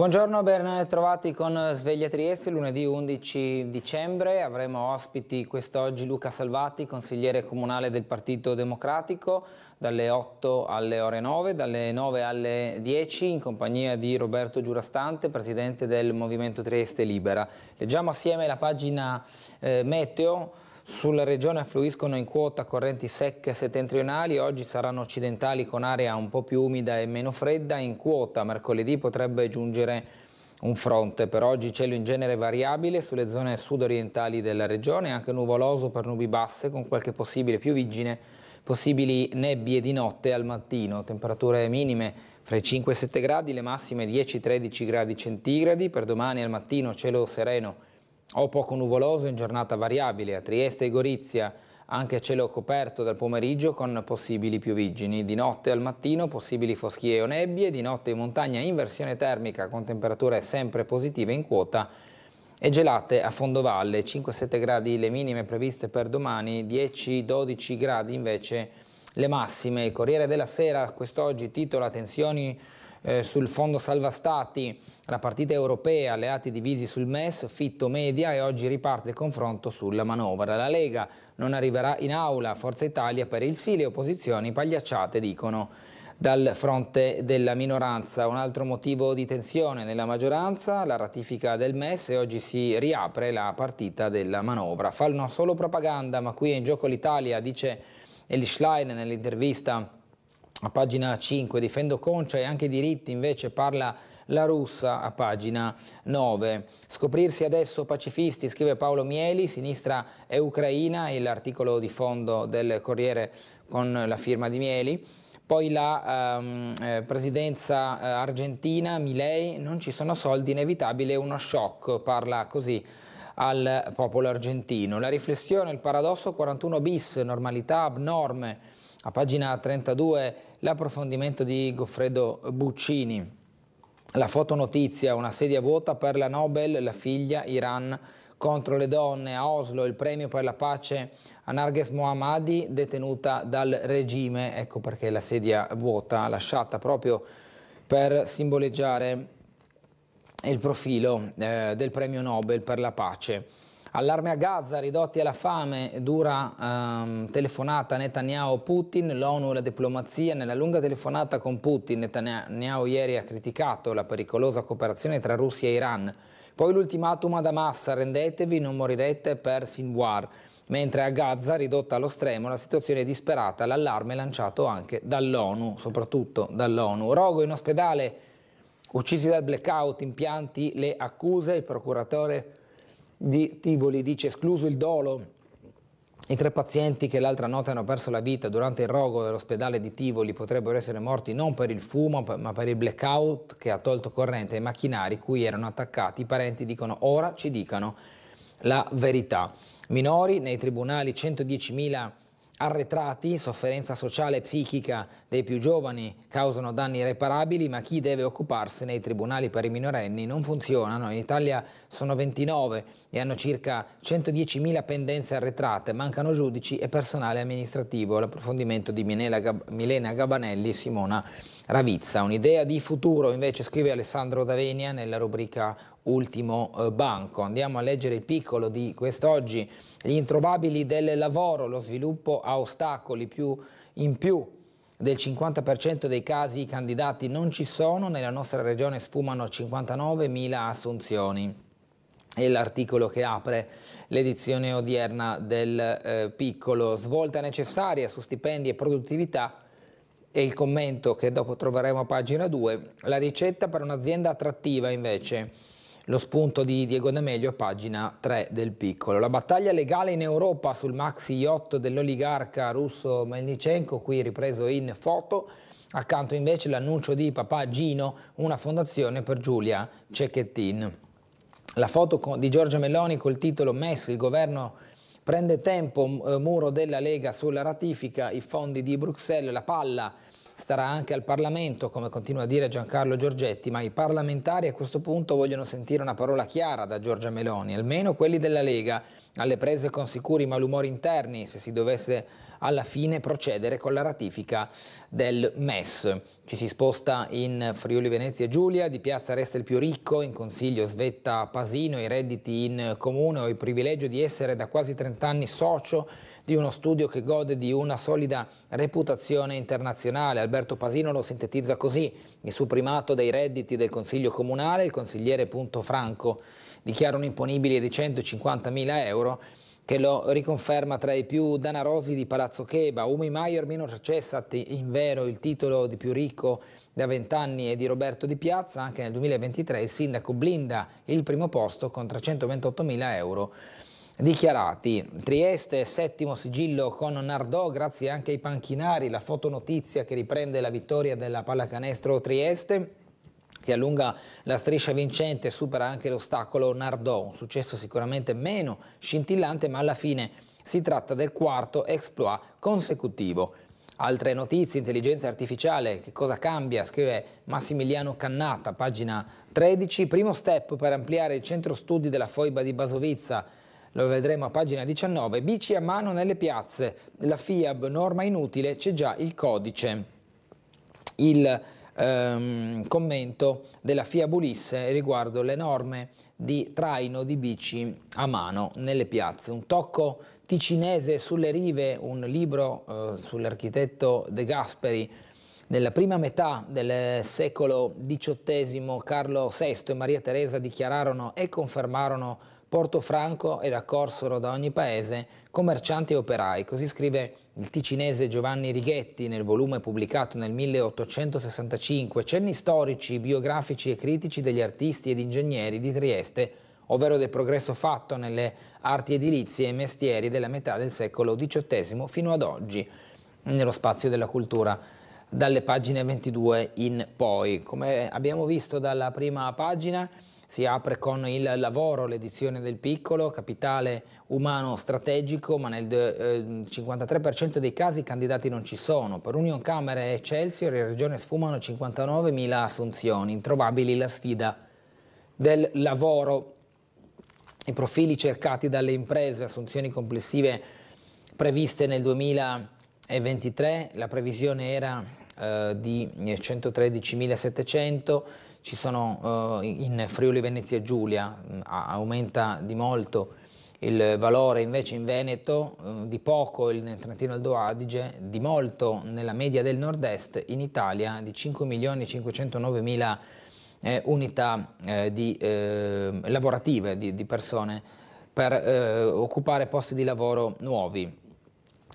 Buongiorno, ben trovati con Sveglia Trieste, lunedì 11 dicembre avremo ospiti quest'oggi Luca Salvati, consigliere comunale del Partito Democratico, dalle 8 alle ore 9, dalle 9 alle 10 in compagnia di Roberto Giurastante, presidente del Movimento Trieste Libera. Leggiamo assieme la pagina eh, Meteo sulla regione affluiscono in quota correnti secche settentrionali, oggi saranno occidentali con area un po' più umida e meno fredda, in quota mercoledì potrebbe giungere un fronte, per oggi cielo in genere variabile sulle zone sud-orientali della regione, anche nuvoloso per nubi basse con qualche possibile più vigine, possibili nebbie di notte al mattino, temperature minime fra i 5 e i 7 gradi, le massime 10-13 gradi centigradi, per domani al mattino cielo sereno o poco nuvoloso in giornata variabile a Trieste e Gorizia, anche cielo coperto dal pomeriggio con possibili piovigini, di notte al mattino possibili foschie o nebbie, di notte in montagna inversione termica con temperature sempre positive in quota e gelate a fondovalle, 5-7 gradi le minime previste per domani, 10-12 gradi invece le massime. Il Corriere della Sera quest'oggi titola Tensioni eh, sul fondo salva stati, la partita europea, alleati divisi sul MES, fitto media e oggi riparte il confronto sulla manovra. La Lega non arriverà in aula, Forza Italia per il sì, le opposizioni pagliacciate dicono dal fronte della minoranza. Un altro motivo di tensione nella maggioranza, la ratifica del MES e oggi si riapre la partita della manovra. Fanno solo propaganda, ma qui è in gioco l'Italia, dice Eli Schlein nell'intervista a pagina 5, difendo Concia e anche diritti, invece parla la russa a pagina 9. Scoprirsi adesso pacifisti, scrive Paolo Mieli, sinistra e Ucraina, l'articolo di fondo del Corriere con la firma di Mieli. Poi la ehm, eh, presidenza eh, argentina, Milei, non ci sono soldi, inevitabile uno shock, parla così al popolo argentino. La riflessione, il paradosso 41 bis, normalità abnorme a pagina 32 l'approfondimento di Goffredo Buccini. La fotonotizia, una sedia vuota per la Nobel, la figlia, Iran contro le donne. A Oslo il premio per la pace a Narges Mohammadi, detenuta dal regime. Ecco perché la sedia vuota, lasciata proprio per simboleggiare il profilo eh, del premio Nobel per la pace. Allarme a Gaza, ridotti alla fame, dura ehm, telefonata Netanyahu-Putin, l'ONU e la diplomazia. Nella lunga telefonata con Putin, Netanyahu ieri ha criticato la pericolosa cooperazione tra Russia e Iran. Poi l'ultimatum ad Hamas, rendetevi, non morirete per Sinwar. Mentre a Gaza, ridotta allo stremo, la situazione è disperata, l'allarme è lanciato anche dall'ONU, soprattutto dall'ONU. Rogo in ospedale, uccisi dal blackout, impianti le accuse, il procuratore di Tivoli dice escluso il dolo. I tre pazienti che l'altra notte hanno perso la vita durante il rogo dell'ospedale di Tivoli potrebbero essere morti non per il fumo, ma per il blackout che ha tolto corrente ai macchinari cui erano attaccati. I parenti dicono ora ci dicano la verità. Minori nei tribunali 110.000 arretrati, sofferenza sociale e psichica dei più giovani causano danni irreparabili, ma chi deve occuparsene? I tribunali per i minorenni non funzionano. In Italia sono 29 e hanno circa 110.000 pendenze arretrate, mancano giudici e personale amministrativo. L'approfondimento di Milena Gabanelli e Simona Ravizza. Un'idea di futuro invece scrive Alessandro Davenia nella rubrica ultimo eh, banco. Andiamo a leggere il piccolo di quest'oggi, gli introvabili del lavoro, lo sviluppo a ostacoli più in più del 50% dei casi i candidati non ci sono, nella nostra regione sfumano 59.000 assunzioni. È l'articolo che apre l'edizione odierna del eh, piccolo. Svolta necessaria su stipendi e produttività e il commento che dopo troveremo a pagina 2. La ricetta per un'azienda attrattiva invece lo spunto di Diego D'Amelio, pagina 3 del piccolo. La battaglia legale in Europa sul maxi yacht dell'oligarca russo Melnichenko, qui ripreso in foto. Accanto invece l'annuncio di papà Gino, una fondazione per Giulia Cecchettin. La foto di Giorgia Meloni col titolo Messo, il governo prende tempo, muro della Lega sulla ratifica, i fondi di Bruxelles, la palla starà anche al Parlamento, come continua a dire Giancarlo Giorgetti, ma i parlamentari a questo punto vogliono sentire una parola chiara da Giorgia Meloni, almeno quelli della Lega, alle prese con sicuri malumori interni se si dovesse alla fine procedere con la ratifica del MES. Ci si sposta in Friuli Venezia Giulia, di piazza resta il più ricco, in consiglio svetta Pasino, i redditi in comune o il privilegio di essere da quasi 30 anni socio di uno studio che gode di una solida reputazione internazionale. Alberto Pasino lo sintetizza così, il suo primato dei redditi del Consiglio Comunale, il consigliere Punto Franco dichiara un imponibile di 150.000 euro che lo riconferma tra i più danarosi di Palazzo Cheba. Umi Maior minor Cessati, in vero il titolo di più ricco da vent'anni e di Roberto Di Piazza, anche nel 2023 il sindaco blinda il primo posto con 328 mila euro dichiarati. Trieste, settimo sigillo con Nardò, grazie anche ai panchinari, la fotonotizia che riprende la vittoria della pallacanestro Trieste che allunga la striscia vincente e supera anche l'ostacolo Nardò, un successo sicuramente meno scintillante ma alla fine si tratta del quarto exploit consecutivo. Altre notizie, intelligenza artificiale, che cosa cambia? Scrive Massimiliano Cannata, pagina 13, primo step per ampliare il centro studi della Foiba di Basovizza, lo vedremo a pagina 19. Bici a mano nelle piazze. La FIAB, norma inutile, c'è già il codice. Il ehm, commento della FIAB Ulisse riguardo le norme di traino di bici a mano nelle piazze. Un tocco ticinese sulle rive, un libro eh, sull'architetto De Gasperi nella prima metà del secolo XVIII Carlo VI e Maria Teresa dichiararono e confermarono Porto Franco ed accorsero da ogni paese commercianti e operai, così scrive il ticinese Giovanni Righetti nel volume pubblicato nel 1865 Cenni storici, biografici e critici degli artisti ed ingegneri di Trieste, ovvero del progresso fatto nelle arti edilizie e mestieri della metà del secolo XVIII fino ad oggi, nello spazio della cultura dalle pagine 22 in poi. Come abbiamo visto dalla prima pagina, si apre con il lavoro, l'edizione del piccolo, capitale umano strategico, ma nel 53% eh, dei casi i candidati non ci sono. Per Union Camera e Excelsior in regione sfumano 59.000 assunzioni, introvabili la sfida del lavoro. I profili cercati dalle imprese, assunzioni complessive previste nel 2023, la previsione era eh, di 113.700 ci sono eh, in Friuli Venezia Giulia, mm, aumenta di molto il valore invece in Veneto, eh, di poco il Trentino Aldo Adige, di molto nella media del nord-est, in Italia di 5.509.000 eh, unità eh, di, eh, lavorative di, di, persone per eh, occupare posti di lavoro nuovi.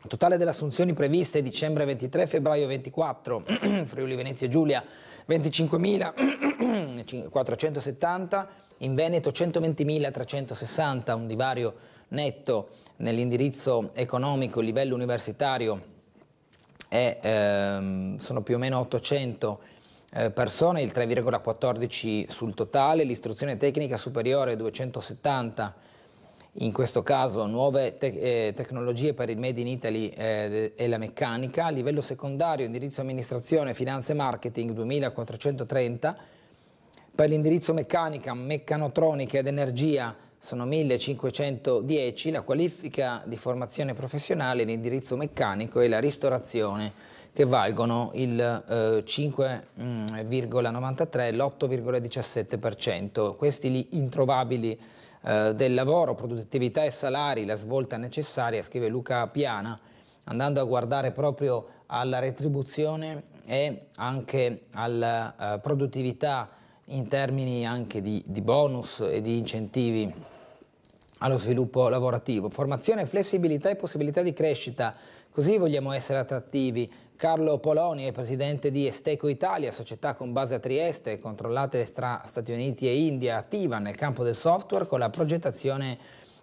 totale delle assunzioni previste dicembre 23, febbraio 24, Friuli Venezia Giulia 25.470, in Veneto 120.360, un divario netto nell'indirizzo economico, il livello universitario è, ehm, sono più o meno 800 eh, persone, il 3,14 sul totale, l'istruzione tecnica superiore 270 in questo caso nuove te- eh, tecnologie per il Made in Italy eh, e la meccanica, a livello secondario indirizzo amministrazione, finanze e marketing 2430, per l'indirizzo meccanica, meccanotronica ed energia sono 1510, la qualifica di formazione professionale, l'indirizzo meccanico e la ristorazione che valgono il eh, 5,93 e l'8,17%. Questi li introvabili eh, del lavoro, produttività e salari, la svolta necessaria, scrive Luca Piana, andando a guardare proprio alla retribuzione e anche alla eh, produttività in termini anche di, di bonus e di incentivi allo sviluppo lavorativo. Formazione, flessibilità e possibilità di crescita, così vogliamo essere attrattivi Carlo Poloni è presidente di Esteco Italia, società con base a Trieste, controllate tra Stati Uniti e India, attiva nel campo del software con la progettazione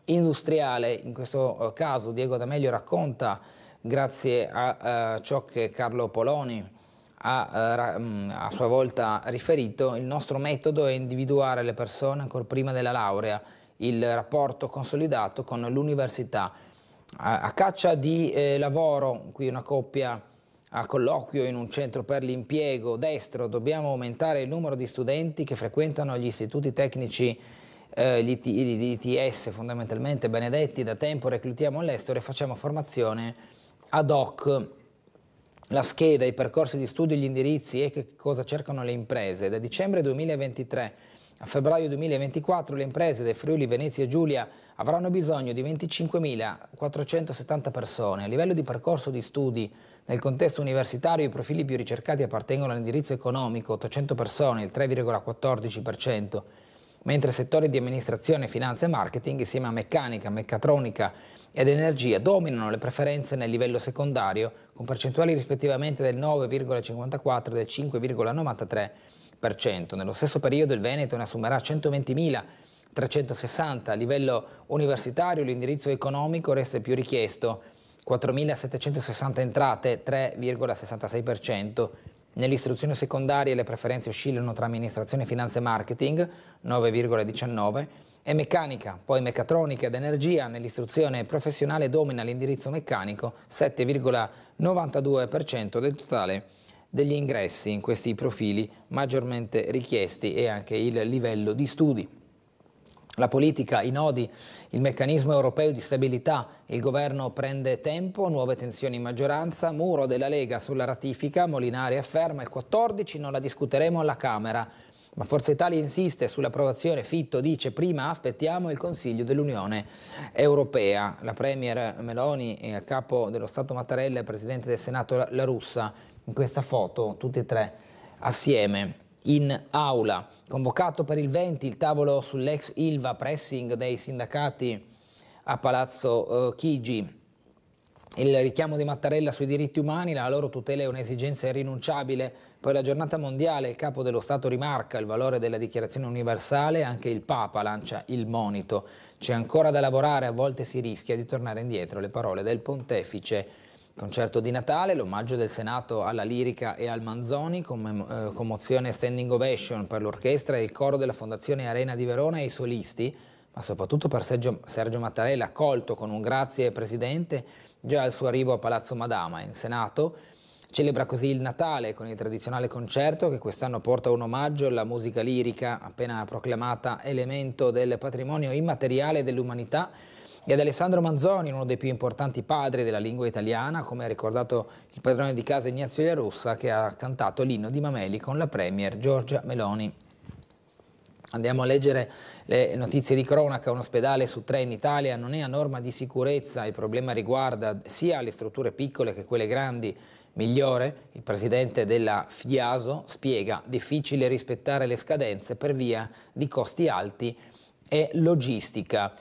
industriale. In questo eh, caso Diego D'Amelio racconta, grazie a uh, ciò che Carlo Poloni ha uh, a sua volta riferito, il nostro metodo è individuare le persone ancora prima della laurea, il rapporto consolidato con l'università. Uh, a caccia di eh, lavoro, qui una coppia a colloquio in un centro per l'impiego destro, dobbiamo aumentare il numero di studenti che frequentano gli istituti tecnici eh, gli ITS fondamentalmente benedetti da tempo reclutiamo all'estero e facciamo formazione ad hoc la scheda, i percorsi di studio, gli indirizzi e che cosa cercano le imprese. Da dicembre 2023 a febbraio 2024 le imprese del Friuli, Venezia e Giulia avranno bisogno di 25.470 persone. A livello di percorso di studi nel contesto universitario i profili più ricercati appartengono all'indirizzo economico, 800 persone, il 3,14%, mentre settori di amministrazione, finanza e marketing, insieme a meccanica, meccatronica ed energia, dominano le preferenze nel livello secondario, con percentuali rispettivamente del 9,54 e del 5,93%. Nello stesso periodo il Veneto ne assumerà 120.000 360. A livello universitario l'indirizzo economico resta più richiesto 4.760 entrate, 3,66%. Nell'istruzione secondaria le preferenze oscillano tra amministrazione, finanza e marketing, 9,19%, e meccanica, poi meccatronica ed energia, nell'istruzione professionale domina l'indirizzo meccanico, 7,92% del totale degli ingressi in questi profili maggiormente richiesti e anche il livello di studi. La politica, i nodi il meccanismo europeo di stabilità, il governo prende tempo, nuove tensioni in maggioranza, muro della Lega sulla ratifica, Molinari afferma il 14 non la discuteremo alla Camera. Ma Forza Italia insiste sull'approvazione, Fitto dice prima aspettiamo il Consiglio dell'Unione Europea. La Premier Meloni e il capo dello Stato Mattarella e il Presidente del Senato La Russa in questa foto, tutti e tre assieme in aula. Convocato per il 20 il tavolo sull'ex Ilva pressing dei sindacati a Palazzo eh, Chigi. Il richiamo di Mattarella sui diritti umani, la loro tutela è un'esigenza irrinunciabile. Poi la giornata mondiale, il capo dello Stato rimarca il valore della dichiarazione universale, anche il Papa lancia il monito. C'è ancora da lavorare, a volte si rischia di tornare indietro, le parole del pontefice Concerto di Natale, l'omaggio del Senato alla Lirica e al Manzoni, eh, commozione standing ovation per l'orchestra e il coro della Fondazione Arena di Verona e i solisti, ma soprattutto per Sergio, Sergio Mattarella, accolto con un grazie Presidente già al suo arrivo a Palazzo Madama in Senato. Celebra così il Natale con il tradizionale concerto che quest'anno porta un omaggio alla musica lirica, appena proclamata elemento del patrimonio immateriale dell'umanità, e ad Alessandro Manzoni, uno dei più importanti padri della lingua italiana, come ha ricordato il padrone di casa Ignazio La Russa, che ha cantato l'inno di Mameli con la premier Giorgia Meloni. Andiamo a leggere le notizie di cronaca, un ospedale su tre in Italia non è a norma di sicurezza, il problema riguarda sia le strutture piccole che quelle grandi. Migliore, il presidente della FIASO spiega difficile rispettare le scadenze per via di costi alti e logistica.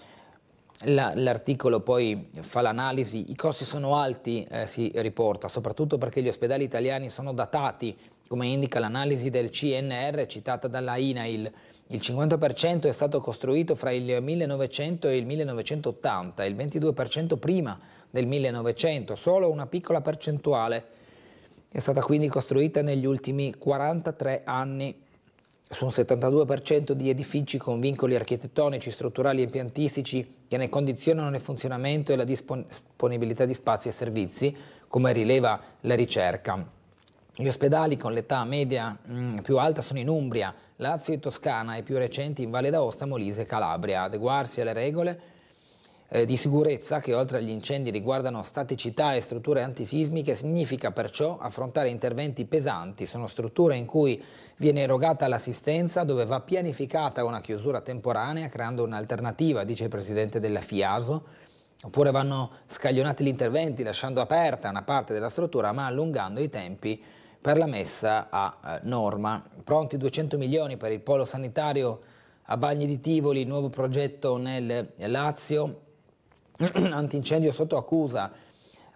L'articolo poi fa l'analisi, i costi sono alti, eh, si riporta, soprattutto perché gli ospedali italiani sono datati, come indica l'analisi del CNR citata dalla INAIL. Il 50% è stato costruito fra il 1900 e il 1980, il 22% prima del 1900, solo una piccola percentuale è stata quindi costruita negli ultimi 43 anni su un 72% di edifici con vincoli architettonici, strutturali e impiantistici che ne condizionano il funzionamento e la disponibilità di spazi e servizi, come rileva la ricerca. Gli ospedali con l'età media mh, mm, più alta sono in Umbria, Lazio e Toscana e più recenti in Valle d'Aosta, Molise e Calabria. Adeguarsi alle regole eh, di sicurezza che oltre agli incendi riguardano staticità e strutture antisismiche significa perciò affrontare interventi pesanti, sono strutture in cui Viene erogata l'assistenza dove va pianificata una chiusura temporanea creando un'alternativa, dice il presidente della FIASO, oppure vanno scaglionati gli interventi lasciando aperta una parte della struttura ma allungando i tempi per la messa a eh, norma. Pronti 200 milioni per il polo sanitario a Bagni di Tivoli, nuovo progetto nel Lazio, antincendio sotto accusa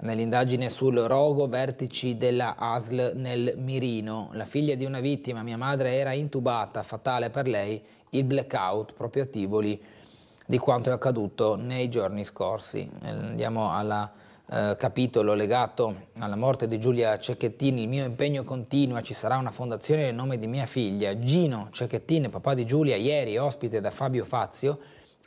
Nell'indagine sul rogo vertici della ASL nel Mirino, la figlia di una vittima, mia madre, era intubata, fatale per lei il blackout proprio a Tivoli di quanto è accaduto nei giorni scorsi. Eh, andiamo al eh, capitolo legato alla morte di Giulia Cecchettini, il mio impegno continua, ci sarà una fondazione nel nome di mia figlia. Gino Cecchettini, papà di Giulia, ieri ospite da Fabio Fazio,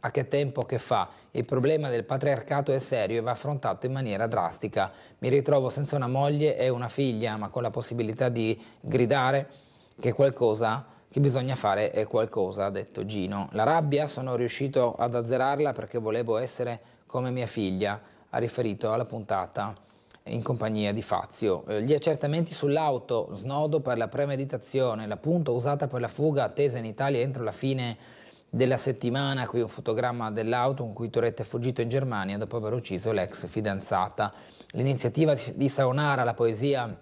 a che tempo che fa? Il problema del patriarcato è serio e va affrontato in maniera drastica. Mi ritrovo senza una moglie e una figlia, ma con la possibilità di gridare che qualcosa che bisogna fare è qualcosa, ha detto Gino. La rabbia sono riuscito ad azzerarla perché volevo essere come mia figlia, ha riferito alla puntata in compagnia di Fazio. Eh, gli accertamenti sull'auto, snodo per la premeditazione, la punta usata per la fuga attesa in Italia entro la fine della settimana, qui un fotogramma dell'auto con cui Toretta è fuggito in Germania dopo aver ucciso l'ex fidanzata. L'iniziativa di Saonara, la poesia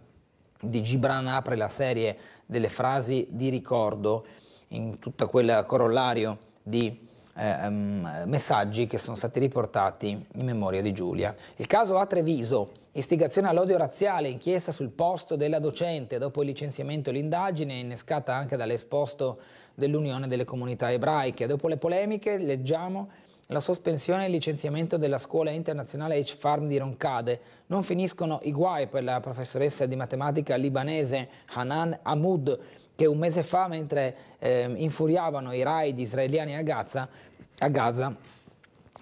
di Gibran, apre la serie delle frasi di ricordo in tutto quel corollario di eh, ehm, messaggi che sono stati riportati in memoria di Giulia. Il caso a Treviso, istigazione all'odio razziale, inchiesta sul posto della docente dopo il licenziamento e l'indagine, innescata anche dall'esposto dell'Unione delle Comunità Ebraiche. Dopo le polemiche leggiamo la sospensione e il licenziamento della scuola internazionale H-Farm di Roncade. Non finiscono i guai per la professoressa di matematica libanese Hanan Hamoud, che un mese fa, mentre eh, infuriavano i raid israeliani a Gaza, a Gaza,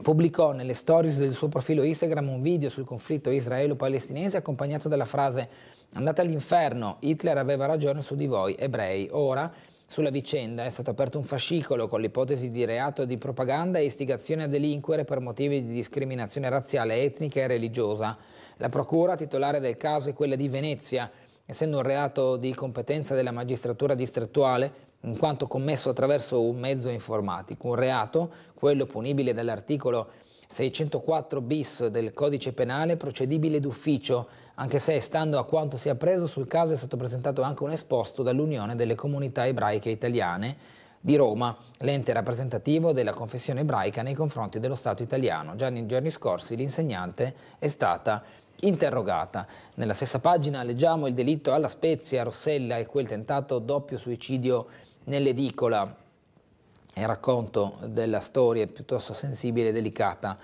pubblicò nelle stories del suo profilo Instagram un video sul conflitto israelo-palestinese accompagnato dalla frase Andate all'inferno, Hitler aveva ragione su di voi, ebrei, ora sulla vicenda è stato aperto un fascicolo con l'ipotesi di reato di propaganda e istigazione a delinquere per motivi di discriminazione razziale, etnica e religiosa. La procura titolare del caso è quella di Venezia, essendo un reato di competenza della magistratura distrettuale, in quanto commesso attraverso un mezzo informatico. Un reato, quello punibile dall'articolo 604 bis del codice penale, procedibile d'ufficio, anche se, stando a quanto si è appreso, sul caso è stato presentato anche un esposto dall'Unione delle Comunità Ebraiche Italiane di Roma, l'ente rappresentativo della confessione ebraica nei confronti dello Stato italiano. Già nei giorni scorsi l'insegnante è stata interrogata. Nella stessa pagina leggiamo il delitto alla Spezia, Rossella e quel tentato doppio suicidio nell'edicola. È racconto della storia piuttosto sensibile e delicata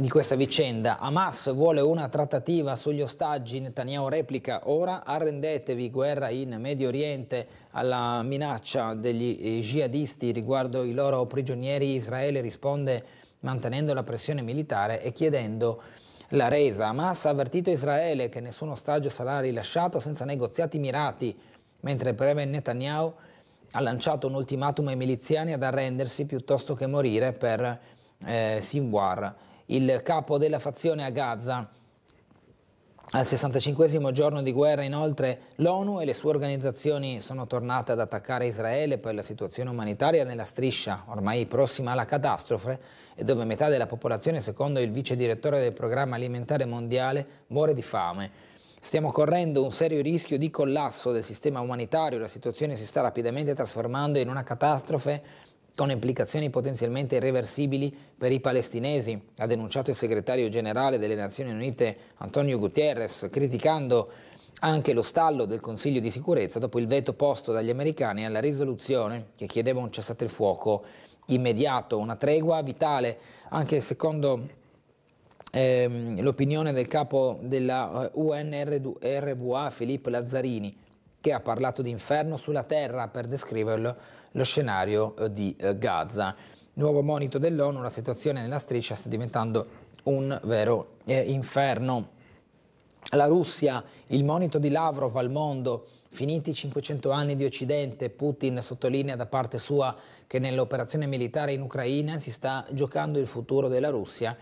di questa vicenda. Hamas vuole una trattativa sugli ostaggi, Netanyahu replica ora arrendetevi, guerra in Medio Oriente alla minaccia degli eh, jihadisti riguardo i loro prigionieri. Israele risponde mantenendo la pressione militare e chiedendo la resa. Hamas ha avvertito Israele che nessun ostaggio sarà rilasciato senza negoziati mirati, mentre Preven Netanyahu ha lanciato un ultimatum ai miliziani ad arrendersi piuttosto che morire per eh, Sinwar il capo della fazione a Gaza. Al 65 giorno di guerra inoltre l'ONU e le sue organizzazioni sono tornate ad attaccare Israele per la situazione umanitaria nella striscia, ormai prossima alla catastrofe, e dove metà della popolazione, secondo il vice direttore del programma alimentare mondiale, muore di fame. Stiamo correndo un serio rischio di collasso del sistema umanitario, la situazione si sta rapidamente trasformando in una catastrofe con implicazioni potenzialmente irreversibili per i palestinesi, ha denunciato il segretario generale delle Nazioni Unite Antonio Guterres, criticando anche lo stallo del Consiglio di sicurezza dopo il veto posto dagli americani alla risoluzione che chiedeva un cessate il fuoco immediato, una tregua vitale, anche secondo ehm, l'opinione del capo della eh, UNRWA Filippo Lazzarini, che ha parlato di inferno sulla terra per descriverlo lo scenario eh, di eh, Gaza. Nuovo monito dell'ONU, la situazione nella striscia sta diventando un vero eh, inferno. La Russia, il monito di Lavrov al mondo, finiti i 500 anni di Occidente, Putin sottolinea da parte sua che nell'operazione militare in Ucraina si sta giocando il futuro della Russia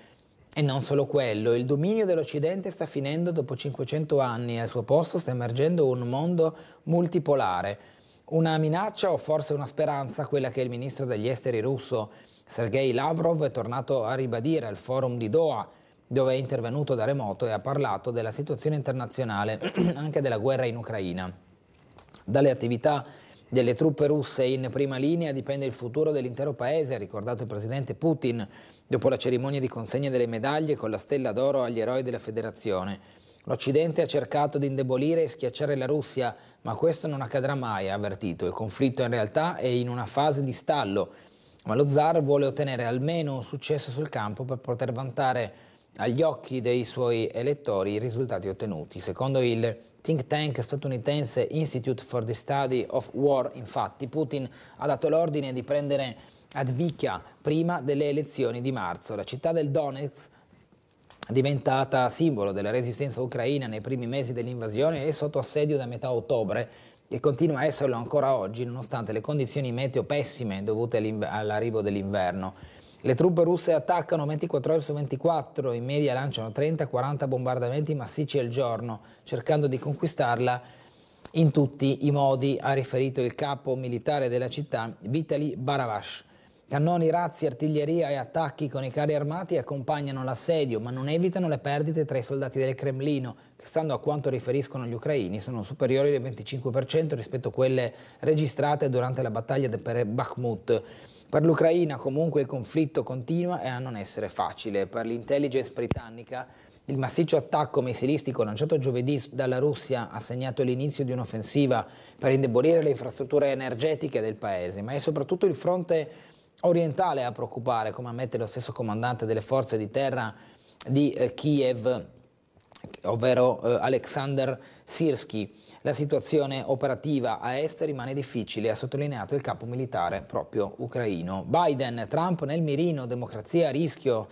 e non solo quello, il dominio dell'Occidente sta finendo dopo 500 anni e al suo posto sta emergendo un mondo multipolare. Una minaccia o forse una speranza quella che il ministro degli esteri russo Sergei Lavrov è tornato a ribadire al forum di Doha, dove è intervenuto da remoto e ha parlato della situazione internazionale, anche della guerra in Ucraina. Dalle attività delle truppe russe in prima linea dipende il futuro dell'intero paese, ha ricordato il presidente Putin dopo la cerimonia di consegna delle medaglie con la stella d'oro agli eroi della federazione. L'Occidente ha cercato di indebolire e schiacciare la Russia, ma questo non accadrà mai, ha avvertito. Il conflitto in realtà è in una fase di stallo, ma lo zar vuole ottenere almeno un successo sul campo per poter vantare agli occhi dei suoi elettori i risultati ottenuti. Secondo il think tank statunitense Institute for the Study of War, infatti, Putin ha dato l'ordine di prendere Advika prima delle elezioni di marzo. La città del Donetsk diventata simbolo della resistenza ucraina nei primi mesi dell'invasione e sotto assedio da metà ottobre e continua a esserlo ancora oggi nonostante le condizioni meteo pessime dovute all'arrivo dell'inverno. Le truppe russe attaccano 24 ore su 24, in media lanciano 30-40 bombardamenti massicci al giorno, cercando di conquistarla in tutti i modi, ha riferito il capo militare della città Vitaly Baravash. Cannoni, razzi, artiglieria e attacchi con i carri armati accompagnano l'assedio, ma non evitano le perdite tra i soldati del Cremlino, che stando a quanto riferiscono gli ucraini sono superiori del 25% rispetto a quelle registrate durante la battaglia per Bakhmut. Per l'Ucraina comunque il conflitto continua e a non essere facile. Per l'intelligence britannica il massiccio attacco missilistico lanciato giovedì dalla Russia ha segnato l'inizio di un'offensiva per indebolire le infrastrutture energetiche del paese, ma è soprattutto il fronte orientale a preoccupare, come ammette lo stesso comandante delle forze di terra di eh, Kiev, ovvero eh, Alexander Sirsky. La situazione operativa a est rimane difficile, ha sottolineato il capo militare proprio ucraino. Biden, Trump nel mirino, democrazia a rischio.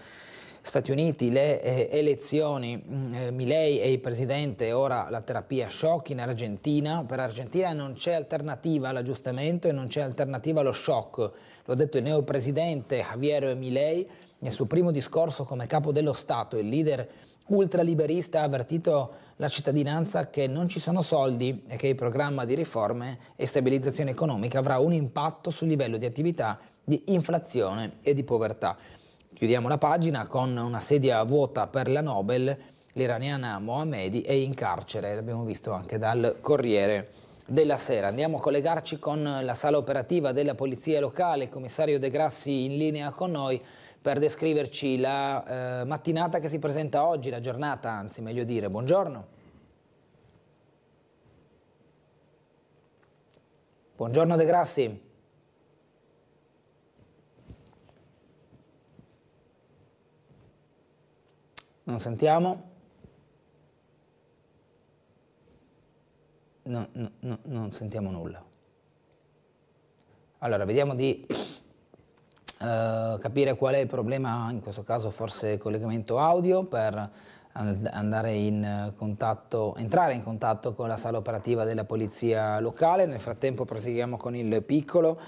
Stati Uniti, le eh, elezioni, mm, eh, Milei è il presidente, ora la terapia shock in Argentina. Per Argentina non c'è alternativa all'aggiustamento e non c'è alternativa allo shock. Lo ha detto il neopresidente Javier Milei nel suo primo discorso come capo dello Stato. Il leader ultraliberista ha avvertito la cittadinanza che non ci sono soldi e che il programma di riforme e stabilizzazione economica avrà un impatto sul livello di attività, di inflazione e di povertà. Chiudiamo la pagina con una sedia vuota per la Nobel, l'iraniana Mohamedi è in carcere, l'abbiamo visto anche dal Corriere della sera. Andiamo a collegarci con la sala operativa della Polizia Locale, il commissario De Grassi in linea con noi per descriverci la eh, mattinata che si presenta oggi, la giornata anzi meglio dire. Buongiorno. Buongiorno De Grassi. Non sentiamo. no, no, non sentiamo nulla. Allora, vediamo di uh, capire qual è il problema, in questo caso forse collegamento audio, per andare in contatto, entrare in contatto con la sala operativa della polizia locale. Nel frattempo proseguiamo con il piccolo.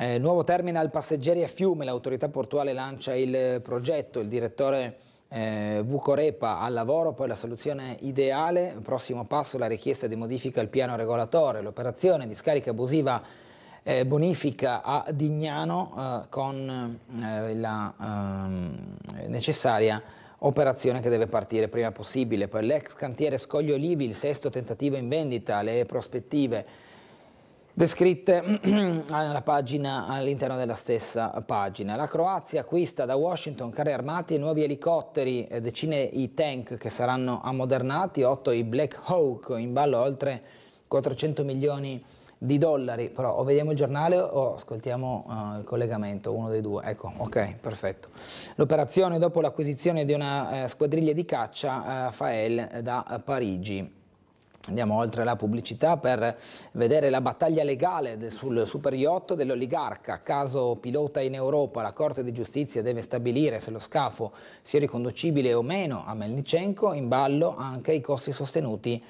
Eh, nuovo terminal passeggeri a Fiume, l'autorità portuale lancia il progetto, il direttore eh, Vucorepa al lavoro, poi la soluzione ideale, prossimo passo la richiesta di modifica al piano regolatore, l'operazione di scarica abusiva eh, bonifica a Dignano eh, con eh, la ehm, necessaria operazione che deve partire prima possibile. Poi l'ex cantiere Scoglio Livi, il sesto tentativo in vendita, le prospettive descritte pagina, all'interno della stessa pagina. La Croazia acquista da Washington carri armati e nuovi elicotteri, eh, decine i tank che saranno ammodernati, 8 i Black Hawk, in ballo oltre 400 milioni di dollari. Però o vediamo il giornale o ascoltiamo uh, il collegamento, uno dei due. Ecco, ok, perfetto. L'operazione dopo l'acquisizione di una uh, squadriglia di caccia uh, Fael da Parigi. Andiamo oltre la pubblicità per vedere la battaglia legale sul super yacht dell'oligarca, caso pilota in Europa. La Corte di Giustizia deve stabilire se lo scafo sia riconducibile o meno a Melnicenko, in ballo anche i costi sostenuti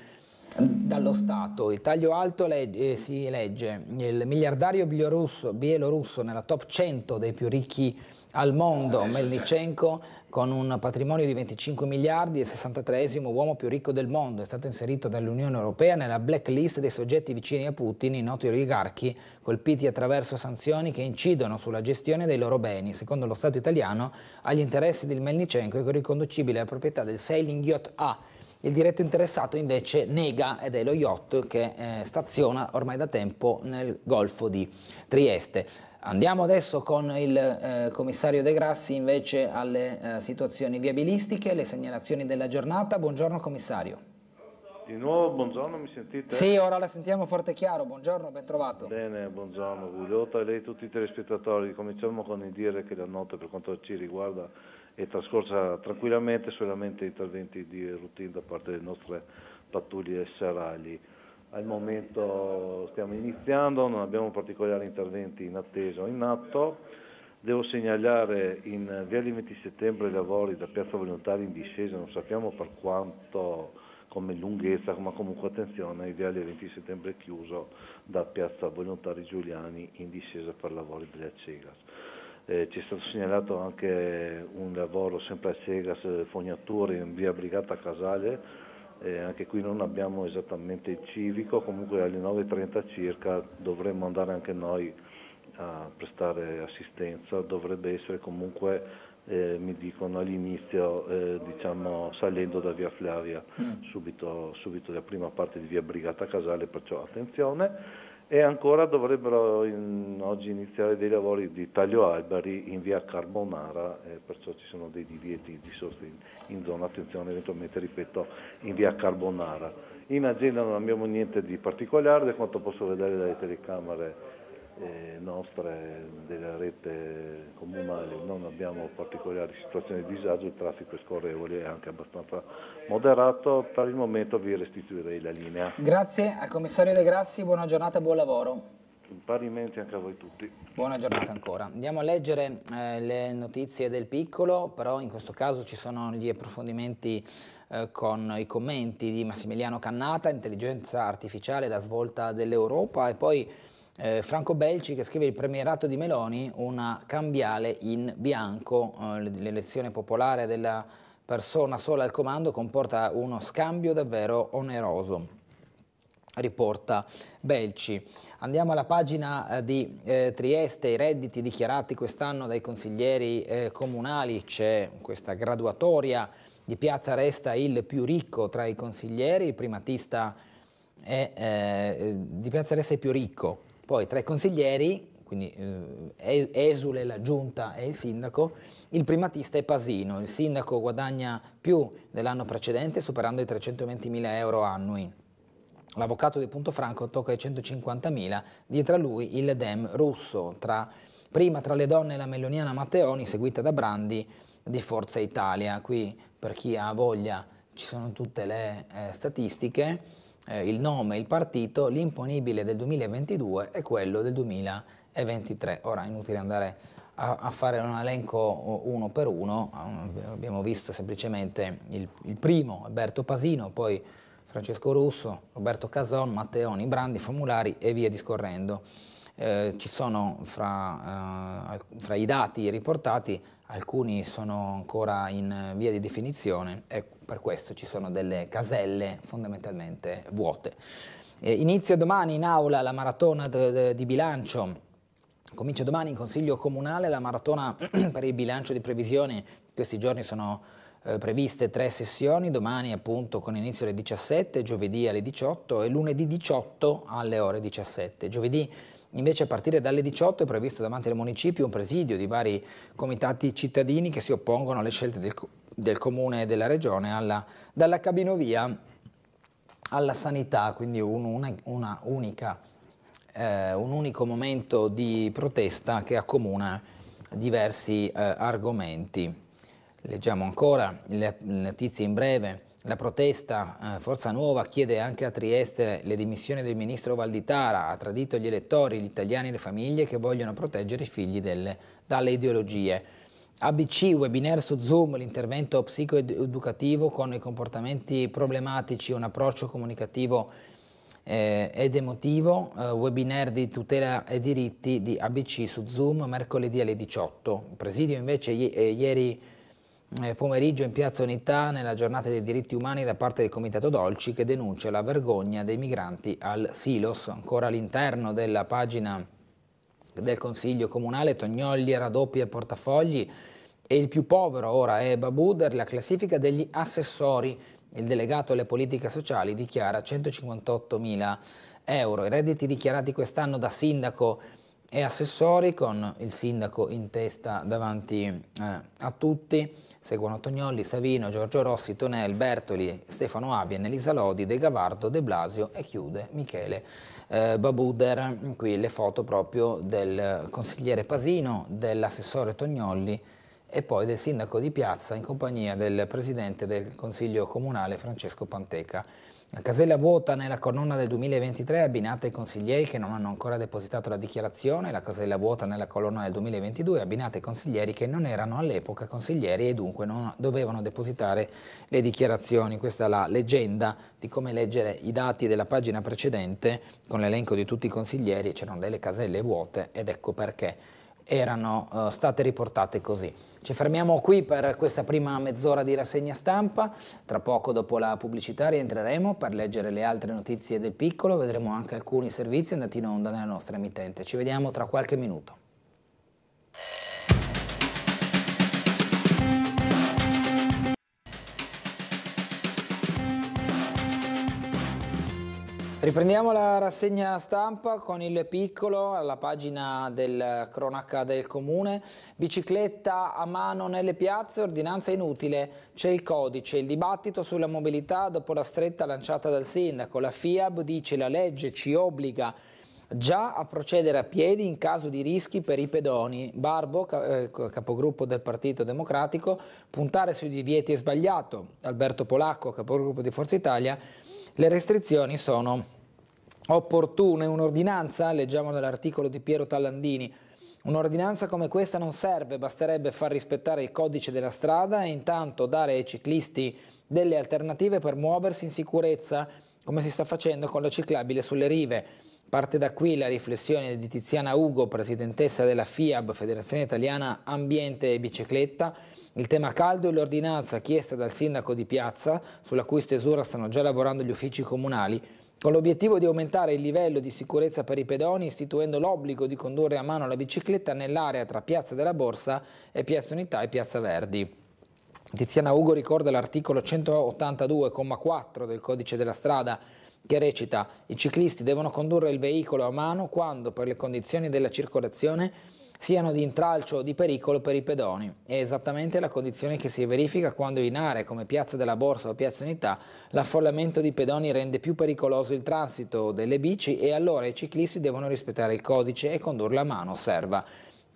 dallo Stato. Il taglio alto legge, eh, si legge il miliardario bielorusso, bielorusso nella top 100 dei più ricchi al mondo. Melnicenko con un patrimonio di 25 miliardi e 63 uomo più ricco del mondo. È stato inserito dall'Unione Europea nella blacklist dei soggetti vicini a Putin, i noti oligarchi colpiti attraverso sanzioni che incidono sulla gestione dei loro beni, secondo lo Stato italiano, agli interessi del Melnicenko è riconducibile alla proprietà del Sailing Yacht A. Il diretto interessato invece nega ed è lo yacht che eh, staziona ormai da tempo nel Golfo di Trieste. Andiamo adesso con il eh, commissario De Grassi invece alle eh, situazioni viabilistiche, le segnalazioni della giornata. Buongiorno commissario. Di nuovo buongiorno, mi sentite? Sì, ora la sentiamo forte e chiaro. Buongiorno, ben trovato. Bene, buongiorno Gugliotta e lei tutti i telespettatori. Cominciamo con il dire che la notte per quanto ci riguarda è trascorsa tranquillamente, solamente interventi di routine da parte delle nostre pattuglie serali al momento stiamo iniziando, non abbiamo particolari interventi in attesa o in atto. Devo segnalare in via viale 20 settembre i lavori da Piazza Volontari in discesa, non sappiamo per quanto come lunghezza, ma comunque attenzione, il viale 20 settembre è chiuso da Piazza Volontari Giuliani in discesa per lavori delle Acegas. Eh, ci è stato segnalato anche un lavoro sempre a Cegas, eh, fognature in via Brigata Casale, eh, anche qui non abbiamo esattamente il civico, comunque alle 9.30 circa dovremmo andare anche noi a prestare assistenza, dovrebbe essere comunque, eh, mi dicono all'inizio, eh, diciamo, salendo da via Flavia, mm. subito, subito la prima parte di via Brigata Casale, perciò attenzione e ancora dovrebbero in, oggi iniziare dei lavori di taglio alberi in via Carbonara, eh, perciò ci sono dei divieti di sostegno in zona, attenzione eventualmente, ripeto, in via Carbonara. In agenda non abbiamo niente di particolare, da quanto posso vedere dalle telecamere eh, nostre della rete comunale non abbiamo particolari situazioni di disagio, il traffico è scorrevole e anche abbastanza moderato, per il momento vi restituirei la linea. Grazie al commissario De Grassi, buona giornata e buon lavoro. Parimenti anche a voi tutti. Buona giornata ancora. Andiamo a leggere eh, le notizie del piccolo, però in questo caso ci sono gli approfondimenti eh, con i commenti di Massimiliano Cannata, intelligenza artificiale, la svolta dell'Europa e poi eh, Franco Belci che scrive il premierato di Meloni, una cambiale in bianco, eh, l'elezione popolare della persona sola al comando comporta uno scambio davvero oneroso riporta Belci. Andiamo alla pagina eh, di eh, Trieste, i redditi dichiarati quest'anno dai consiglieri eh, comunali, c'è questa graduatoria di Piazza resta il più ricco tra i consiglieri, il primatista è, eh, di Piazza resta il più ricco, poi tra i consiglieri, quindi eh, esule la giunta e il sindaco, il primatista è Pasino, il sindaco guadagna più dell'anno precedente superando i 320.000 euro annui. L'avvocato di Punto Franco tocca i 150.000, dietro a lui il dem russo, tra, prima tra le donne la meloniana Matteoni seguita da Brandi di Forza Italia. Qui per chi ha voglia ci sono tutte le eh, statistiche eh, il nome, il partito, l'imponibile del 2022 e quello del 2023. Ora è inutile andare a, a fare un elenco uno per uno, ah, abbiamo visto semplicemente il, il primo, Alberto Pasino, poi Francesco Russo, Roberto Cason, Matteoni, Brandi, Formulari e via discorrendo. Eh, ci sono fra, eh, fra, i dati riportati alcuni sono ancora in via di definizione e per questo ci sono delle caselle fondamentalmente vuote. Eh, inizia domani in aula la maratona de, de, di bilancio. Comincia domani in Consiglio Comunale la maratona per il bilancio di previsione. Questi giorni sono eh, previste tre sessioni, domani appunto con inizio alle 17, giovedì alle 18 e lunedì 18 alle ore 17. Giovedì Invece a partire dalle 18 è previsto davanti al municipio un presidio di vari comitati cittadini che si oppongono alle scelte del, del comune e della regione alla, dalla cabinovia alla sanità, quindi un, una, una unica, eh, un unico momento di protesta che accomuna diversi eh, argomenti. Leggiamo ancora le notizie in breve. La protesta eh, Forza Nuova chiede anche a Trieste le dimissioni del ministro Valditara, ha tradito gli elettori, gli italiani e le famiglie che vogliono proteggere i figli delle, dalle ideologie. ABC, webinar su Zoom, l'intervento psicoeducativo con i comportamenti problematici, un approccio comunicativo eh, ed emotivo, eh, webinar di tutela e diritti di ABC su Zoom mercoledì alle 18. Il presidio invece eh, ieri eh, pomeriggio in Piazza Unità nella giornata dei diritti umani da parte del Comitato Dolci che denuncia la vergogna dei migranti al Silos. Ancora all'interno della pagina del Consiglio Comunale Tognolli raddoppia portafogli e il più povero ora è Babuder, la classifica degli assessori. Il delegato alle politiche sociali dichiara 158 mila euro. I redditi dichiarati quest'anno da sindaco e assessori con il sindaco in testa davanti eh, a tutti Seguono Tognolli, Savino, Giorgio Rossi, Tonel, Bertoli, Stefano Avien, Elisa Lodi, De Gavardo, De Blasio e chiude Michele eh, Babuder. Qui le foto proprio del consigliere Pasino, dell'assessore Tognolli e poi del sindaco di Piazza in compagnia del presidente del Consiglio Comunale Francesco Panteca. La casella vuota nella colonna del 2023 è abbinata ai consiglieri che non hanno ancora depositato la dichiarazione, la casella vuota nella colonna del 2022 è abbinata ai consiglieri che non erano all'epoca consiglieri e dunque non dovevano depositare le dichiarazioni. Questa è la leggenda di come leggere i dati della pagina precedente con l'elenco di tutti i consiglieri, c'erano delle caselle vuote ed ecco perché erano uh, state riportate così. Ci fermiamo qui per questa prima mezz'ora di rassegna stampa, tra poco dopo la pubblicità rientreremo per leggere le altre notizie del piccolo, vedremo anche alcuni servizi andati in onda nella nostra emittente. Ci vediamo tra qualche minuto. Riprendiamo la rassegna stampa con il piccolo alla pagina del cronaca del comune. Bicicletta a mano nelle piazze, ordinanza inutile, c'è il codice, il dibattito sulla mobilità dopo la stretta lanciata dal sindaco. La FIAB dice la legge ci obbliga già a procedere a piedi in caso di rischi per i pedoni. Barbo, eh, capogruppo del Partito Democratico, puntare sui divieti è sbagliato. Alberto Polacco, capogruppo di Forza Italia, le restrizioni sono opportune. Un'ordinanza, leggiamo nell'articolo di Piero Tallandini, Un'ordinanza come questa non serve, basterebbe far rispettare il codice della strada e intanto dare ai ciclisti delle alternative per muoversi in sicurezza, come si sta facendo con la ciclabile sulle rive. Parte da qui la riflessione di Tiziana Ugo, presidentessa della FIAB, Federazione Italiana Ambiente e Bicicletta, il tema caldo è l'ordinanza chiesta dal sindaco di Piazza, sulla cui stesura stanno già lavorando gli uffici comunali, con l'obiettivo di aumentare il livello di sicurezza per i pedoni istituendo l'obbligo di condurre a mano la bicicletta nell'area tra Piazza della Borsa e Piazza Unità e Piazza Verdi. Tiziana Ugo ricorda l'articolo 182,4 del codice della strada che recita i ciclisti devono condurre il veicolo a mano quando per le condizioni della circolazione siano di intralcio o di pericolo per i pedoni. È esattamente la condizione che si verifica quando in aree come Piazza della Borsa o Piazza Unità l'affollamento di pedoni rende più pericoloso il transito delle bici e allora i ciclisti devono rispettare il codice e condurla a mano, osserva.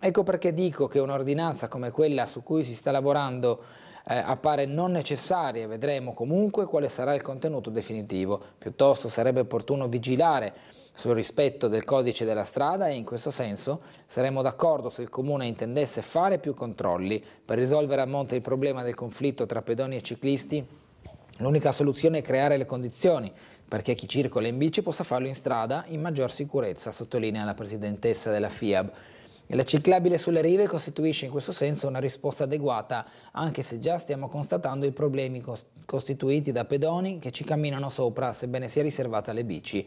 Ecco perché dico che un'ordinanza come quella su cui si sta lavorando eh, appare non necessaria, vedremo comunque quale sarà il contenuto definitivo. Piuttosto sarebbe opportuno vigilare sul rispetto del codice della strada e in questo senso saremmo d'accordo se il Comune intendesse fare più controlli per risolvere a monte il problema del conflitto tra pedoni e ciclisti. L'unica soluzione è creare le condizioni perché chi circola in bici possa farlo in strada in maggior sicurezza, sottolinea la presidentessa della FIAB. la ciclabile sulle rive costituisce in questo senso una risposta adeguata, anche se già stiamo constatando i problemi costituiti da pedoni che ci camminano sopra, sebbene sia riservata alle bici.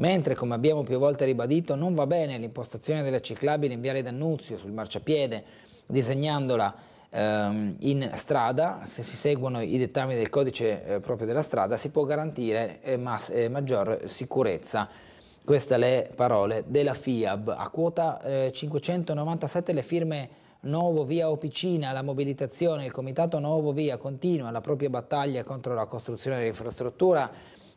Mentre, come abbiamo più volte ribadito, non va bene l'impostazione della ciclabile in Viale D'Annunzio sul marciapiede, disegnandola ehm, in strada, se si seguono i dettami del codice eh, proprio della strada, si può garantire eh, mas, eh, maggior sicurezza. Queste le parole della FIAB. A quota 597 eh, le firme Novo Via Opicina, la mobilitazione, il comitato Novo Via continua la propria battaglia contro la costruzione dell'infrastruttura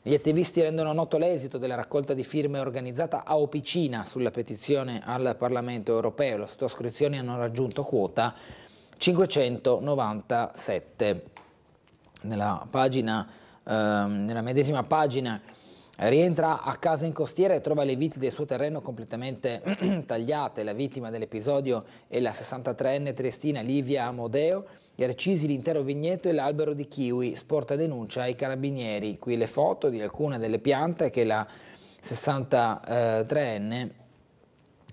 gli attivisti rendono noto l'esito della raccolta di firme organizzata a Opicina sulla petizione al Parlamento europeo. Le sottoscrizioni hanno raggiunto quota 597. Nella, pagina, ehm, nella medesima pagina rientra a casa in costiera e trova le viti del suo terreno completamente tagliate. La vittima dell'episodio è la 63enne triestina Livia Amodeo gli recisi l'intero vigneto e l'albero di kiwi, sporta denuncia ai carabinieri. Qui le foto di alcune delle piante che la 63enne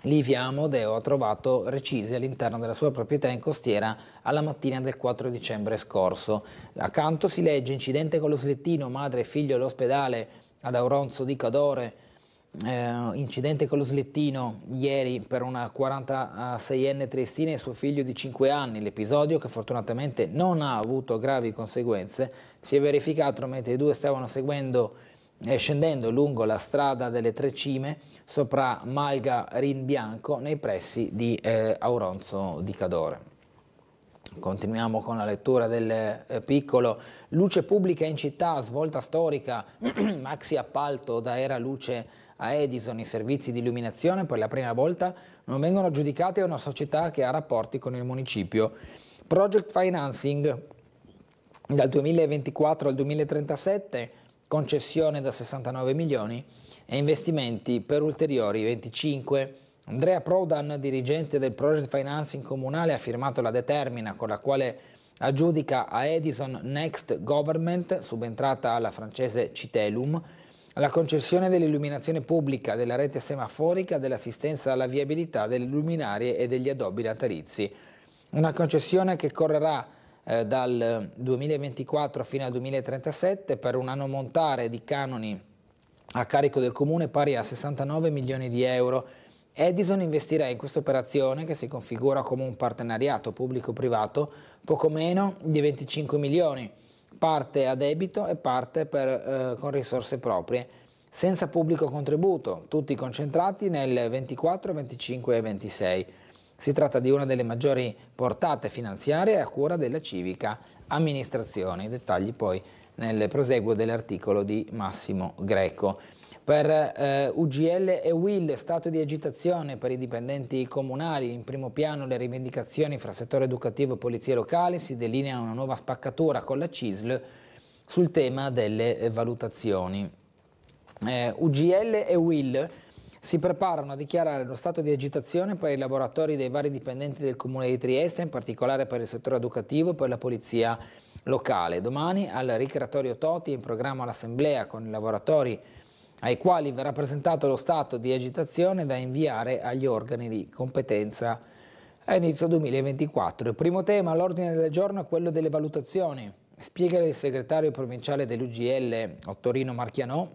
Livia Amodeo ha trovato recise all'interno della sua proprietà in costiera alla mattina del 4 dicembre scorso. Accanto si legge incidente con lo selettino, madre e figlio all'ospedale ad Auronzo di Cadore, eh, incidente con lo slittino ieri per una 46enne triestina e suo figlio di 5 anni. L'episodio, che fortunatamente non ha avuto gravi conseguenze, si è verificato mentre i due stavano seguendo, e eh, scendendo lungo la strada delle Tre Cime sopra Malga Rin Bianco nei pressi di eh, Auronzo di Cadore. Continuiamo con la lettura del eh, piccolo. Luce pubblica in città, svolta storica, maxi appalto da Era Luce a Edison i servizi di illuminazione per la prima volta non vengono giudicati a una società che ha rapporti con il municipio. Project Financing dal 2024 al 2037, concessione da 69 milioni e investimenti per ulteriori 25. Andrea Prodan, dirigente del Project Financing Comunale, ha firmato la determina con la quale aggiudica a Edison Next Government, subentrata alla francese Citelum, la concessione dell'illuminazione pubblica, della rete semaforica, dell'assistenza alla viabilità delle luminarie e degli addobbi natalizi. Una concessione che correrà eh, dal 2024 eh, fino al 2037 per un anno montare di canoni a carico del Comune pari a 69 milioni di euro. Edison investirà in questa operazione, che si configura come un partenariato pubblico-privato, poco meno di 25 milioni parte a debito e parte per, eh, con risorse proprie, senza pubblico contributo, tutti concentrati nel 24, 25 e 26. Si tratta di una delle maggiori portate finanziarie a cura della civica amministrazione. I dettagli poi nel proseguo dell'articolo di Massimo Greco. Per eh, UGL e Will, stato di agitazione per i dipendenti comunali, in primo piano le rivendicazioni fra settore educativo e polizie locali, si delinea una nuova spaccatura con la CISL sul tema delle eh, valutazioni. Eh, UGL e Will si preparano a dichiarare lo stato di agitazione per i lavoratori dei vari dipendenti del Comune di Trieste, in particolare per il settore educativo e per la polizia locale. Domani al Ricreatorio Toti in programma l'assemblea con i lavoratori ai quali verrà presentato lo stato di agitazione da inviare agli organi di competenza a inizio 2024. Il primo tema all'ordine del giorno è quello delle valutazioni. Spiega il segretario provinciale dell'UGL Ottorino Marchianò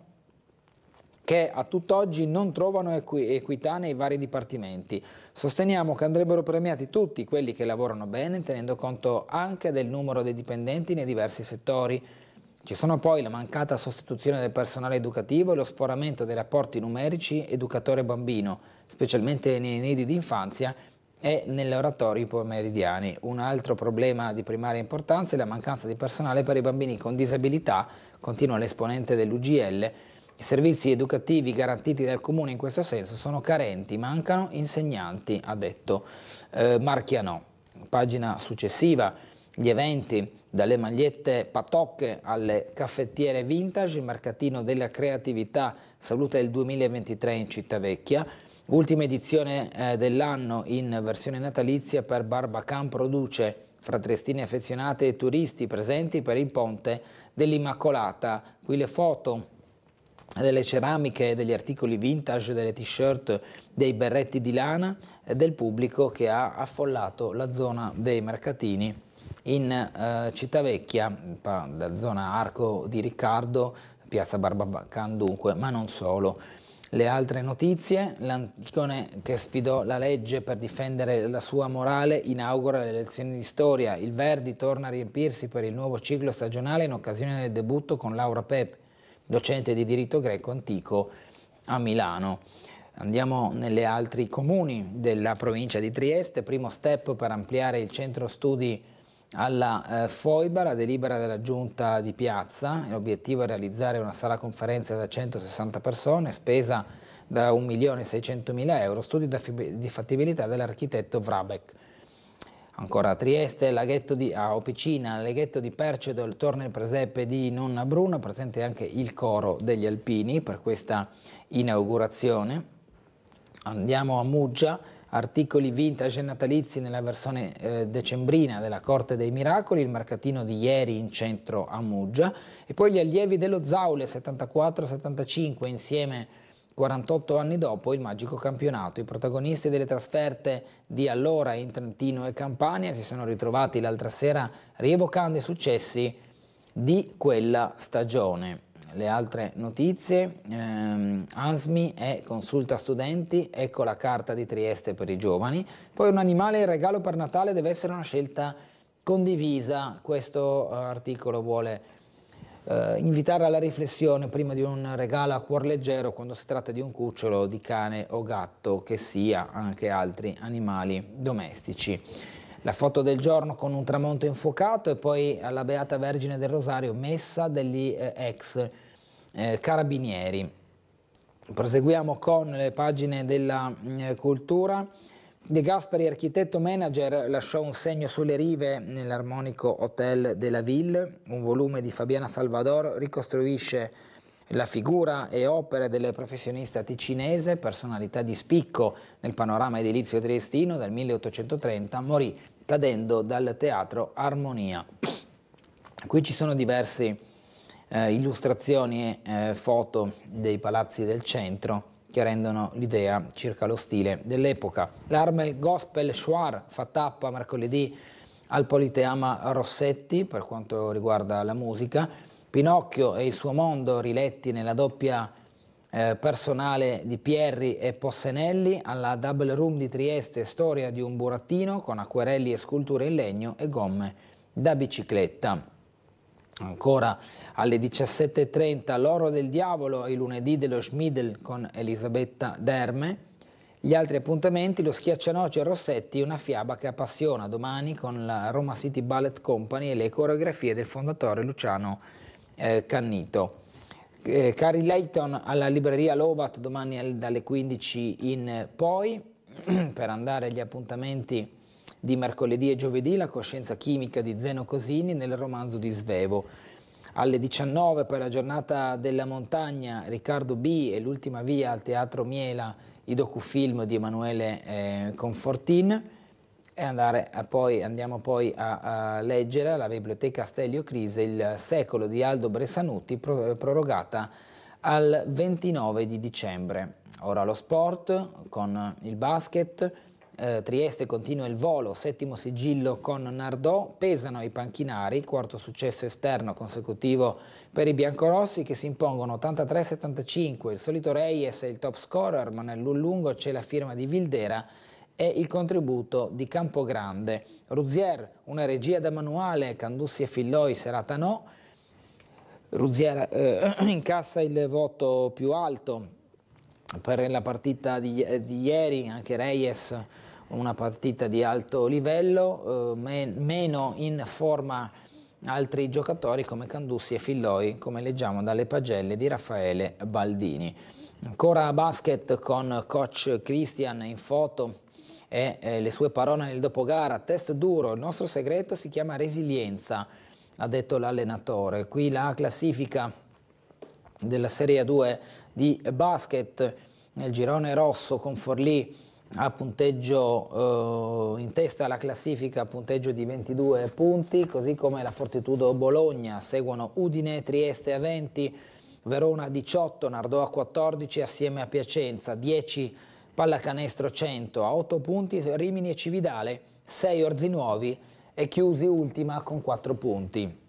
che a tutt'oggi non trovano equi equitanei i vari dipartimenti. Sosteniamo che andrebbero premiati tutti quelli che lavorano bene, tenendo conto anche del numero dei dipendenti nei diversi settori. Ci sono poi la mancata sostituzione del personale educativo e lo sforamento dei rapporti numerici educatore-bambino, specialmente nei nidi di e nelle oratorie pomeridiani. Un altro problema di primaria importanza è la mancanza di personale per i bambini con disabilità, continua l'esponente dell'UGL. I servizi educativi garantiti dal Comune in questo senso sono carenti, mancano insegnanti, ha detto eh, Marchiano. Pagina successiva gli eventi, dalle magliette patocche alle caffettiere vintage, il mercatino della creatività saluta il 2023 in Città Vecchia. Ultima edizione eh, dell'anno in versione natalizia per Barbacan Produce, fra triestini affezionate e turisti presenti per il ponte dell'Immacolata. Qui le foto delle ceramiche, degli articoli vintage, delle t-shirt, dei berretti di lana e eh, del pubblico che ha affollato la zona dei mercatini in eh, Cittavecchia, da zona Arco di Riccardo, piazza Barbacan dunque, ma non solo. Le altre notizie, l'Anticone che sfidò la legge per difendere la sua morale inaugura le lezioni di storia, il Verdi torna a riempirsi per il nuovo ciclo stagionale in occasione del debutto con Laura Pep, docente di diritto greco antico a Milano. Andiamo nelle altri comuni della provincia di Trieste, primo step per ampliare il centro studi alla eh, foiba la delibera della giunta di piazza, l'obiettivo è realizzare una sala conferenze da 160 persone, spesa da 1.600.000 euro, studio di fattibilità dell'architetto Vrabeck. Ancora a Trieste, laghetto di a Opicina, laghetto di Percedo, torna il presepe di Nonna Bruna, presente anche il coro degli alpini per questa inaugurazione. Andiamo a Muggia, articoli vintage e natalizi nella versione eh, decembrina della Corte dei Miracoli, il mercatino di ieri in centro a Muggia, e poi gli allievi dello Zaule 74-75 insieme 48 anni dopo il magico campionato. I protagonisti delle trasferte di allora in Trentino e Campania si sono ritrovati l'altra sera rievocando i successi di quella stagione le altre notizie, ehm, ANSMI e consulta studenti, ecco la carta di Trieste per i giovani, poi un animale in regalo per Natale deve essere una scelta condivisa, questo eh, articolo vuole eh, invitare alla riflessione prima di un regalo a cuor leggero quando si tratta di un cucciolo di cane o gatto che sia anche altri animali domestici la foto del giorno con un tramonto infuocato e poi alla Beata Vergine del Rosario messa degli eh, ex eh, Carabinieri. Proseguiamo con le pagine della eh, cultura. De Gasperi, architetto manager, lasciò un segno sulle rive nell'armonico Hotel de la Ville. Un volume di Fabiana Salvador ricostruisce la figura e opere del professionista ticinese, personalità di spicco nel panorama edilizio triestino dal 1830, morì cadendo dal teatro Armonia. Qui ci sono diversi eh, illustrazioni e eh, foto dei palazzi del centro che rendono l'idea circa lo stile dell'epoca. L'Armel Gospel Schwar fa tappa mercoledì al Politeama Rossetti per quanto riguarda la musica. Pinocchio e il suo mondo riletti nella doppia eh, personale di Pierri e Possenelli alla Double Room di Trieste Storia di un burattino con acquerelli e sculture in legno e gomme da bicicletta. Ancora alle 17.30 l'oro del diavolo, i lunedì dello Schmidl con Elisabetta Derme. Gli altri appuntamenti, lo schiaccianoce a Rossetti, una fiaba che appassiona domani con la Roma City Ballet Company e le coreografie del fondatore Luciano eh, Cannito. Eh, Cari Leighton alla libreria Lobat domani dalle 15 in poi per andare agli appuntamenti di mercoledì e giovedì la coscienza chimica di Zeno Cosini nel romanzo di Svevo. Alle 19 per la giornata della montagna Riccardo B e l'ultima via al Teatro Miela i docufilm di Emanuele eh, Confortin e poi, andiamo poi a, a, leggere alla biblioteca Stelio Crise il secolo di Aldo Bressanuti pro, prorogata al 29 di dicembre. Ora lo sport con il basket, eh, Trieste continua il volo, settimo sigillo con Nardò, pesano i panchinari, quarto successo esterno consecutivo per i biancorossi che si impongono 83-75, il solito Reyes è il top scorer, ma nel lungo c'è la firma di Vildera e il contributo di Campogrande. Ruzier, una regia da manuale, Candussi e Filloi, serata no. Ruzier eh, incassa il voto più alto per la partita di, di ieri, anche Reyes una partita di alto livello, eh, men- meno in forma altri giocatori come Candussi e Filloi, come leggiamo dalle pagelle di Raffaele Baldini. Ancora basket con coach Christian in foto e eh, le sue parole nel dopogara, test duro, il nostro segreto si chiama resilienza, ha detto l'allenatore. Qui la classifica della Serie 2 di basket nel girone rosso con Forlì a punteggio eh, in testa alla classifica a punteggio di 22 punti, così come la Fortitudo Bologna, seguono Udine, Trieste a 20, Verona a 18, Nardò a 14 assieme a Piacenza, 10 Pallacanestro 100 a 8 punti, Rimini e Cividale 6 Orzinuovi e chiusi ultima con 4 punti.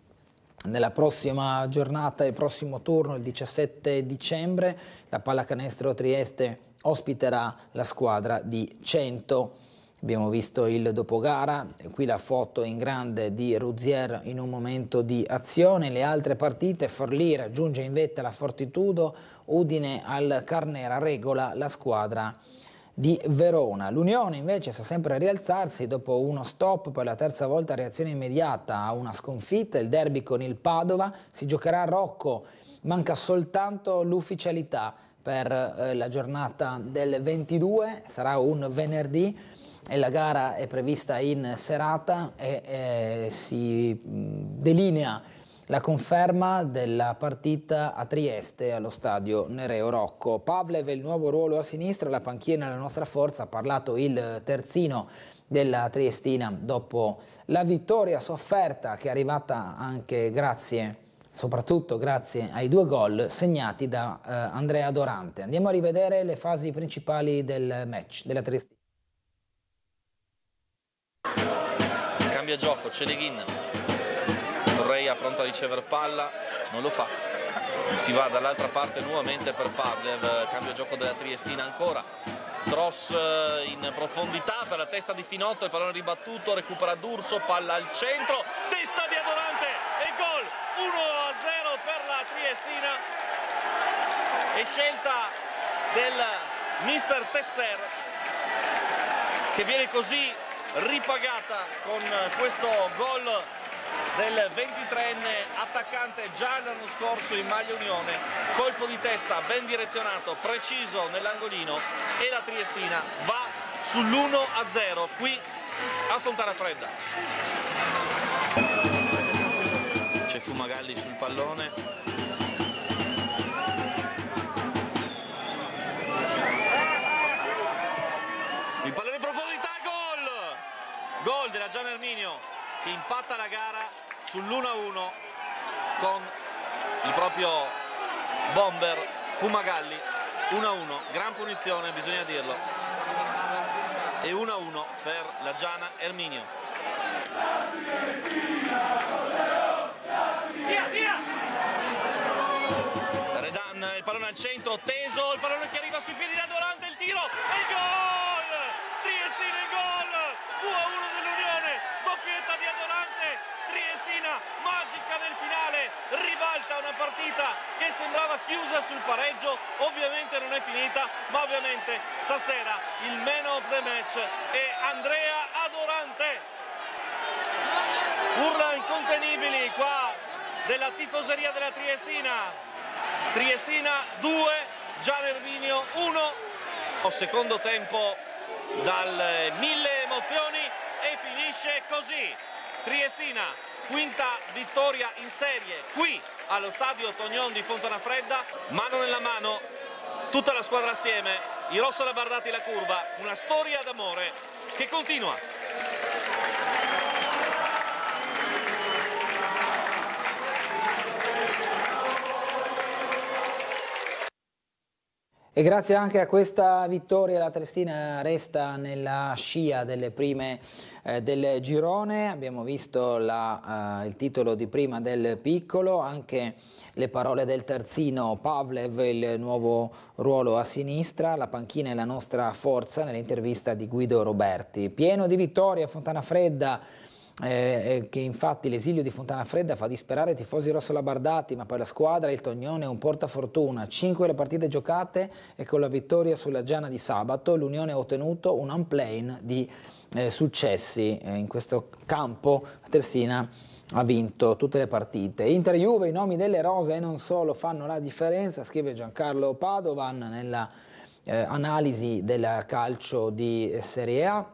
Nella prossima giornata, il prossimo turno, il 17 dicembre, la Pallacanestro Trieste ospiterà la squadra di 100. Abbiamo visto il dopogara, qui la foto in grande di Ruzier in un momento di azione, le altre partite, Forlì raggiunge in vetta la Fortitudo, Udine al Carnera regola la squadra di Verona. L'Unione invece sa sempre rialzarsi dopo uno stop per la terza volta reazione immediata a una sconfitta, il derby con il Padova, si giocherà a Rocco, manca soltanto l'ufficialità per eh, la giornata del 22, sarà un venerdì e la gara è prevista in serata e eh, si delinea la conferma della partita a Trieste allo stadio Nereo Rocco. Pavlev il nuovo ruolo a sinistra, la panchina è la nostra forza, ha parlato il terzino della Triestina dopo la vittoria sofferta che è arrivata anche grazie a soprattutto grazie ai due gol segnati da eh, Andrea Dorante. Andiamo a rivedere le fasi principali del match della Triestina. Cambia gioco, Celeghin. Correia pronto a ricevere palla, non lo fa. Si va dall'altra parte nuovamente per Pavlev, cambio gioco della Triestina ancora. Cross eh, in profondità per la testa di Finotto, il pallone ribattuto, recupera D'Urso, palla al centro, testa di Adorante e gol! 1 e scelta del mister Tesser che viene così ripagata con questo gol del 23enne attaccante già l'anno scorso in maglia Unione, colpo di testa ben direzionato, preciso nell'angolino e la Triestina va sull'1-0 qui a Fontana Fredda. C'è Fumagalli sul pallone, gol della Gian Erminio che impatta la gara sull'1-1 con il proprio bomber Fumagalli 1-1, gran punizione bisogna dirlo e 1-1 per la Giana Erminio via, via. Redan il pallone al centro, teso, il pallone che arriva sui piedi da Dorante, il tiro e gol! Flavia Dolante, Triestina, magica del finale, ribalta una partita che sembrava chiusa sul pareggio, ovviamente non è finita, ma ovviamente stasera il man of the match è Andrea Adorante. Urla incontenibili qua della tifoseria della Triestina. Triestina 2, Gianervinio 1. Secondo tempo dal mille emozioni finisce così. Triestina, quinta vittoria in serie qui allo stadio Tognon di Fontanafredda, mano nella mano, tutta la squadra assieme, i Rosso bardati la curva, una storia d'amore che continua. E grazie anche a questa vittoria la Trestina resta nella scia delle prime eh, del girone, abbiamo visto la, eh, il titolo di prima del piccolo, anche le parole del terzino Pavlev, il nuovo ruolo a sinistra, la panchina è la nostra forza nell'intervista di Guido Roberti. Pieno di vittoria Fontana Fredda eh, eh, che infatti l'esilio di Fontana Fredda fa disperare i tifosi rossolabardati, ma poi la squadra il Tognone è un portafortuna. Cinque le partite giocate e con la vittoria sulla Giana di sabato l'Unione ha ottenuto un unplane di eh, successi. Eh, in questo campo Tersina ha vinto tutte le partite. Inter Juve, i nomi delle rose e non solo fanno la differenza, scrive Giancarlo Padovan nella eh, analisi del calcio di Serie A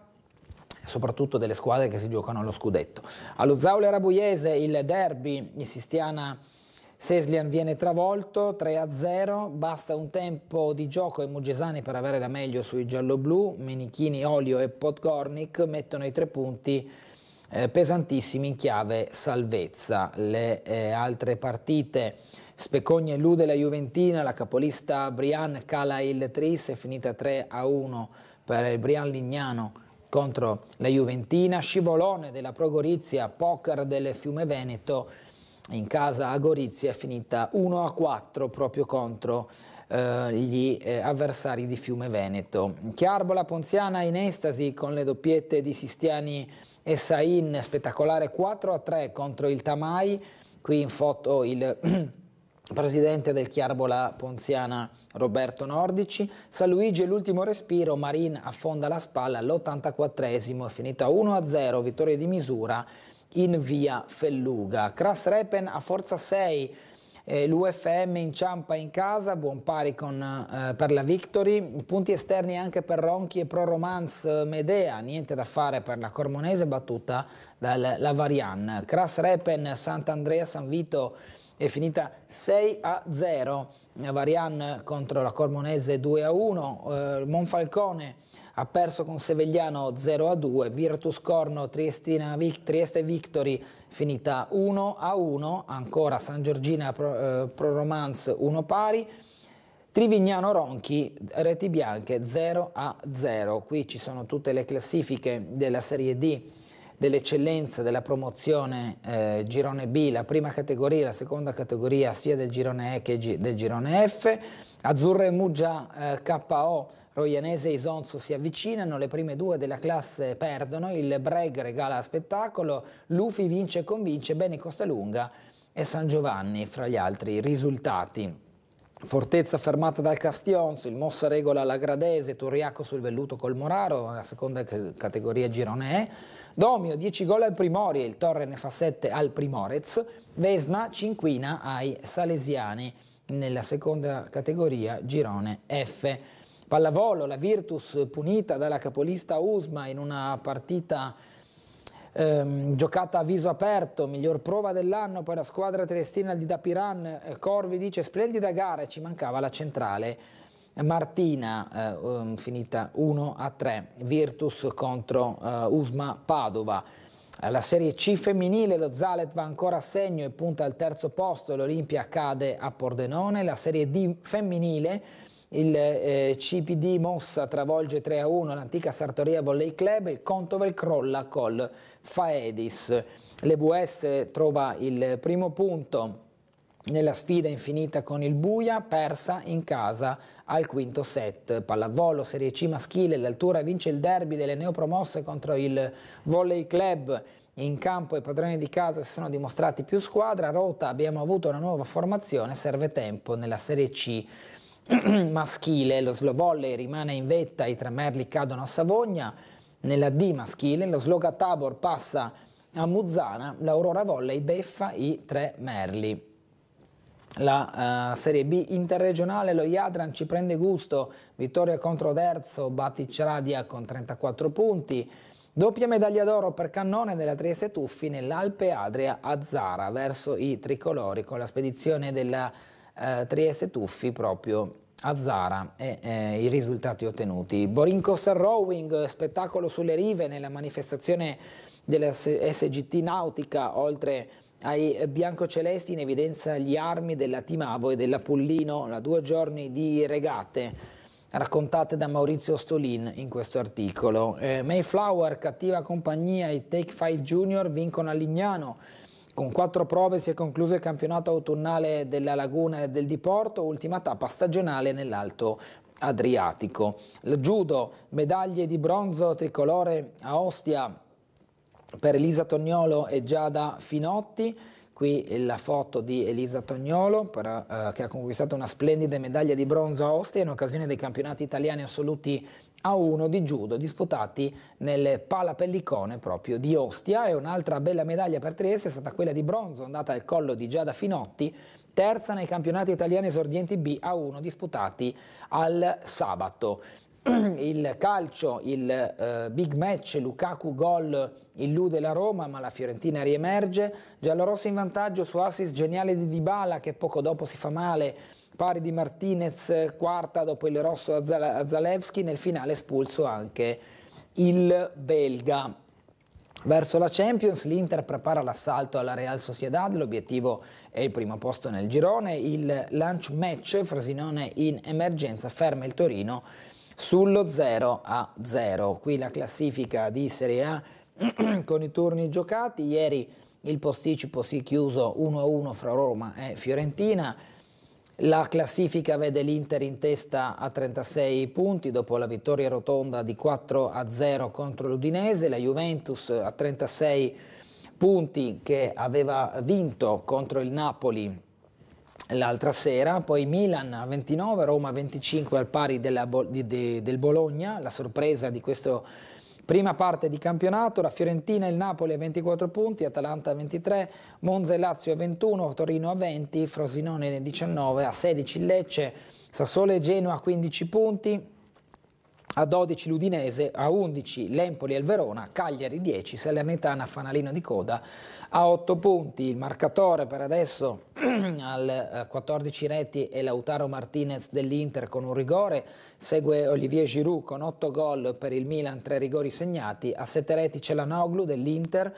soprattutto delle squadre che si giocano allo scudetto. Allo Zaule Rabuiese il derby in Sistiana Seslian viene travolto 3-0, basta un tempo di gioco ai Mugesani per avere la meglio sui gialloblu, Menichini, Olio e Podgornik mettono i tre punti eh, pesantissimi in chiave salvezza. Le eh, altre partite Specogna illude la Juventina, la capolista Brian cala il Tris, è finita 3-1 per il Brian Lignano contro la Juventina, scivolone della Pro Gorizia, poker del Fiume Veneto, in casa a Gorizia è finita 1-4 proprio contro eh, gli eh, avversari di Fiume Veneto. Chiarbola Ponziana in estasi con le doppiette di Sistiani e Sain, spettacolare 4-3 a contro il Tamai, qui in foto il presidente del Chiarbola Ponziana Roberto Nordici. San Luigi è l'ultimo respiro, Marin affonda la spalla all'84esimo, è finita 1-0, vittoria di misura in via Felluga. Kras Repen a forza 6, eh, l'UFM inciampa in casa, buon pari con, eh, per la Victory, punti esterni anche per Ronchi e Pro Romance eh, Medea, niente da fare per la Cormonese battuta dal Lavarian. Kras Repen, Sant'Andrea San Vito è finita 6 a 0. Varian contro la Cormonese 2 a 1, eh, Monfalcone ha perso con Sevegliano 0 a 2, Virtus Corno Triestina, Vic, Trieste Victory finita 1 a 1, ancora San Giorgina Pro, eh, Pro Romance 1 pari. Trivignano Ronchi, reti bianche 0 a 0. Qui ci sono tutte le classifiche della Serie D dell'eccellenza, della promozione eh, girone B, la prima categoria, la seconda categoria sia del girone E che del girone F. Azzurre e Muggia eh, KO, Roianese e Isonzo si avvicinano, le prime due della classe perdono, il Breg regala spettacolo, Luffy vince e convince, Beni Costalunga e San Giovanni fra gli altri risultati. Fortezza fermata dal Castionzo, il Mossa regola la Gradese, Turriaco sul velluto col Moraro, la seconda categoria girone E. Domio 10 gol al Primori, il Torre ne fa 7 al Primorez, Vesna cinquina ai Salesiani nella seconda categoria girone F. Pallavolo, la Virtus punita dalla capolista Usma in una partita ehm, giocata a viso aperto, miglior prova dell'anno per la squadra triestina di Dapiran. Eh, Corvi dice splendida gara, ci mancava la centrale Martina eh, um, finita 1 a 3, Virtus contro eh, Usma Padova. Eh, la Serie C femminile, lo Zalet va ancora a segno e punta al terzo posto, l'Olimpia cade a Pordenone. La Serie D femminile, il eh, CPD Mossa travolge 3 a 1 l'antica Sartoria Volley Club, il Contovel crolla col Faedis. L'EBS trova il primo punto nella sfida infinita con il Buia, persa in casa al quinto set. Pallavolo Serie C maschile, l'altura vince il derby delle neopromosse contro il Volley Club. In campo i padroni di casa si sono dimostrati più squadra, Rota abbiamo avuto una nuova formazione, serve tempo nella Serie C maschile, lo Slovolley rimane in vetta, i tre merli cadono a Savogna, nella D maschile lo Sloga Tabor passa a Muzzana, l'Aurora Volley beffa i tre merli. La uh, Serie B interregionale, lo Iadran ci prende gusto, vittoria contro Derzo, Baticradia con 34 punti, doppia medaglia d'oro per cannone della Trieste Tuffi nell'Alpe Adria a Zara verso i tricolori con la spedizione della uh, Trieste Tuffi proprio a Zara e eh, i risultati ottenuti. Borinco Rowing, spettacolo sulle rive nella manifestazione della SGT Nautica, oltre a ai biancocelesti in evidenza gli armi della Timavo e dell'Apullino, la due giorni di regate raccontate da Maurizio Stolin in questo articolo. Eh, Mayflower, cattiva compagnia, i Take 5 Junior vincono a Lignano. Con quattro prove si è concluso il campionato autunnale della Laguna e del Diporto, ultima tappa stagionale nell'Alto Adriatico. Il judo, medaglie di bronzo tricolore a Ostia per Elisa Tognolo e Giada Finotti. Qui la foto di Elisa Tognolo per, eh, che ha conquistato una splendida medaglia di bronzo a Ostia in occasione dei campionati italiani assoluti A1 di judo disputati nel Pellicone proprio di Ostia e un'altra bella medaglia per Trieste è stata quella di bronzo andata al collo di Giada Finotti terza nei campionati italiani esordienti B A1 disputati al sabato. Il calcio, il eh, big match, Lukaku gol Illude la Roma, ma la Fiorentina riemerge. Giallorosso in vantaggio su Assis geniale di Dybala che poco dopo si fa male. Pari di Martinez, quarta dopo il rosso a, Zalewski. Nel finale espulso anche il belga. Verso la Champions l'Inter prepara l'assalto alla Real Sociedad, l'obiettivo è il primo posto nel girone, il lunch match Frosinone in emergenza ferma il Torino sullo 0 a 0. Qui la classifica di Serie A con i turni giocati. Ieri il posticipo si è chiuso 1-1 fra Roma e Fiorentina. La classifica vede l'Inter in testa a 36 punti dopo la vittoria rotonda di 4-0 contro l'Udinese, la Juventus a 36 punti che aveva vinto contro il Napoli l'altra sera, poi Milan a 29, Roma a 25 al pari della, di, de, del Bologna, la sorpresa di questo Prima parte di campionato, la Fiorentina e il Napoli a 24 punti, Atalanta a 23, Monza e Lazio a 21, Torino a 20, Frosinone a 19, a 16 Lecce, Sassuolo e Genoa a 15 punti, a 12 l'Udinese, a 11 l'Empoli e il Verona, Cagliari 10, Salernitana fanalino di coda a 8 punti. Il marcatore per adesso al 14 eh, reti è Lautaro Martinez dell'Inter con un rigore, segue Olivier Giroud con 8 gol per il Milan, 3 rigori segnati, a 7 reti c'è la Noglu dell'Inter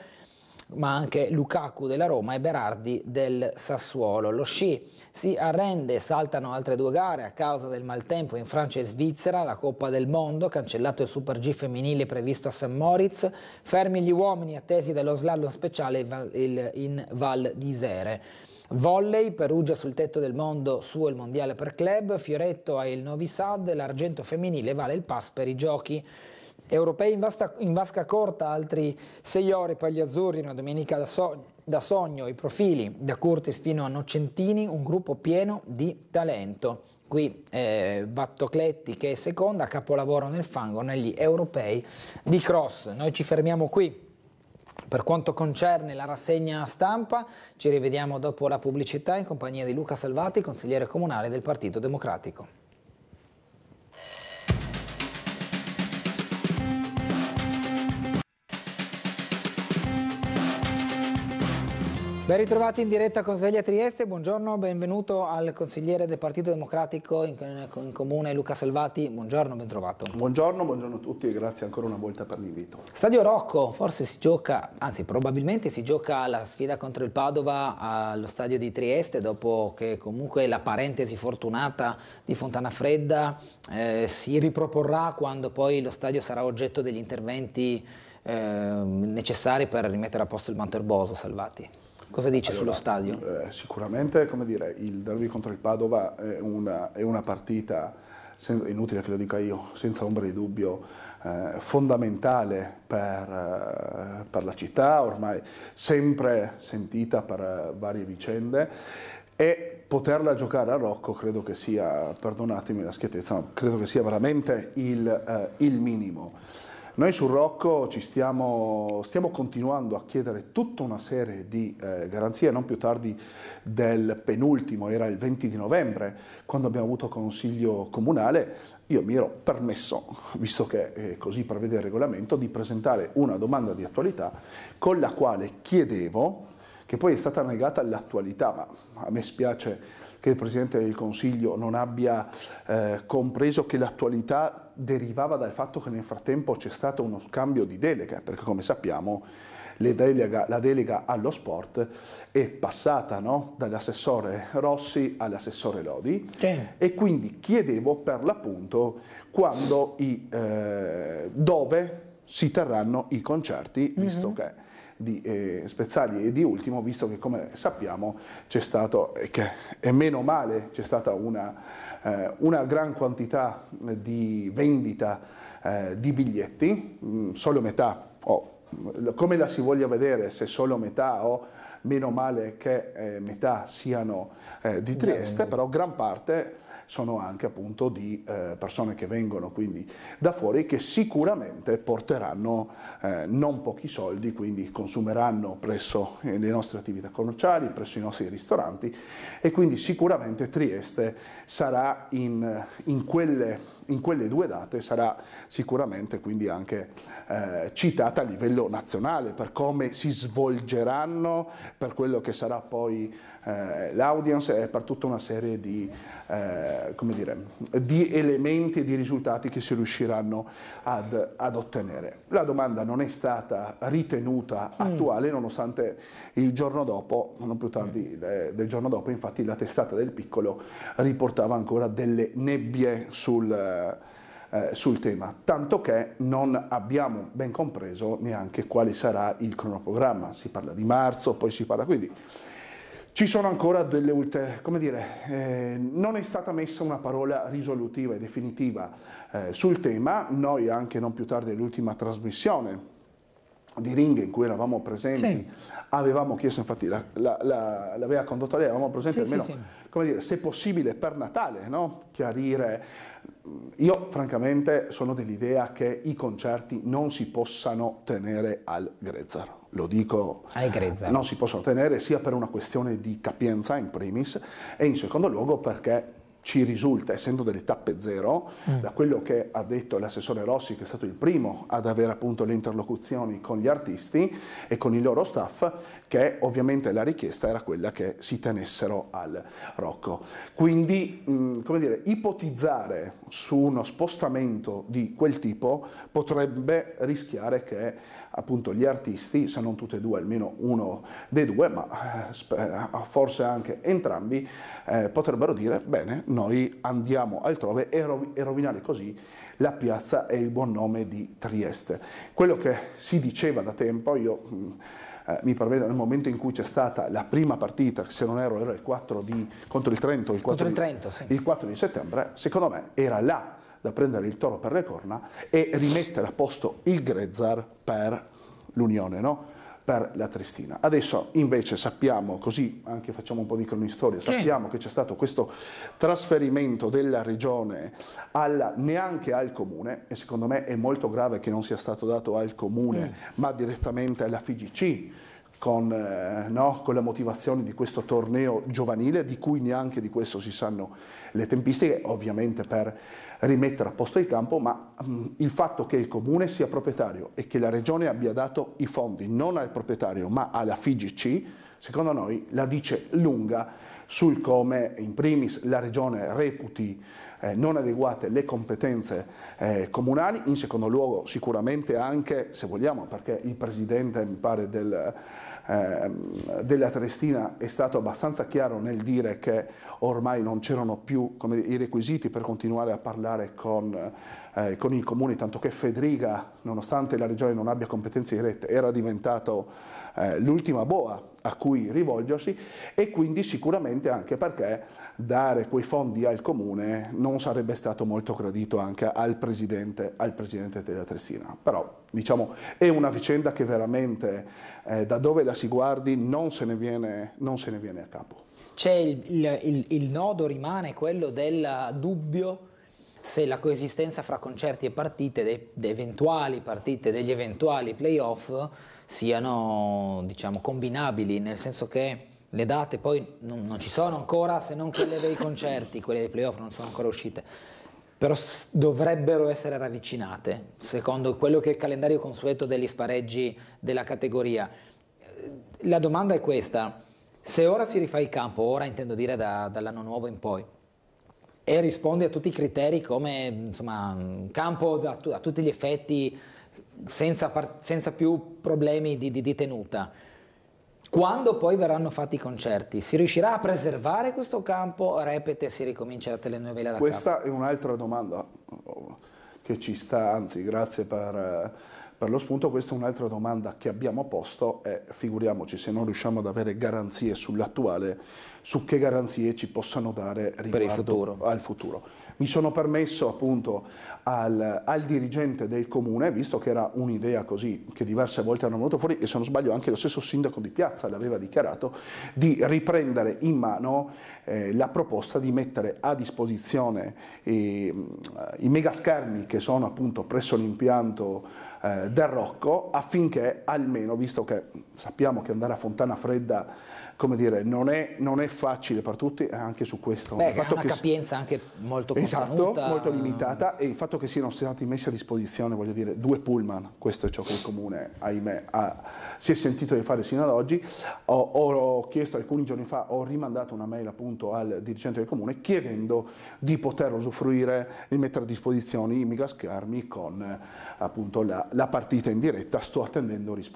ma anche Lukaku della Roma e Berardi del Sassuolo. Lo sci si arrende, saltano altre due gare a causa del maltempo in Francia e Svizzera, la Coppa del Mondo, cancellato il Super G femminile previsto a St. Moritz, fermi gli uomini attesi dallo slalom speciale in Val d'Isere. Volley, Perugia sul tetto del mondo, suo il mondiale per club, Fioretto ha il Novi Sad, l'argento femminile vale il pass per i giochi. Europei in, vasta, in, vasca corta, altri sei ore per gli Azzurri, una domenica da, so, da sogno, i profili da Curtis fino a Nocentini, un gruppo pieno di talento. Qui eh, Battocletti che è seconda, capolavoro nel fango negli Europei di cross. Noi ci fermiamo qui. Per quanto concerne la rassegna stampa, ci rivediamo dopo la pubblicità in compagnia di Luca Salvati, consigliere comunale del Partito Democratico. Ben ritrovati in diretta con Sveglia Trieste, buongiorno, benvenuto al consigliere del Partito Democratico in, in Comune Luca Salvati, buongiorno, bentrovato. Buongiorno, buongiorno a tutti e grazie ancora una volta per l'invito. Stadio Rocco, forse si gioca, anzi probabilmente si gioca la sfida contro il Padova allo stadio di Trieste dopo che comunque la parentesi fortunata di Fontana Fredda eh, si riproporrà quando poi lo stadio sarà oggetto degli interventi eh, necessari per rimettere a posto il manto erboso, Salvati. Cosa dice allora, sullo stadio? Eh, sicuramente, come dire, il derby contro il Padova è una, è una partita, sen, inutile che lo dica io, senza ombra di dubbio, eh, fondamentale per, eh, per, la città, ormai sempre sentita per eh, varie vicende e poterla giocare a Rocco credo che sia, perdonatemi la schiettezza, credo che sia veramente il, eh, il minimo. Noi su Rocco ci stiamo, stiamo continuando a chiedere tutta una serie di eh, garanzie, non più tardi del penultimo, era il 20 di novembre, quando abbiamo avuto consiglio comunale, io mi ero permesso, visto che eh, così prevede il regolamento, di presentare una domanda di attualità con la quale chiedevo, che poi è stata negata l'attualità, ma a me spiace che il Presidente del Consiglio non abbia eh, compreso che l'attualità derivava dal fatto che nel frattempo c'è stato uno scambio di delega, perché come sappiamo le delega, la delega allo sport è passata no? dall'assessore Rossi all'assessore Lodi sì. e quindi chiedevo per l'appunto quando i, eh, dove si terranno i concerti, visto mm -hmm. che di eh, Spezzali e di Ultimo, visto che come sappiamo c'è stato, e che è meno male, c'è stata una, eh, una, gran quantità di vendita eh, di biglietti, mh, mm, solo metà, oh, come la si voglia vedere, se solo metà o... meno male che eh, metà siano eh, di Trieste, però gran parte sono anche appunto di eh, persone che vengono quindi da fuori che sicuramente porteranno eh, non pochi soldi, quindi consumeranno presso eh, le nostre attività commerciali, presso i nostri ristoranti e quindi sicuramente Trieste sarà in, in, quelle, in quelle, due date, sarà sicuramente quindi anche eh, citata a livello nazionale per come si svolgeranno, per quello che sarà poi eh, l'audience e per tutta una serie di, eh, dire, di, elementi e di risultati che si riusciranno ad, ad ottenere. La domanda non è stata ritenuta mm. attuale, mm. nonostante il giorno dopo, non più tardi mm. de, del giorno dopo, infatti la testata del piccolo riportava ancora delle nebbie sul eh, sul tema, tanto che non abbiamo ben compreso neanche quale sarà il cronoprogramma. Si parla di marzo, poi si parla quindi ci sono ancora delle ulteriori, come dire, eh, non è stata messa una parola risolutiva e definitiva eh, sul tema, noi anche non più tardi dell'ultima trasmissione di ring in cui eravamo presenti, sì. avevamo chiesto infatti la, la, la, la condottoria, avevamo presente sì, almeno, sì, sì. come dire, se possibile per Natale, no? chiarire, mm, io francamente sono dell'idea che i concerti non si possano tenere al Grezzaro lo dico, non si possono tenere sia per una questione di capienza in primis e in secondo luogo perché ci risulta, essendo delle tappe zero, mm. da quello che ha detto l'assessore Rossi, che è stato il primo ad avere appunto le interlocuzioni con gli artisti e con il loro staff, che ovviamente la richiesta era quella che si tenessero al Rocco. Quindi, mh, mm, come dire, ipotizzare su uno spostamento di quel tipo potrebbe rischiare che appunto gli artisti, se non tutti e due, almeno uno dei due, ma eh, forse anche entrambi, eh, potrebbero dire, bene, noi andiamo altrove e, rov e rovinare così la piazza e il buon nome di Trieste. Quello che si diceva da tempo, io... Mm, eh, mi permetto, nel momento in cui c'è stata la prima partita, se non erro era il 4 di, contro il Trento, il 4, il Trento, sì. il 4 di settembre, secondo me era la da prendere il toro per le corna e rimettere a posto il Grezzar per l'Unione, no? per la Tristina. Adesso invece sappiamo, così anche facciamo un po' di cronistoria, sì. sappiamo che c'è stato questo trasferimento della regione alla, neanche al comune e secondo me è molto grave che non sia stato dato al comune mm. ma direttamente alla FIGC con, eh, no, con, la motivazione di questo torneo giovanile di cui neanche di questo si sanno le tempistiche, ovviamente per rimettere a posto il campo, ma mh, mm, il fatto che il comune sia proprietario e che la regione abbia dato i fondi non al proprietario ma alla FIGC, secondo noi la dice lunga sul come in primis la regione reputi eh, non adeguate le competenze eh, comunali, in secondo luogo sicuramente anche, se vogliamo, perché il presidente mi pare del Ehm, della Triestina è stato abbastanza chiaro nel dire che ormai non c'erano più come, i requisiti per continuare a parlare con, eh, con i comuni, tanto che Federica, nonostante la regione non abbia competenze dirette, era diventato eh, l'ultima boa a cui rivolgersi e quindi sicuramente anche perché dare quei fondi al comune non sarebbe stato molto gradito anche al presidente, al presidente della Trestina. Però diciamo è una vicenda che veramente eh, da dove la si guardi non se ne viene, se ne viene a capo. C'è il, il, il, il nodo rimane quello del dubbio se la coesistenza fra concerti e partite, ed eventuali partite, degli eventuali playoff siano diciamo, combinabili, nel senso che le date poi non, non, ci sono ancora se non quelle dei concerti, quelle dei playoff non sono ancora uscite, però dovrebbero essere ravvicinate secondo quello che è il calendario consueto degli spareggi della categoria. Eh, la domanda è questa, se ora si rifà il campo, ora intendo dire da, dall'anno nuovo in poi, e risponde a tutti i criteri come insomma, campo a, tu- a tutti gli effetti senza, par- senza più problemi di, di, di tenuta. Quando poi verranno fatti i concerti, si riuscirà a preservare questo campo? Repete, si ricomincia la telenovela da Questa capo. è un'altra domanda oh, che ci sta, anzi grazie per eh, per lo spunto questa è un'altra domanda che abbiamo posto è figuriamoci se non riusciamo ad avere garanzie sull'attuale, su che garanzie ci possano dare riguardo futuro. al futuro. Mi sono permesso appunto al, al dirigente del comune, visto che era un'idea così che diverse volte erano venuto fuori e se non sbaglio anche lo stesso sindaco di Piazza l'aveva dichiarato, di riprendere in mano eh, la proposta di mettere a disposizione i, ehm, i megaschermi che sono appunto presso l'impianto eh, del Rocco affinché almeno, visto che sappiamo che andare a Fontana Fredda come dire, non è, non è facile per tutti eh, anche su questo. Beh, il fatto ha una che capienza anche molto contenuta. Esatto, molto mm. limitata e il fatto che siano stati messi a disposizione, voglio dire, due pullman, questo è ciò che il Comune, ahimè, ha, si è sentito di fare sino ad oggi. Ho, ho chiesto alcuni giorni fa, ho rimandato una mail appunto al dirigente del Comune chiedendo di poter usufruire e mettere a disposizione i megaschermi con eh, appunto la, la partita in diretta, sto attendendo risposta.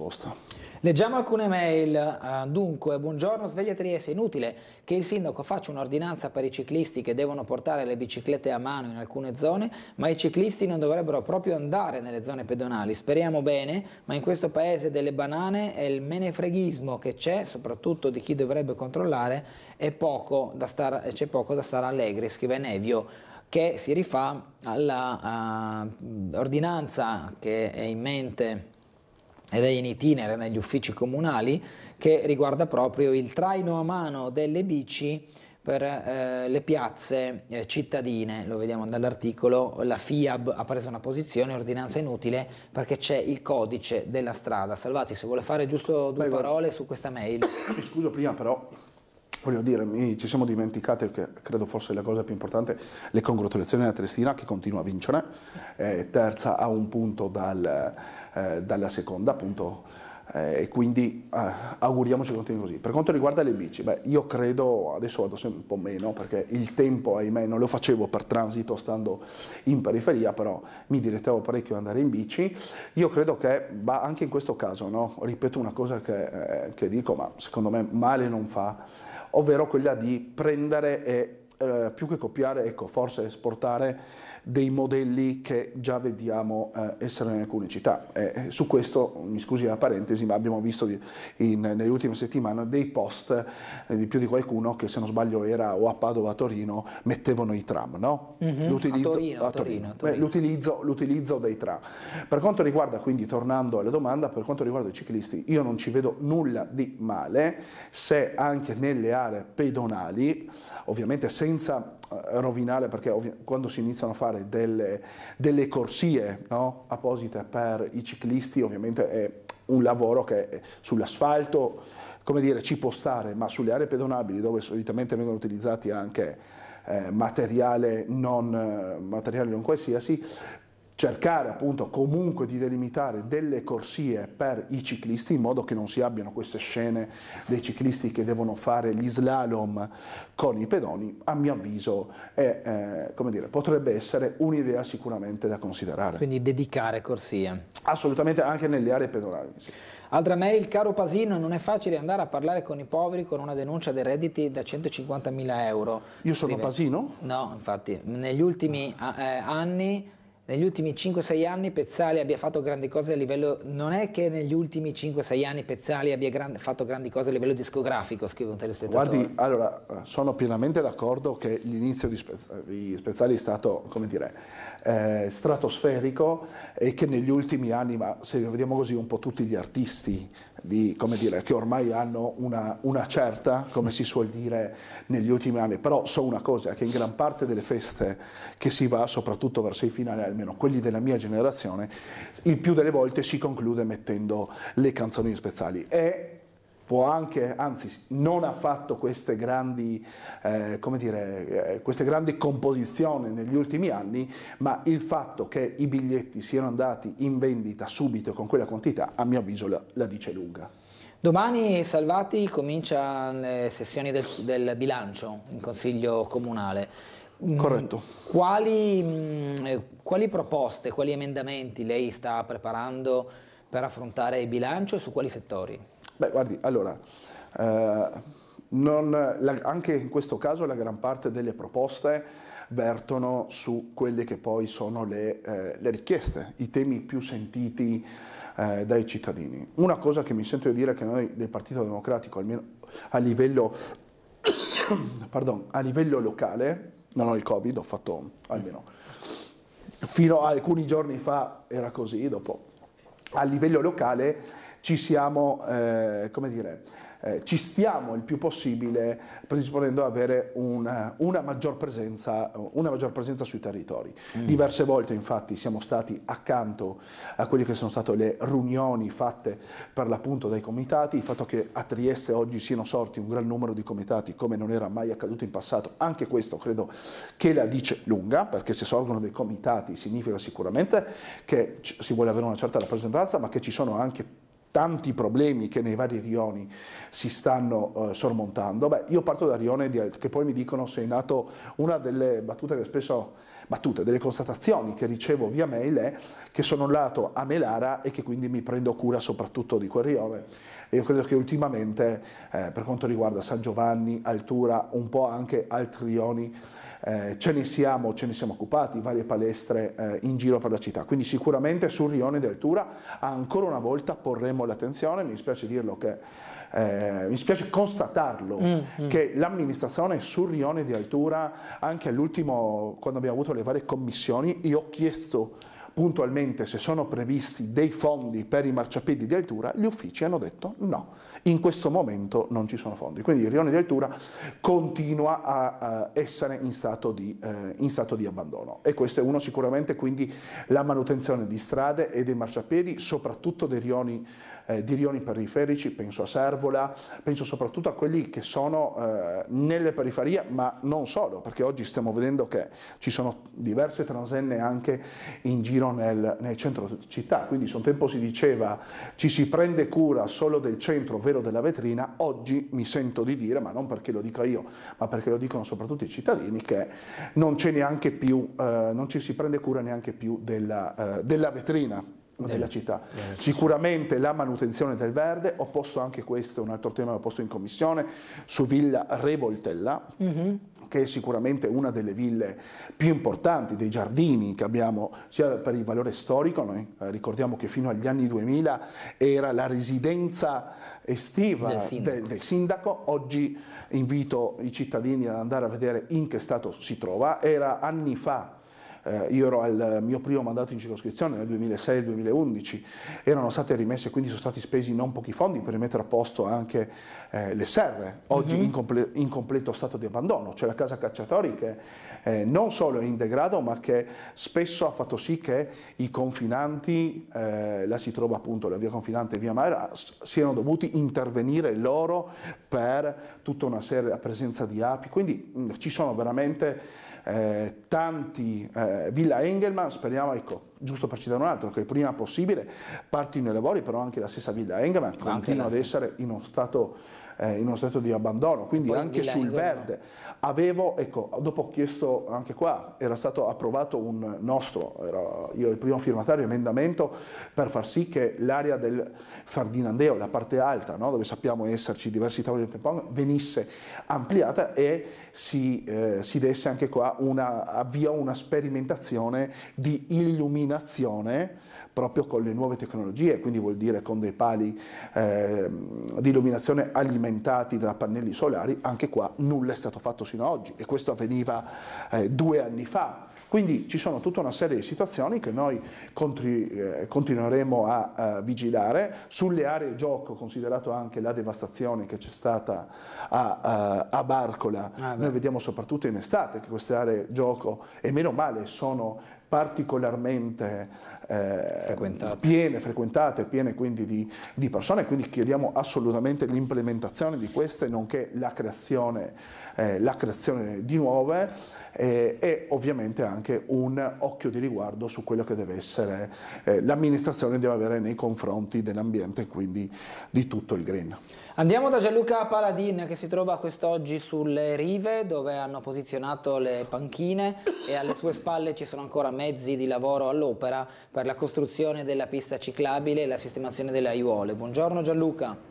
Leggiamo alcune mail. Ah, dunque, buongiorno Sveglia Trieste, inutile che il sindaco faccia un'ordinanza per i ciclisti che devono portare le biciclette a mano in alcune zone, ma i ciclisti non dovrebbero proprio andare nelle zone pedonali. Speriamo bene, ma in questo paese delle banane e il menefreghismo che c'è, soprattutto di chi dovrebbe controllare, poco star, eh, c'è poco da stare allegri, scrive Nevio che si rifà all'ordinanza ah, uh, che è in mente ed è in itinere negli uffici comunali che riguarda proprio il traino a mano delle bici per eh, le piazze eh, cittadine, lo vediamo dall'articolo, la FIAB ha preso una posizione, ordinanza inutile, perché c'è il codice della strada. Salvati, se vuole fare giusto due Beh, parole su questa mail. Mi scuso prima però, voglio dire, mi, ci siamo dimenticati, che credo fosse la cosa più importante, le congratulazioni alla Triestina che continua a vincere, eh, terza a un punto dal eh, dalla seconda appunto eh, e quindi eh, auguriamoci che continui così. Per quanto riguarda le bici, beh, io credo, adesso vado sempre un po' meno perché il tempo, ahimè, non lo facevo per transito stando in periferia, però mi direttavo parecchio ad andare in bici. Io credo che, bah, anche in questo caso, no? ripeto una cosa che, eh, che dico, ma secondo me male non fa, ovvero quella di prendere e eh, più che copiare, ecco, forse esportare dei modelli che già vediamo eh, essere in alcune città. Eh, eh su questo, mi scusi la parentesi, ma abbiamo visto di, in, nelle ultime settimane dei post eh, di più di qualcuno che, se non sbaglio, era o a Padova o a Torino, mettevano i tram, no? L'utilizzo, l'utilizzo dei tram. Per quanto riguarda, quindi, tornando alla domanda, per quanto riguarda i ciclisti, io non ci vedo nulla di male se anche nelle aree pedonali, ovviamente senza senza eh, rovinare, perché quando si iniziano a fare delle, delle corsie no? apposite per i ciclisti, ovviamente è un lavoro che sull'asfalto, come dire, ci può stare, ma sulle aree pedonabili dove solitamente vengono utilizzati anche eh, materiale, non, eh, materiale non qualsiasi, cercare appunto comunque di delimitare delle corsie per i ciclisti in modo che non si abbiano queste scene dei ciclisti che devono fare gli slalom con i pedoni, a mio avviso è, eh, dire, potrebbe essere un'idea sicuramente da considerare. Quindi dedicare corsie. Assolutamente anche nelle aree pedonali. Sì. Altra mail, caro Pasino, non è facile andare a parlare con i poveri con una denuncia dei redditi da 150 mila euro. Io sono Pasino? No, infatti, negli ultimi eh, anni negli ultimi 5-6 anni Pezzali abbia fatto grandi cose a livello... Non è che negli ultimi 5-6 anni Pezzali abbia gran, fatto grandi cose a livello discografico, scrive un telespettatore. Guardi, allora, sono pienamente d'accordo che l'inizio di, Pezzali è stato, come dire, eh, stratosferico e che negli ultimi anni, ma se vediamo così un po' tutti gli artisti di, dire, che ormai hanno una, una, certa, come si suol dire, negli ultimi anni. Però so una cosa, che in gran parte delle feste che si va, soprattutto verso i finali, almeno quelli della mia generazione, il più delle volte si conclude mettendo le canzoni speziali. E può anche, anzi non ha fatto queste grandi, eh, dire, eh, queste grandi composizioni negli ultimi anni, ma il fatto che i biglietti siano andati in vendita subito con quella quantità, a mio avviso la, la dice lunga. Domani Salvati comincia le sessioni del, del bilancio in Consiglio Comunale. Mm, Corretto. Quali, mm, eh, quali, proposte, quali emendamenti lei sta preparando per affrontare il bilancio e su quali settori? Beh, guardi, allora, eh, non, la, anche in questo caso la gran parte delle proposte vertono su quelle che poi sono le, eh, le richieste, i temi più sentiti eh, dai cittadini. Una cosa che mi sento di dire è che noi del Partito Democratico, almeno a livello, pardon, a livello locale, non ho il Covid, ho fatto almeno fino a alcuni giorni fa era così, dopo a livello locale ci siamo, eh, come dire, eh, ci stiamo il più possibile predisponendo ad avere una, eh, una, maggior presenza, una, maggior presenza, sui territori. Mm. Diverse volte infatti siamo stati accanto a quelle che sono state le riunioni fatte per l'appunto dai comitati, il fatto che a Trieste oggi siano sorti un gran numero di comitati come non era mai accaduto in passato, anche questo credo che la dice lunga, perché se sorgono dei comitati significa sicuramente che si vuole avere una certa rappresentanza, ma che ci sono anche tanti problemi che nei vari rioni si stanno eh, sormontando, beh, io parto da rione di, che poi mi dicono sei nato una delle battute che spesso battute, delle constatazioni che ricevo via mail è che sono nato a Melara e che quindi mi prendo cura soprattutto di quel rione. io credo che ultimamente, eh, per quanto riguarda San Giovanni, Altura, un po' anche altri rioni, eh, ce, ne siamo, ce, ne siamo, occupati, varie palestre eh, in giro per la città, quindi sicuramente sul rione di Altura ancora una volta porremo l'attenzione, mi dispiace dirlo che eh, mi spiace constatarlo, mm, mm. che l'amministrazione sul rione di altura, anche all'ultimo, quando abbiamo avuto le varie commissioni, io ho chiesto puntualmente se sono previsti dei fondi per i marciapiedi di altura, gli uffici hanno detto no. In questo momento non ci sono fondi, quindi il rione di Altura continua a essere in stato di, eh, in stato di abbandono e questo è uno sicuramente quindi la manutenzione di strade e dei marciapiedi, soprattutto dei rioni eh, di rioni periferici, penso a Servola, penso soprattutto a quelli che sono eh, nelle periferie, ma non solo, perché oggi stiamo vedendo che ci sono diverse transenne anche in giro nel, nel centro città, quindi su un tempo si diceva ci si prende cura solo del centro, ovvero della vetrina, oggi mi sento di dire, ma non perché lo dico io, ma perché lo dicono soprattutto i cittadini, che non c'è neanche più, eh, non ci si prende cura neanche più della, eh, della vetrina della città. Sicuramente la manutenzione del verde, ho posto anche questo, un altro tema l'ho posto in commissione, su Villa Revoltella, mm -hmm. che è sicuramente una delle ville più importanti, dei giardini che abbiamo, sia per il valore storico, noi eh, ricordiamo che fino agli anni 2000 era la residenza estiva del sindaco. Del, del sindaco. oggi invito i cittadini ad andare a vedere in che stato si trova, era anni fa eh, io ero al mio primo mandato in circoscrizione nel 2006-2011, erano state rimesse, quindi sono stati spesi non pochi fondi per rimettere a posto anche eh, le serre, oggi uh mhm. -huh. in, comple in, completo stato di abbandono, c'è la casa cacciatori che eh, non solo è in degrado ma che spesso ha fatto sì che i confinanti, eh, la si trova appunto la via confinante e via Mara, ah, siano dovuti intervenire loro per tutta una serie, la presenza di api, quindi mh, ci sono veramente eh, tanti eh, Villa Engelmann, speriamo, ecco, giusto per citare un altro, che prima possibile partino i lavori, però anche la stessa Villa Engelmann continua ad essere in uno stato, eh, in uno stato di abbandono, quindi Poi anche Villa sul Engelman. verde Avevo, ecco, dopo ho chiesto anche qua, era stato approvato un nostro, ero io il primo firmatario, emendamento per far sì che l'area del Ferdinandeo, la parte alta, no, dove sappiamo esserci diversi tavoli di ping pong, venisse ampliata e si, eh, si desse anche qua una, avvia una sperimentazione di illuminazione proprio con le nuove tecnologie, quindi vuol dire con dei pali eh, di illuminazione alimentati da pannelli solari, anche qua nulla è stato fatto sino ad oggi e questo avveniva eh, due anni fa. Quindi ci sono tutta una serie di situazioni che noi eh, continueremo a, a vigilare sulle aree gioco, considerato anche la devastazione che c'è stata a, a, a Barcola. Ah, noi vediamo soprattutto in estate che queste aree gioco, e meno male, sono particolarmente eh, frequentate. piene, frequentate, piene quindi di, di, persone, quindi chiediamo assolutamente l'implementazione di queste, nonché la creazione, eh, la creazione di nuove eh, e ovviamente anche un occhio di riguardo su quello che deve essere eh, l'amministrazione deve avere nei confronti dell'ambiente e quindi di tutto il green. Andiamo da Gianluca Paladin che si trova quest'oggi sulle rive dove hanno posizionato le panchine e alle sue spalle ci sono ancora mezzi di lavoro all'opera per la costruzione della pista ciclabile e la sistemazione delle aiuole. Buongiorno Gianluca.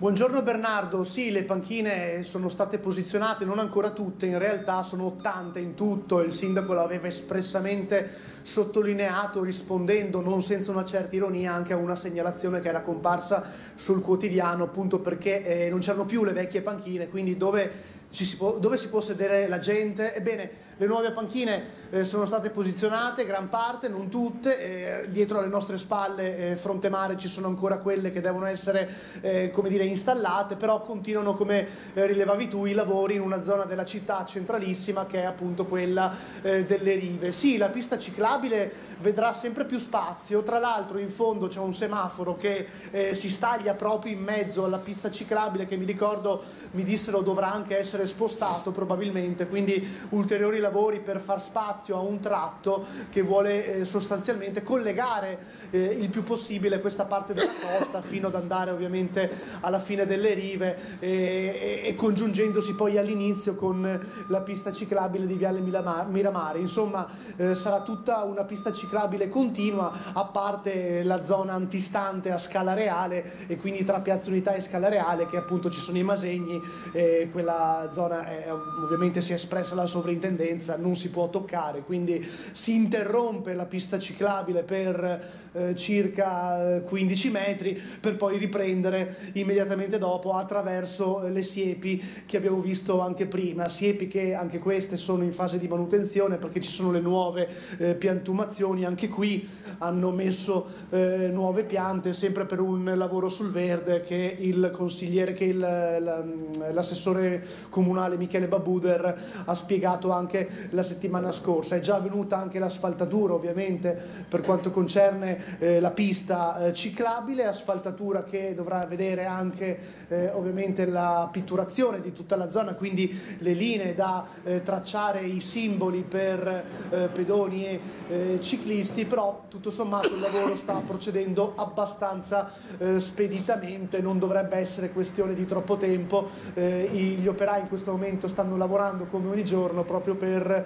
Buongiorno Bernardo, sì le panchine sono state posizionate, non ancora tutte, in realtà sono 80 in tutto, il sindaco l'aveva espressamente sottolineato rispondendo non senza una certa ironia anche a una segnalazione che era comparsa sul quotidiano appunto perché eh, non c'erano più le vecchie panchine, quindi dove si, può, dove si può sedere la gente? Ebbene, le nuove panchine eh, sono state posizionate, gran parte, non tutte, eh, dietro alle nostre spalle eh, fronte mare ci sono ancora quelle che devono essere eh, come dire, installate, però continuano come eh, rilevavi tu i lavori in una zona della città centralissima che è appunto quella eh, delle rive. Sì, la pista ciclabile vedrà sempre più spazio, tra l'altro in fondo c'è un semaforo che si staglia proprio in mezzo alla pista ciclabile che mi ricordo mi dissero dovrà anche essere spostato probabilmente, quindi ulteriori lavori per far spazio spazio a un tratto che vuole eh, sostanzialmente collegare eh, il più possibile questa parte della costa fino ad andare ovviamente alla fine delle rive e, eh, e, e congiungendosi poi all'inizio con la pista ciclabile di Viale Miramare. Insomma eh, sarà tutta una pista ciclabile continua a parte la zona antistante a Scala Reale e quindi tra Piazza Unità e Scala Reale che appunto ci sono i Masegni, quella zona ovviamente si è espressa la sovrintendenza, non si può toccare regolare, quindi si interrompe la pista ciclabile per eh, circa 15 eh, metri per poi riprendere immediatamente dopo attraverso eh, le siepi che abbiamo visto anche prima, siepi che anche queste sono in fase di manutenzione perché ci sono le nuove eh, piantumazioni, anche qui hanno messo eh, nuove piante sempre per un lavoro sul verde che il consigliere che il, l'assessore comunale Michele Babuder ha spiegato anche la settimana scorsa corsa, è già avvenuta anche l'asfaltatura ovviamente per quanto concerne eh, la pista eh, ciclabile, asfaltatura che dovrà vedere anche eh, ovviamente la pitturazione di tutta la zona, quindi le linee da eh, tracciare i simboli per eh, pedoni e ciclisti, però tutto sommato il lavoro sta procedendo abbastanza speditamente, non dovrebbe essere questione di troppo tempo, gli operai in questo momento stanno lavorando come ogni giorno proprio per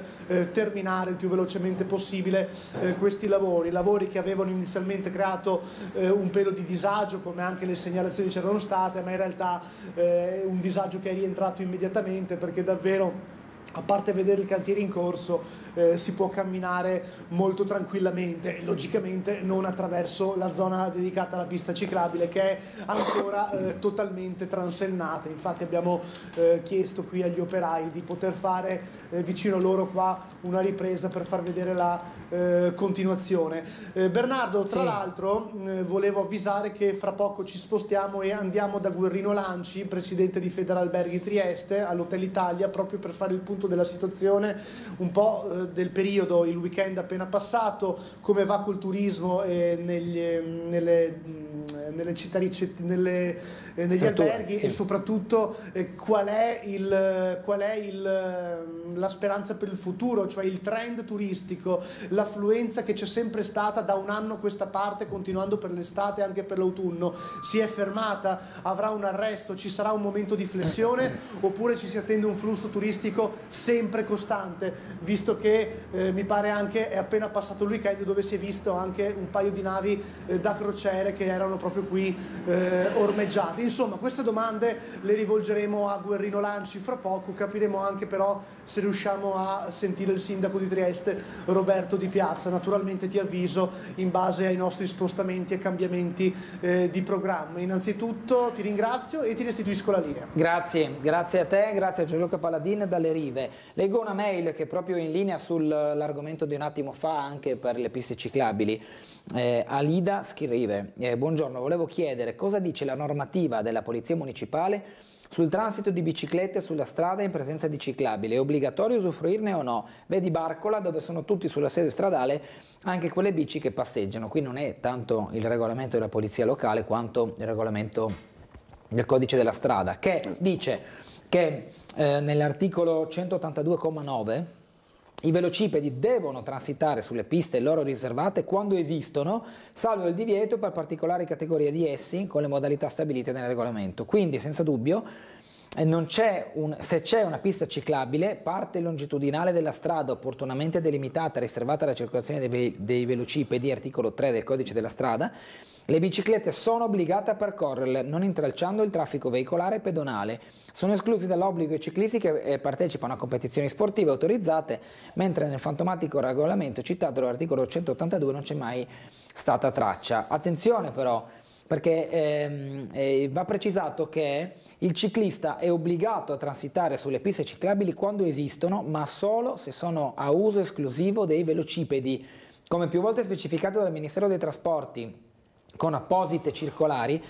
terminare terminare il più velocemente possibile eh, questi lavori, lavori che avevano inizialmente creato eh, un pelo di disagio come anche le segnalazioni c'erano state, ma in realtà eh, un disagio che è rientrato immediatamente perché davvero a parte vedere il cantiere in corso, eh, si può camminare molto tranquillamente, logicamente non attraverso la zona dedicata alla pista ciclabile che è ancora eh, totalmente transennata. Infatti abbiamo eh, chiesto qui agli operai di poter fare eh, vicino loro qua una ripresa per far vedere la eh, continuazione. Eh, Bernardo, tra sì. l'altro mm, volevo avvisare che fra poco ci spostiamo e andiamo da Guerrino Lanci, presidente di Federalberghi Trieste, all'Hotel Italia, proprio per fare il punto della situazione un po' del periodo, il weekend appena passato, come va col turismo eh, negli, ehm, nelle, mm, nelle città, ricette, nelle eh, negli Struttura, alberghi sì. e soprattutto eh, qual è, il, qual è il, ehm, la speranza per il futuro, cioè il trend turistico, l'affluenza che c'è sempre stata da un anno a questa parte, continuando per l'estate e anche per l'autunno, si è fermata, avrà un arresto, ci sarà un momento di flessione oppure ci si attende un flusso turistico sempre costante, visto che eh, mi pare anche è appena passato il weekend dove si è visto anche un paio di navi eh, da crociere che erano proprio qui eh, ormeggiate. Quindi insomma queste domande le rivolgeremo a Guerrino Lanci fra poco, capiremo anche però se riusciamo a sentire il sindaco di Trieste Roberto Di Piazza. Naturalmente ti avviso in base ai nostri spostamenti e cambiamenti eh, di programma. Innanzitutto ti ringrazio e ti restituisco la linea. Grazie, grazie a te, grazie a Gianluca Paladin dalle rive. Leggo una mail che è proprio in linea sull'argomento di un attimo fa anche per le piste ciclabili. Eh, Alida scrive, eh, buongiorno, volevo chiedere cosa dice la normativa della Polizia Municipale sul transito di biciclette sulla strada in presenza di ciclabili, è obbligatorio usufruirne o no? Vedi Barcola dove sono tutti sulla sede stradale, anche quelle bici che passeggiano. Qui non è tanto il regolamento della polizia locale quanto il regolamento del codice della strada, che dice che eh, nell'articolo 182,9 i velocipedi devono transitare sulle piste loro riservate quando esistono, salvo il divieto per particolari categorie di essi con le modalità stabilite nel regolamento. Quindi, senza dubbio, eh, c'è un, se c'è una pista ciclabile, parte longitudinale della strada opportunamente delimitata, e riservata alla circolazione dei, dei velocipedi, articolo 3 del codice della strada, le biciclette sono obbligate a percorrerle, non intralciando il traffico veicolare e pedonale. Sono esclusi dall'obbligo i ciclisti che eh, partecipano a competizioni sportive autorizzate, mentre nel fantomatico regolamento citato dall'articolo 182 non c'è mai stata traccia. Attenzione però, perché ehm, eh, va precisato che il ciclista è obbligato a transitare sulle piste ciclabili quando esistono, ma solo se sono a uso esclusivo dei velocipedi, come più volte specificato dal Ministero dei Trasporti con apposite circolari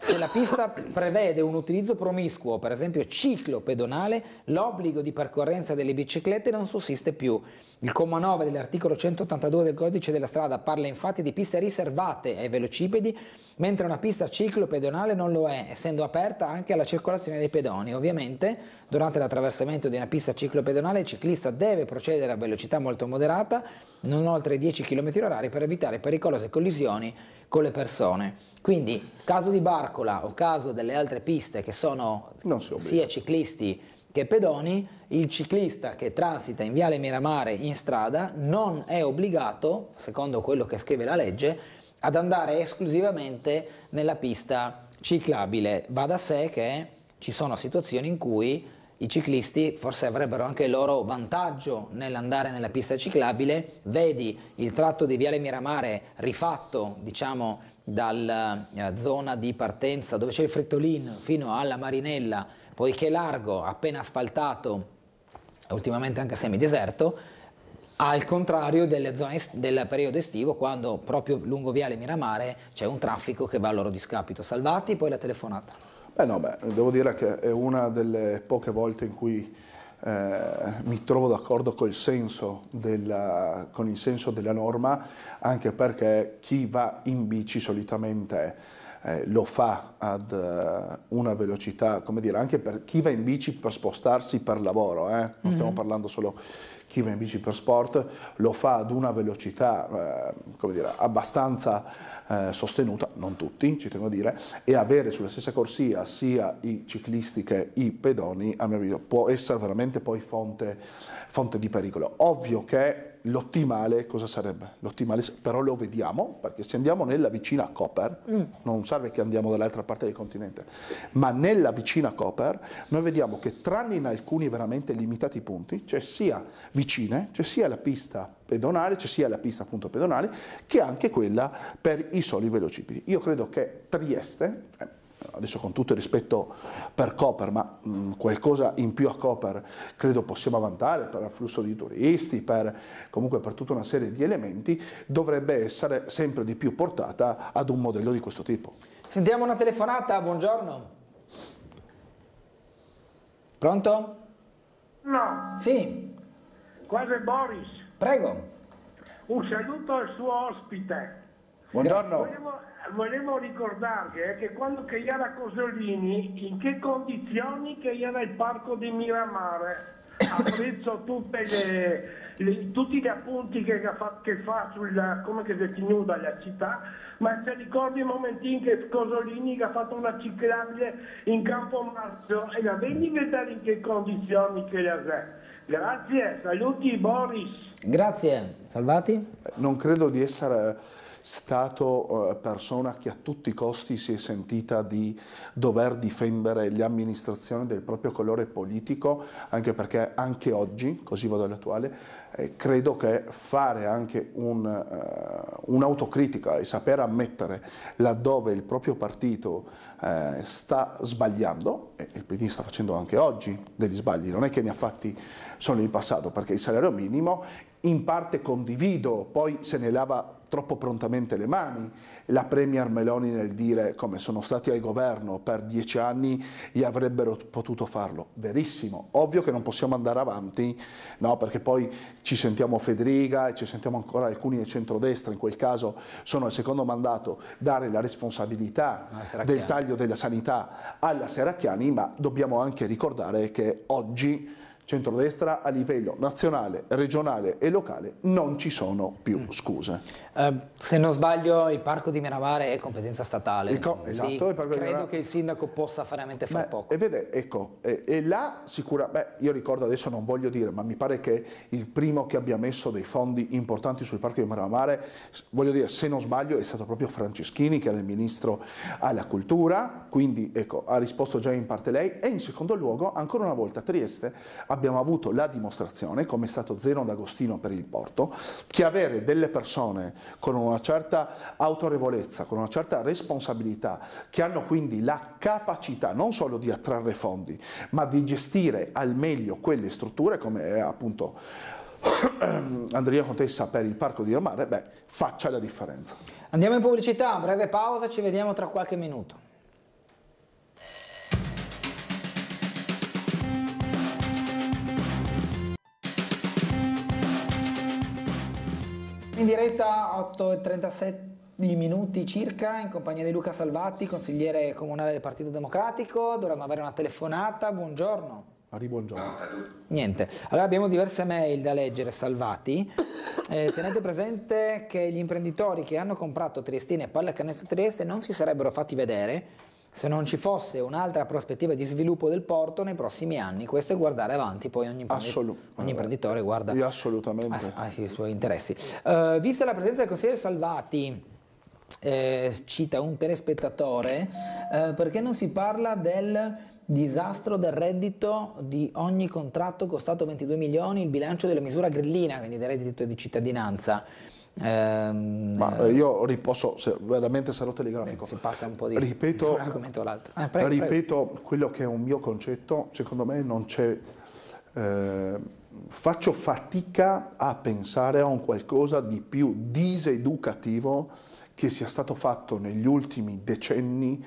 se la pista prevede un utilizzo promiscuo, per esempio ciclo pedonale, l'obbligo di percorrenza delle biciclette non sussiste più. Il comma 9 dell'articolo 182 del codice della strada parla infatti di piste riservate ai velocipedi, mentre una pista ciclo pedonale non lo è, essendo aperta anche alla circolazione dei pedoni. Ovviamente, durante l'attraversamento di una pista ciclo pedonale, il ciclista deve procedere a velocità molto moderata, non oltre i 10 km h per evitare pericolose collisioni con le persone. Quindi, caso di Barcola o caso delle altre piste che sono sia ciclisti che pedoni, il ciclista che transita in Viale Miramare in strada non è obbligato, secondo quello che scrive la legge, ad andare esclusivamente nella pista ciclabile. Va da sé che ci sono situazioni in cui i ciclisti forse avrebbero anche il loro vantaggio nell'andare nella pista ciclabile, vedi il tratto di Viale Miramare rifatto, diciamo, dalla eh, zona di partenza dove c'è il frettolino fino alla Marinella, poiché largo, appena asfaltato, ultimamente anche semideserto, al contrario delle zone del periodo estivo, quando proprio lungo Viale Miramare c'è un traffico che va a loro discapito. Salvati, poi la telefonata. Beh no, beh, devo dire che è una delle poche volte in cui eh, mi trovo d'accordo con il senso della norma, anche perché chi va in bici solitamente eh, lo fa ad uh, una velocità, come dire, anche per chi va in bici per spostarsi per lavoro, eh? non mm. stiamo parlando solo chi va in bici per sport lo fa ad una velocità eh, dire, abbastanza eh, sostenuta, non tutti, ci tengo a dire, e avere sulla stessa corsia sia i ciclisti che i pedoni, a mio avviso, può essere veramente poi fonte, fonte di pericolo. Ovvio che l'ottimale cosa sarebbe? L'ottimale, però lo vediamo, perché se andiamo nella vicina Copper, mm. non serve che andiamo dall'altra parte del continente, ma nella vicina Copper noi vediamo che tranne in alcuni veramente limitati punti, c'è sia vicine, c'è sia la pista pedonale, c'è sia la pista appunto pedonale, che anche quella per i soli velocipedi. Io credo che Trieste, eh, adesso con tutto il rispetto per Coper, ma mh, qualcosa in più a Coper credo possiamo avanzare per l'afflusso di turisti, per, comunque per tutta una serie di elementi, dovrebbe essere sempre di più portata ad un modello di questo tipo. Sentiamo una telefonata, buongiorno. Pronto? No. Sì. Qua è Boris. Prego. Un saluto al suo ospite. Buongiorno. Volevo, volevo ricordarvi eh, che quando che era Cosolini, in che condizioni che era il parco di Miramare? Apprezzo le, le, tutti gli appunti che, fa, che fa sulla, come che definiva la città, ma se ricordi i momenti in che Cosolini che ha fatto una ciclabile in campo marzo e la vedi vedere in che condizioni che la è. Grazie, saluti Boris. Grazie, salvati. Non credo di essere stato eh, persona che a tutti i costi si è sentita di dover difendere le amministrazioni del proprio colore politico, anche perché anche oggi, così vado all'attuale, eh, credo che fare anche eh, un'autocritica e saper ammettere laddove il proprio partito eh, sta sbagliando, e il PD sta facendo anche oggi degli sbagli, non è che ne ha fatti solo in passato, perché il salario minimo in parte condivido, poi se ne lava troppo prontamente le mani. La Premier Meloni nel dire come sono stati al governo per dieci anni e avrebbero potuto farlo. Verissimo, ovvio che non possiamo andare avanti, no? perché poi ci sentiamo Federica e ci sentiamo ancora alcuni del centrodestra, in quel caso sono al secondo mandato, dare la responsabilità del taglio della sanità alla Seracchiani, ma dobbiamo anche ricordare che oggi centrodestra a livello nazionale, regionale e locale non ci sono più mm. scuse. Ehm, se non sbaglio il parco di Miravare è competenza statale. Co- esatto, credo Miravare... che il sindaco possa veramente far beh, poco. E vede, ecco, e, e là sicuramente, io ricordo adesso non voglio dire, ma mi pare che il primo che abbia messo dei fondi importanti sul parco di Miravare, voglio dire, se non sbaglio è stato proprio Franceschini che era il ministro alla cultura, quindi ecco, ha risposto già in parte lei. E in secondo luogo, ancora una volta, a Trieste abbiamo avuto la dimostrazione, come è stato Zeno d'Agostino per il porto, che avere delle persone con una certa autorevolezza, con una certa responsabilità, che hanno quindi la capacità non solo di attrarre fondi, ma di gestire al meglio quelle strutture come appunto ehm, Andrea Contessa per il Parco di Romare, beh, faccia la differenza. Andiamo in pubblicità, breve pausa, ci vediamo tra qualche minuto. In diretta 8.37 minuti circa in compagnia di Luca Salvatti, consigliere comunale del Partito Democratico. Dovremmo avere una telefonata. Buongiorno. Ari, buongiorno. Niente. Allora abbiamo diverse mail da leggere, Salvati. Eh, tenete presente che gli imprenditori che hanno comprato Triestine e Palla Canestro Trieste non si sarebbero fatti vedere se non ci fosse un'altra prospettiva di sviluppo del porto nei prossimi anni, questo è guardare avanti, poi ogni, ogni eh, imprenditore guarda ai suoi interessi. Uh, vista la presenza del consigliere Salvati, eh, cita un telespettatore, eh, perché non si parla del disastro del reddito di ogni contratto costato 22 milioni, il bilancio della misura grillina, quindi del reddito di cittadinanza. Ehm, Ma eh, eh, io riposo, se, veramente sarò telegrafico. Beh, si passa un po' di ripeto, un argomento all'altro. Eh, prego, ripeto prego. quello che è un mio concetto, secondo me non c'è... Eh, faccio fatica a pensare a un qualcosa di più diseducativo che sia stato fatto negli ultimi decenni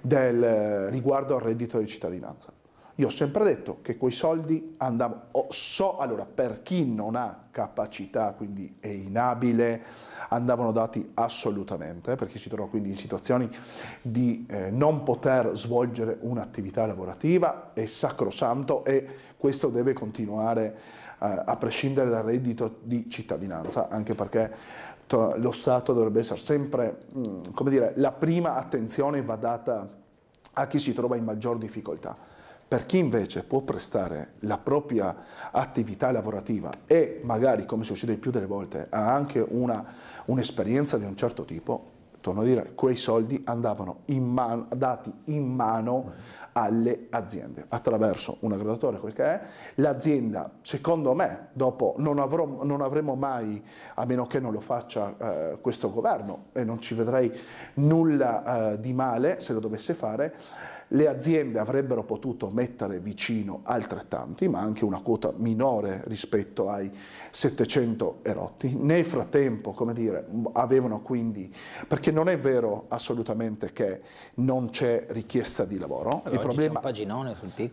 del, eh, riguardo al reddito di cittadinanza. Io ho sempre detto che quei soldi andavano, so allora per chi non ha capacità, quindi è inabile, andavano dati assolutamente, eh, perché si trova quindi in situazioni di eh, non poter svolgere un'attività lavorativa, è sacrosanto e questo deve continuare eh, a prescindere dal reddito di cittadinanza, anche perché lo Stato dovrebbe essere sempre, mh, mm, come dire, la prima attenzione va data a chi si trova in maggior difficoltà per chi invece può prestare la propria attività lavorativa e magari, come succede più delle volte, ha anche un'esperienza di un certo tipo, torno a dire, quei soldi andavano in man dati in mano alle aziende attraverso un aggregatore, quel che è. L'azienda, secondo me, dopo non, avrò, non, avremo mai, a meno che non lo faccia eh, questo governo, e non ci vedrei nulla eh, di male se lo dovesse fare, le aziende avrebbero potuto mettere vicino altrettanti, ma anche una quota minore rispetto ai 700 erotti. Nel frattempo, come dire, avevano quindi, perché non è vero assolutamente che non c'è richiesta di lavoro, il, problema,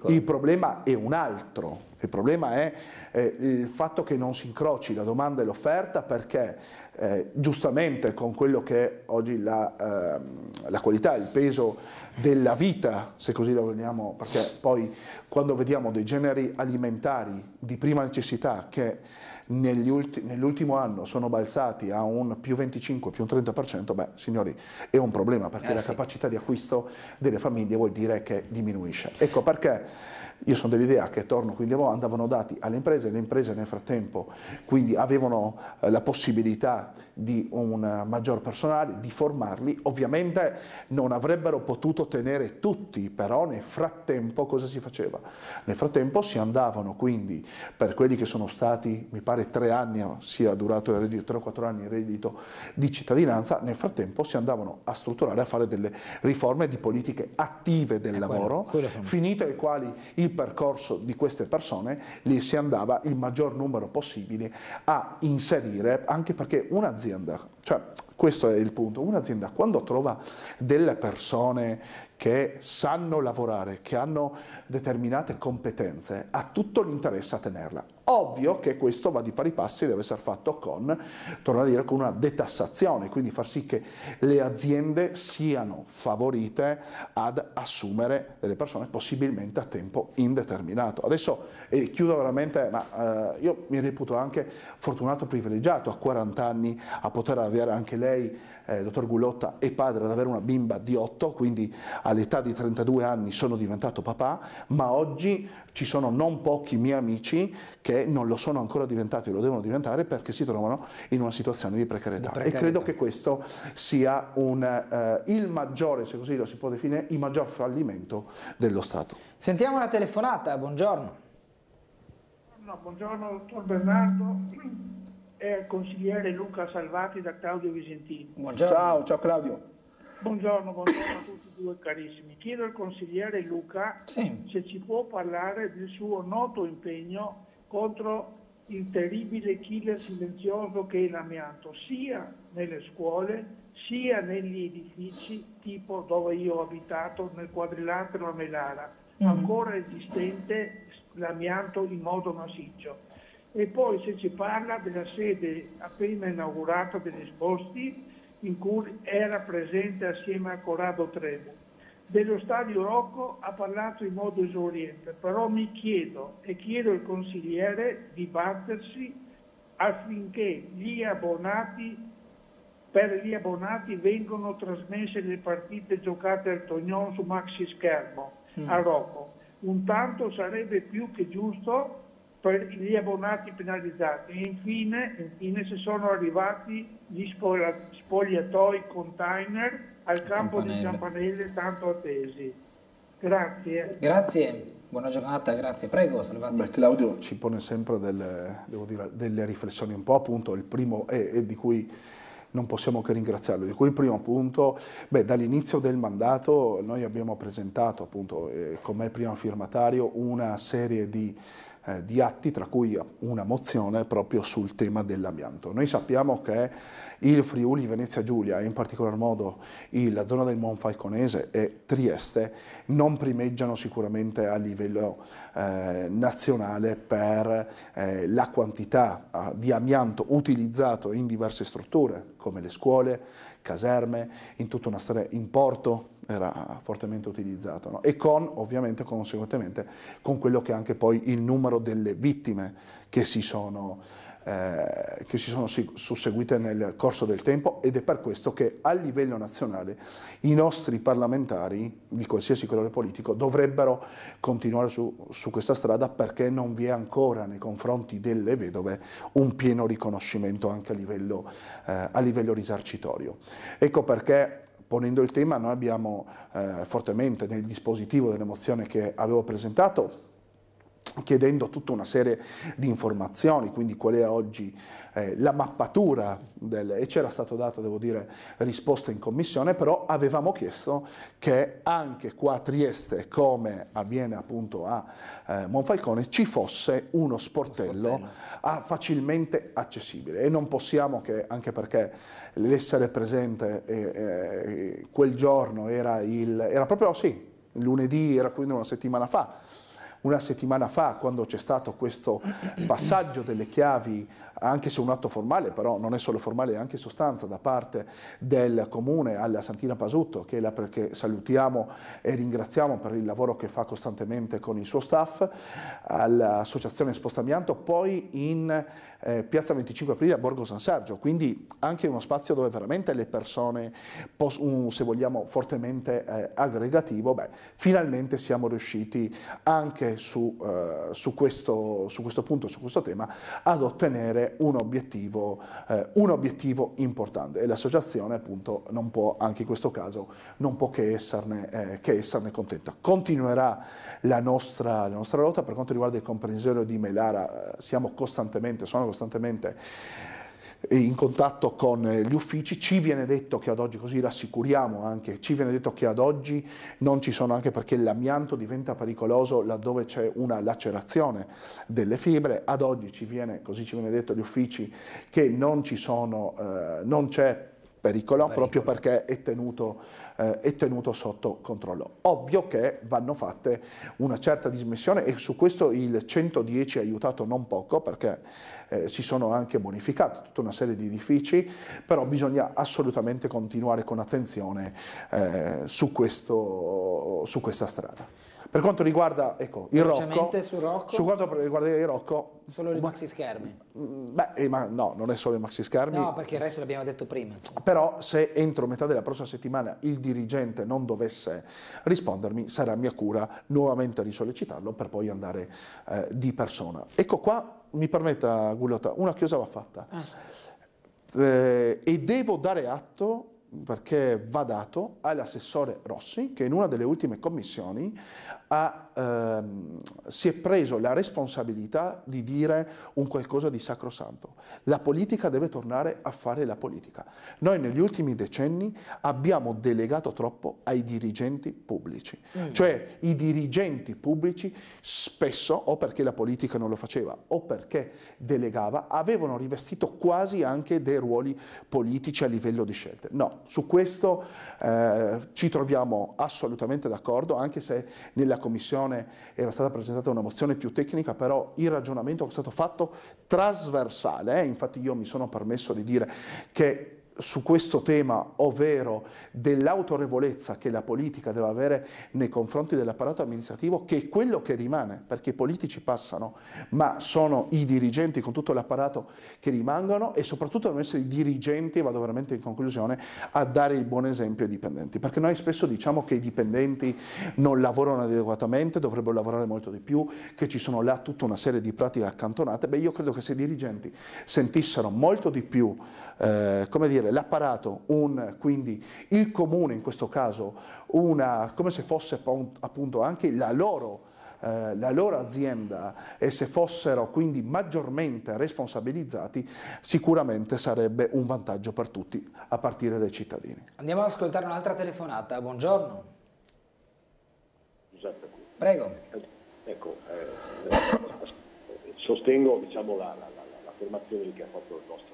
il problema è un altro, il problema è eh, il fatto che non si incroci la domanda e l'offerta perché eh, giustamente con quello che è oggi la, ehm, la, qualità, il peso della vita, se così lo vogliamo, perché poi quando vediamo dei generi alimentari di prima necessità che nell'ultimo anno sono balzati a un più 25, più un 30%, beh signori è un problema perché eh, la sì. capacità di acquisto delle famiglie vuol dire che diminuisce. Ecco perché io sono dell'idea che torno quindi andavano dati alle imprese, le imprese nel frattempo quindi avevano eh, la possibilità di un maggior personale, di formarli. Ovviamente non avrebbero potuto tenere tutti, però nel frattempo cosa si faceva? Nel frattempo si andavano quindi per quelli che sono stati, mi pare, tre anni, sia durato il reddito, tre o quattro anni il reddito di cittadinanza, nel frattempo si andavano a strutturare, a fare delle riforme di politiche attive del eh, lavoro, quello, quello finite le quali il percorso di queste persone li si andava il maggior numero possibile a inserire, anche perché un'azienda un'azienda, cioè questo è il punto, un'azienda quando trova delle persone che sanno lavorare, che hanno determinate competenze, ha tutto l'interesse a tenerla. Ovvio che questo va di pari passi e deve essere fatto con, torno a dire, con una detassazione, quindi far sì che le aziende siano favorite ad assumere delle persone possibilmente a tempo indeterminato. Adesso eh, chiudo veramente, ma eh, io mi reputo anche fortunato privilegiato a 40 anni a poter avere anche lei eh, dottor Gullotta è padre ad avere una bimba di 8, quindi all'età di 32 anni sono diventato papà, ma oggi ci sono non pochi miei amici che non lo sono ancora diventati o lo devono diventare perché si trovano in una situazione di precarietà. Di precarietà. E credo che questo sia un, eh, il maggiore, se così lo si può definire, il maggior fallimento dello Stato. Sentiamo la telefonata, buongiorno. No, buongiorno dottor Bernardo è consigliere Luca Salvati da Claudio Visentini. Buongiorno. Ciao, ciao Claudio. Buongiorno, buongiorno, a tutti e due carissimi. Chiedo al consigliere Luca sì. se ci può parlare del suo noto impegno contro il terribile killer silenzioso che è l'amianto, sia nelle scuole sia negli edifici tipo dove io ho abitato nel quadrilatero a Melara, mm -hmm. ancora esistente l'amianto in modo massiccio e poi se ci parla della sede appena inaugurata degli sposti in cui era presente assieme a Corrado Trevo. Dello stadio Rocco ha parlato in modo esauriente, però mi chiedo e chiedo al consigliere di battersi affinché gli abbonati, per gli abbonati vengano trasmesse le partite giocate al Tognon su maxi schermo mm. a Rocco. Un tanto sarebbe più che giusto per gli abbonati penalizzati e infine, infine se sono arrivati gli spogliatoi container al campo di Campanelle tanto attesi. Grazie. Grazie. Buona giornata, grazie. Prego, Salvatore. Beh, Claudio ci pone sempre delle, dire, delle, riflessioni un po', appunto, il primo è, è di cui non possiamo che ringraziarlo. Di cui il primo punto, beh, dall'inizio del mandato noi abbiamo presentato appunto eh, come primo firmatario una serie di eh, di atti, tra cui una mozione proprio sul tema dell'amianto. Noi sappiamo che il Friuli Venezia Giulia e in particolar modo la zona del Monfalconese e Trieste non primeggiano sicuramente a livello eh, nazionale per eh, la quantità eh, di amianto utilizzato in diverse strutture come le scuole, caserme, in tutta una serie in porto, era fortemente utilizzato no? e con ovviamente conseguentemente con quello che è anche poi il numero delle vittime che si sono, eh, che si sono susseguite nel corso del tempo ed è per questo che a livello nazionale i nostri parlamentari di qualsiasi colore politico dovrebbero continuare su, su questa strada perché non vi è ancora nei confronti delle vedove un pieno riconoscimento anche a livello, eh, a livello risarcitorio. Ecco perché ponendo il tema noi abbiamo eh, fortemente nel dispositivo delle mozioni che avevo presentato chiedendo tutta una serie di informazioni, quindi qual è oggi eh, la mappatura del, e c'era stata data, devo dire, risposta in commissione, però avevamo chiesto che anche qua a Trieste, come avviene appunto a eh, Monfalcone, ci fosse uno sportello, uno sportello. facilmente accessibile e non possiamo che, anche perché l'essere presente eh, quel giorno era, il, era proprio, sì, lunedì, era quindi una settimana fa, una settimana fa quando c'è stato questo passaggio delle chiavi anche se un atto formale, però non è solo formale, è anche sostanza da parte del Comune alla Santina Pasutto, che, la, che salutiamo e ringraziamo per il lavoro che fa costantemente con il suo staff, all'Associazione Spostamianto, poi in eh, Piazza 25 Aprile a Borgo San Sergio, quindi anche uno spazio dove veramente le persone, un, se vogliamo, fortemente eh, aggregativo, beh, finalmente siamo riusciti anche su, eh, su, questo, su questo punto, su questo tema, ad ottenere un obiettivo, eh, un obiettivo importante e l'associazione appunto non può, anche in questo caso, non può che esserne, eh, che esserne contenta. Continuerà la nostra, la nostra lotta per quanto riguarda il comprensorio di Melara, siamo costantemente, sono costantemente eh, in contatto con eh, gli uffici, ci viene detto che ad oggi, così rassicuriamo anche, ci viene detto che ad oggi non ci sono anche perché l'amianto diventa pericoloso laddove c'è una lacerazione delle fibre, ad oggi ci viene, così ci viene detto agli uffici, che non ci sono, eh, non c'è Pericolo, pericolo, proprio perché è tenuto, eh, è tenuto, sotto controllo. Ovvio che vanno fatte una certa dismissione e su questo il 110 ha aiutato non poco perché eh, si sono anche bonificati tutta una serie di edifici, però bisogna assolutamente continuare con attenzione eh, su, questo, su questa strada. Per quanto riguarda ecco, il Rocco, su Rocco, su quanto riguarda il Rocco, solo i maxi schermi. Mm, beh, eh, ma no, non è solo i maxi schermi. No, perché il resto l'abbiamo detto prima. Insomma. Però se entro metà della prossima settimana il dirigente non dovesse rispondermi, sarà mia cura nuovamente risollecitarlo per poi andare eh, di persona. Ecco qua mi permetta Gullotta, una chiosa va fatta. Ah. Eh, e devo dare atto, perché va dato, all'assessore Rossi, che in una delle ultime commissioni ha, ehm, si è preso la responsabilità di dire un qualcosa di sacrosanto. La politica deve tornare a fare la politica. Noi negli ultimi decenni abbiamo delegato troppo ai dirigenti pubblici, mm. cioè i dirigenti pubblici spesso, o perché la politica non lo faceva, o perché delegava, avevano rivestito quasi anche dei ruoli politici a livello di scelte. No, su questo eh, ci troviamo assolutamente d'accordo, anche se nella commissione era stata presentata una mozione più tecnica, però il ragionamento è stato fatto trasversale. Eh? Infatti io mi sono permesso di dire che su questo tema, ovvero dell'autorevolezza che la politica deve avere nei confronti dell'apparato amministrativo, che è quello che rimane, perché i politici passano, ma sono i dirigenti con tutto l'apparato che rimangono e soprattutto devono essere i dirigenti, vado veramente in conclusione, a dare il buon esempio ai dipendenti, perché noi spesso diciamo che i dipendenti non lavorano adeguatamente, dovrebbero lavorare molto di più, che ci sono là tutta una serie di pratiche accantonate, beh io credo che se i dirigenti sentissero molto di più, eh, come dire, deve l'apparato, quindi il comune in questo caso, una, come se fosse appunto anche la loro eh, la loro azienda e se fossero quindi maggiormente responsabilizzati sicuramente sarebbe un vantaggio per tutti a partire dai cittadini. Andiamo ad ascoltare un'altra telefonata, buongiorno. Giuseppe. Prego. Ecco, eh, sostengo diciamo, la, la, la, la, che ha fatto il nostro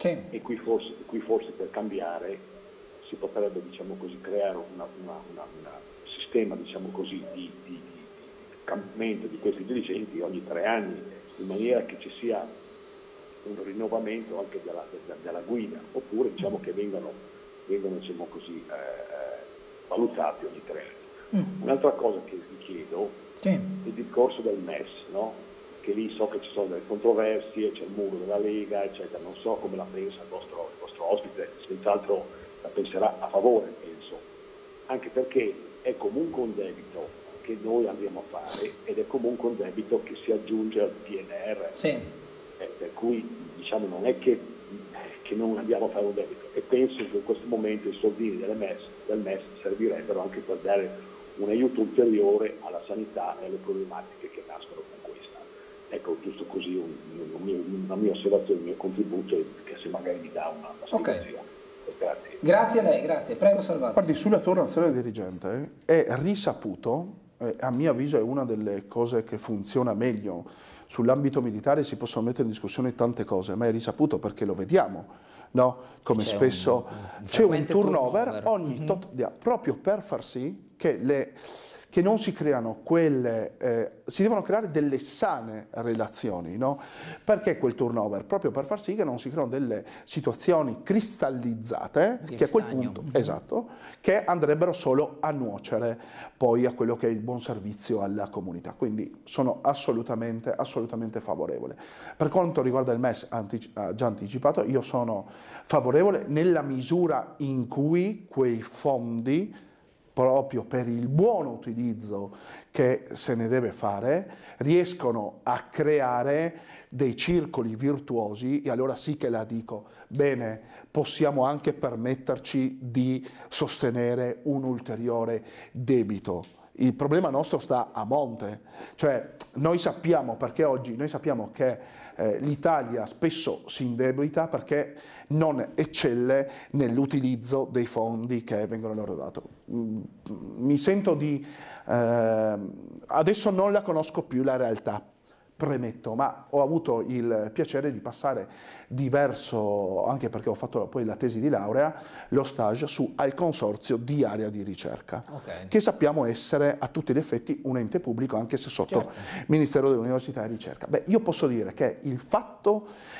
sì. e qui forse, qui forse, per cambiare si potrebbe diciamo così, creare un sistema diciamo così, di, di, di, cambiamento di questi dirigenti ogni tre anni in maniera che ci sia un rinnovamento anche della, della guida oppure diciamo che vengano, vengano diciamo così, eh, eh, valutati ogni tre anni. Mm. Un'altra cosa che vi chiedo sì. è il discorso del MES, no? che lì so che ci sono delle controversie, c'è il muro della Lega, eccetera, non so come la pensa il vostro, il vostro ospite, senz'altro la penserà a favore, penso, anche perché è comunque un debito che noi andiamo a fare ed è comunque un debito che si aggiunge al PNR, sì. eh, per cui diciamo non è che, che, non andiamo a fare un debito e penso che in questo momento i soldini MES, del MES servirebbero anche per dare un aiuto ulteriore alla sanità e alle problematiche Ecco, giusto così un, un mio, una mia osservazione, un mio contributo che se magari mi dà una, una okay. Grazie. a lei, grazie. Prego Salvatore. Guardi, sulla tornazione dirigente eh. è risaputo, eh, a mio avviso è una delle cose che funziona meglio, sull'ambito militare si possono mettere in discussione tante cose, ma è risaputo perché lo vediamo, no? come spesso c'è un turnover, turnover ogni mm -hmm. tot, proprio per far sì che le che non si creano quelle, eh, si devono creare delle sane relazioni, no? Perché quel turnover? Proprio per far sì che non si creino delle situazioni cristallizzate, Di che a quel punto, mm-hmm. esatto, che andrebbero solo a nuocere poi a quello che è il buon servizio alla comunità. Quindi sono assolutamente, assolutamente favorevole. Per quanto riguarda il MES, anti, ah, già anticipato, io sono favorevole nella misura in cui quei fondi proprio per il buon utilizzo che se ne deve fare, riescono a creare dei circoli virtuosi e allora sì che la dico, bene, possiamo anche permetterci di sostenere un ulteriore debito. Il problema nostro sta a monte, cioè noi sappiamo, perché oggi noi sappiamo che eh, l'Italia spesso si indebita perché non eccelle nell'utilizzo dei fondi che vengono loro dati. Mm, mm, mi sento di... Eh, adesso non la conosco più la realtà, premetto, ma ho avuto il piacere di passare diverso, anche perché ho fatto poi la tesi di laurea, lo stage su al consorzio di area di ricerca, okay. che sappiamo essere a tutti gli effetti un ente pubblico anche se sotto certo. Ministero dell'Università e Ricerca. Beh, io posso dire che il fatto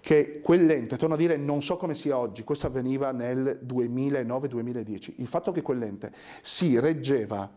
che quell'ente, torno a dire non so come sia oggi, questo avveniva nel 2009-2010, il fatto che quell'ente si reggeva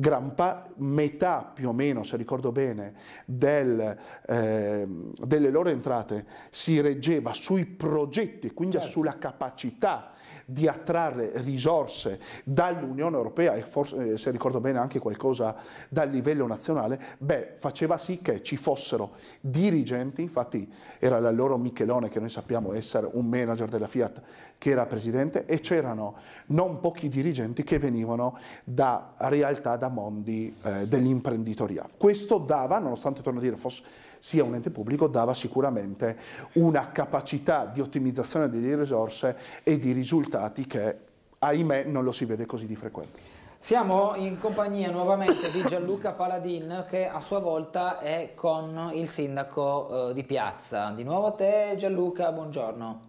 gran metà più o meno, se ricordo bene, del, eh, delle loro entrate si reggeva sui progetti, quindi certo. sulla capacità di attrarre risorse dall'Unione Europea e forse, eh, se ricordo bene, anche qualcosa dal livello nazionale, beh, faceva sì che ci fossero dirigenti, infatti era la loro Michelone, che noi sappiamo essere un manager della Fiat, che era presidente, e c'erano non pochi dirigenti che venivano da realtà, da mondi eh, dell'imprenditoriato. Questo dava, nonostante, torno a dire, fosse sia un ente pubblico dava sicuramente una capacità di ottimizzazione delle risorse e di risultati che ahimè non lo si vede così di frequente. Siamo in compagnia nuovamente di Gianluca Paladin che a sua volta è con il sindaco eh, di Piazza. Di nuovo a te Gianluca, buongiorno.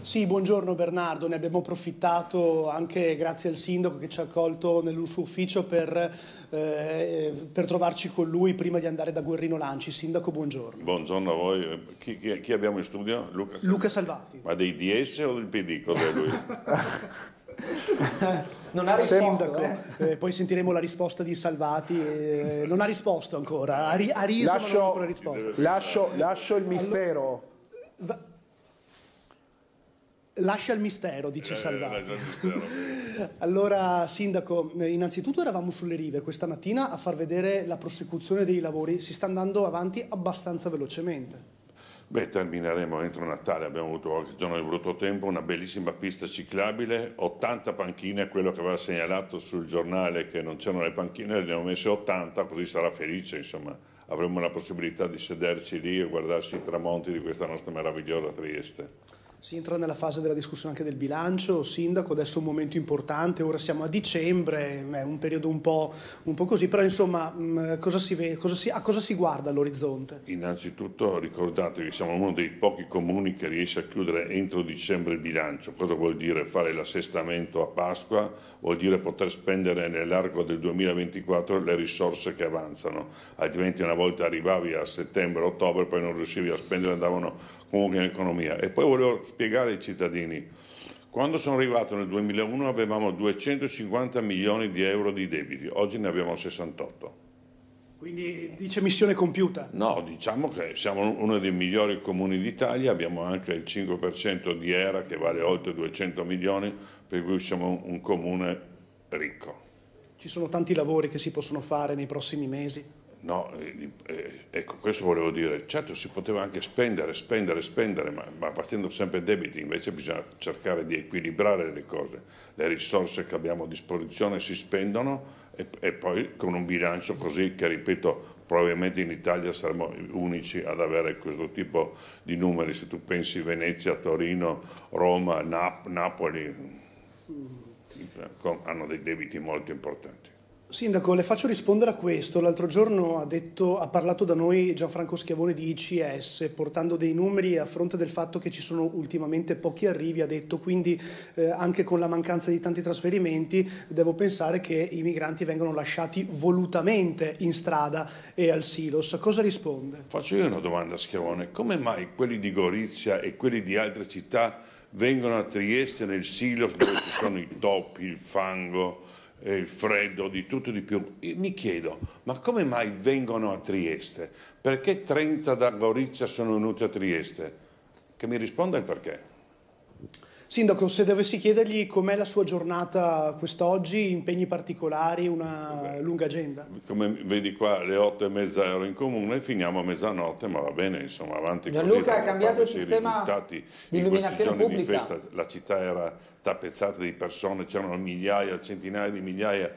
Sì, buongiorno Bernardo, ne abbiamo approfittato anche grazie al sindaco che ci ha accolto nel suo ufficio per, eh, per trovarci con lui prima di andare da Guerrino Lanci. Sindaco, buongiorno. Buongiorno a voi. Chi, chi, chi abbiamo in studio? Luca Salvati. Luca Salvati. Ma dei DS o del PD? Cos'è lui? non ha risposto. Eh? Eh, poi sentiremo la risposta di Salvati. Eh, non ha risposto ancora. Ha, ri ha riso, lascio, non ha risposto. Lascio, lascio, il mistero. Allora, Lascia il mistero, dice eh, Salvani. allora, Sindaco, eh, innanzitutto eravamo sulle rive questa mattina a far vedere la prosecuzione dei lavori. Si sta andando avanti abbastanza velocemente. Beh, termineremo entro Natale, abbiamo avuto qualche giorno di brutto tempo, una bellissima pista ciclabile, 80 panchine, quello che aveva segnalato sul giornale che non c'erano le panchine, le abbiamo messe 80, così sarà felice, insomma, avremo la possibilità di sederci lì e guardarsi i tramonti di questa nostra meravigliosa Trieste si entra nella fase della discussione anche del bilancio, sindaco, adesso è un momento importante, ora siamo a dicembre, è un periodo un po', un po così, però insomma mm, cosa si, cosa si, a cosa si guarda all'orizzonte? Innanzitutto ricordatevi che siamo uno dei pochi comuni che riesce a chiudere entro dicembre il bilancio, cosa vuol dire fare l'assestamento a Pasqua? Vuol dire poter spendere nell'arco del 2024 le risorse che avanzano, altrimenti una volta arrivavi a settembre, ottobre, poi non riuscivi a spendere, andavano comunque in economia. E poi volevo spiegare ai cittadini, quando sono arrivato nel 2001 avevamo 250 milioni di euro di debiti, oggi ne abbiamo 68. Quindi dice missione compiuta? No, diciamo che siamo uno dei migliori comuni d'Italia, abbiamo anche il 5% di ERA che vale oltre 200 milioni, per cui siamo un comune ricco. Ci sono tanti lavori che si possono fare nei prossimi mesi? No, eh, eh, ecco, questo volevo dire. Certo, si poteva anche spendere, spendere, spendere, ma, ma partendo sempre debiti, invece bisogna cercare di equilibrare le cose. Le risorse che abbiamo a disposizione si spendono e, e poi con un bilancio così che, ripeto, probabilmente in Italia saremo unici ad avere questo tipo di numeri. Se tu pensi Venezia, Torino, Roma, Nap Napoli, mm. hanno dei debiti molto importanti. Sindaco, le faccio rispondere a questo. L'altro giorno ha, detto, ha, parlato da noi Gianfranco Schiavone di ICS, portando dei numeri a fronte del fatto che ci sono ultimamente pochi arrivi, ha detto quindi eh, anche con la mancanza di tanti trasferimenti devo pensare che i migranti vengono lasciati volutamente in strada e al silos. Cosa risponde? Faccio io una domanda a Schiavone. Come mai quelli di Gorizia e quelli di altre città vengono a Trieste nel silos dove ci sono i topi, il fango? il freddo, di tutto e di più. Io mi chiedo, ma come mai vengono a Trieste? Perché 30 da Gorizia sono venuti a Trieste? Che mi risponda il perché. Sindaco, se dovessi chiedergli com'è la sua giornata quest'oggi, impegni particolari, una Vabbè. lunga agenda? Come vedi qua, le otto e mezza ero in comune, finiamo a mezzanotte, ma va bene, insomma, avanti Gianluca così. Gianluca ha cambiato il sistema di illuminazione pubblica. Di festa, la città era tappezzate di persone, c'erano migliaia, centinaia di migliaia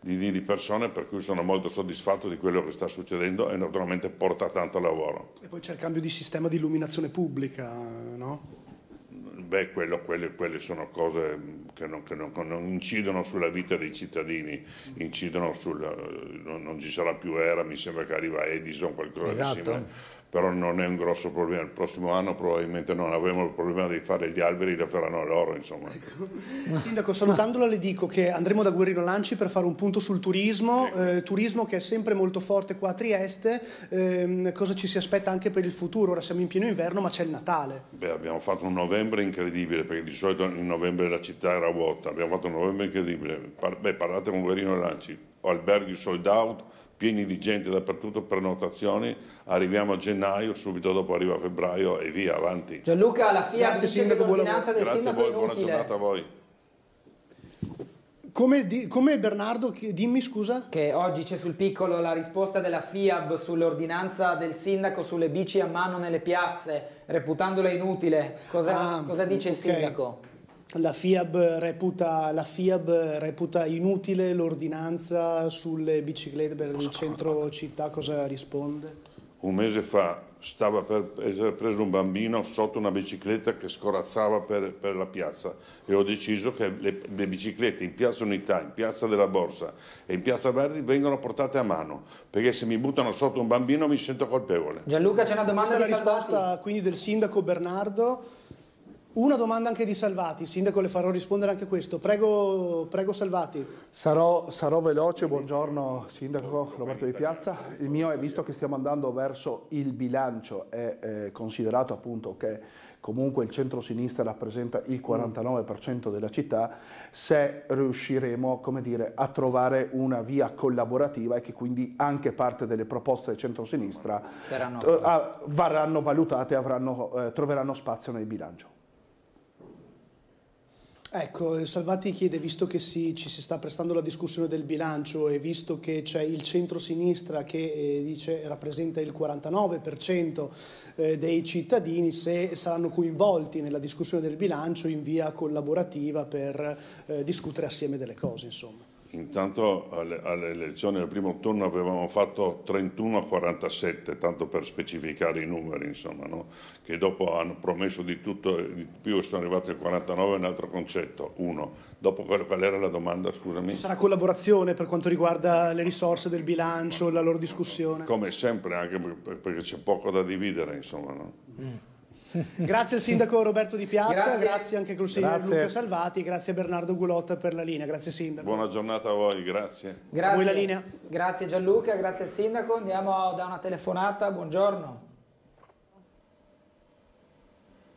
di, di, persone, per cui sono molto soddisfatto di quello che sta succedendo e naturalmente porta tanto lavoro. E poi c'è il cambio di sistema di illuminazione pubblica, no? Beh, quello, quelle, quelle, sono cose che, non, che non, non, incidono sulla vita dei cittadini, incidono sul... non, non ci sarà più era, mi sembra che arriva Edison, qualcosa esatto. di simile però non è un grosso problema. Il prossimo anno probabilmente non avremo il problema di fare gli alberi da faranno loro, insomma. Sindaco, salutandola le dico che andremo da Guerrino Lanci per fare un punto sul turismo, eh, turismo che è sempre molto forte qua a Trieste, eh, cosa ci si aspetta anche per il futuro? Ora siamo in pieno inverno ma c'è il Natale. Beh, abbiamo fatto un novembre incredibile, perché di solito in novembre la città era vuota, abbiamo fatto un novembre incredibile. Par beh, parlate con Guerrino Lanci, alberghi sold out, pieni di gente dappertutto, prenotazioni, arriviamo a gennaio, subito dopo arriva febbraio e via, avanti. Gianluca, la FIA Grazie, sindaco, dell'ordinanza del Grazie sindaco a voi, buona giornata a voi. Come, come, Bernardo, dimmi scusa? Che oggi c'è sul piccolo la risposta della FIAB sull'ordinanza del sindaco sulle bici a mano nelle piazze, reputandola inutile. Cosa, ah, cosa dice okay. il sindaco? La FIAB reputa, la FIAB reputa inutile l'ordinanza sulle biciclette per il centro città, cosa risponde? Un mese fa stava per essere preso un bambino sotto una bicicletta che scorazzava per, per la piazza e ho deciso che le, le, biciclette in piazza Unità, in piazza della Borsa e in piazza Verdi vengono portate a mano perché se mi buttano sotto un bambino mi sento colpevole. Gianluca c'è una domanda Questa di la risposta quindi del sindaco Bernardo una domanda anche di Salvati, Sindaco le farò rispondere anche questo. Prego, prego Salvati. Sarò, sarò, veloce, buongiorno Sindaco Roberto Di Piazza. Il mio è, visto che stiamo andando verso il bilancio, è eh, considerato appunto che comunque il centro-sinistra rappresenta il 49% della città, se riusciremo dire, a trovare una via collaborativa e che quindi anche parte delle proposte del centro-sinistra verranno eh, valutate e eh, troveranno spazio nel bilancio. Ecco, Salvati chiede, visto che si, ci si sta prestando la discussione del bilancio e visto che c'è il centro-sinistra che eh, dice, rappresenta il 49% eh, dei cittadini, se saranno coinvolti nella discussione del bilancio in via collaborativa per eh, discutere assieme delle cose, insomma. Intanto alle, elezioni del primo turno avevamo fatto 31 a 47, tanto per specificare i numeri, insomma, no? che dopo hanno promesso di tutto e di più e sono arrivati al 49, un altro concetto, uno. Dopo qual era la domanda, scusami? Ci sarà collaborazione per quanto riguarda le risorse del bilancio, la loro discussione? Come sempre, anche perché c'è poco da dividere, insomma. No? Mm. grazie al sindaco Roberto Di Piazza, grazie, grazie anche al consigliere Luca Salvati, grazie a Bernardo Gulotta per la linea, grazie sindaco. Buona giornata a voi, grazie. Grazie, a voi la linea. grazie Gianluca, grazie al sindaco, andiamo da una telefonata, buongiorno.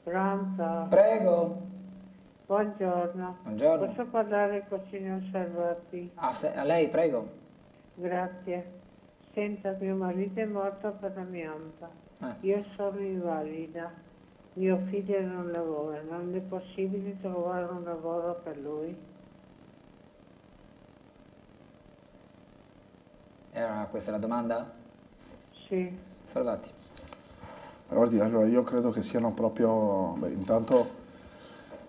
Pronto? Prego. Buongiorno. Buongiorno. Posso parlare con il signor Salvati? Ah, se, a lei, prego. Grazie. Senta, mio marito è morto per la l'amianto. Eh. Io sono invalida mio figlio non lavora, non è possibile trovare un lavoro per lui? Era questa la domanda? Sì. Salvati. Allora, io credo che siano proprio, beh, intanto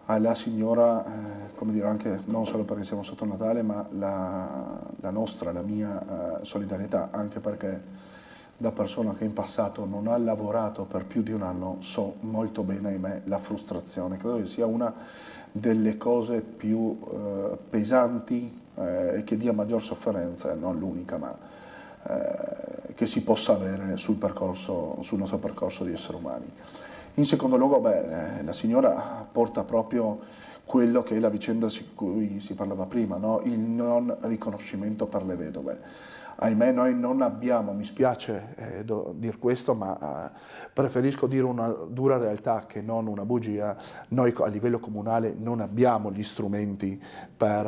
alla signora, eh, come dire anche, non solo perché siamo sotto Natale, ma la, la nostra, la mia eh, solidarietà, anche perché da persona che in passato non ha lavorato per più di un anno so molto bene, ahimè, la frustrazione. Credo che sia una delle cose più eh, pesanti eh, e eh, che dia maggior sofferenza, non l'unica, ma eh, che si possa avere sul, percorso, sul, nostro percorso di esseri umani. In secondo luogo, beh, eh, la signora porta proprio quello che è la vicenda di cui si parlava prima, no? il non riconoscimento per le vedove ahimè noi non abbiamo, mi spiace eh, dire questo, ma eh, preferisco dire una dura realtà che non una bugia, noi a livello comunale non abbiamo gli strumenti per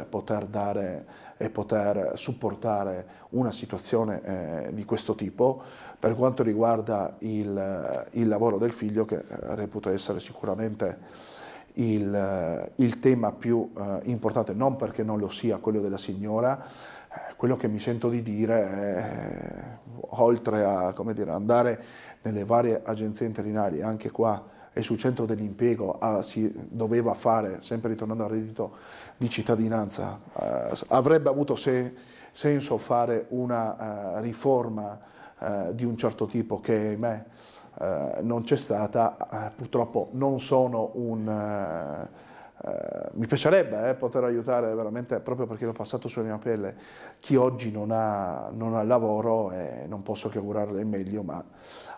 eh, poter dare e poter supportare una situazione eh, di questo tipo per quanto riguarda il, eh, il lavoro del figlio che eh, reputo essere sicuramente... Il, il, tema più eh, importante, non perché non lo sia quello della signora, quello che mi sento di dire è, oltre a dire, andare nelle varie agenzie interinali, anche qua e sul centro dell'impiego ah, si doveva fare, sempre ritornando al reddito di cittadinanza, eh, avrebbe avuto se, senso fare una eh, riforma eh, di un certo tipo che ahimè eh, non c'è stata, eh, purtroppo non sono un eh, mi piacerebbe eh, poter aiutare veramente, proprio perché l'ho passato sulla mia pelle, chi oggi non ha, non ha lavoro e non posso che augurarle il meglio, ma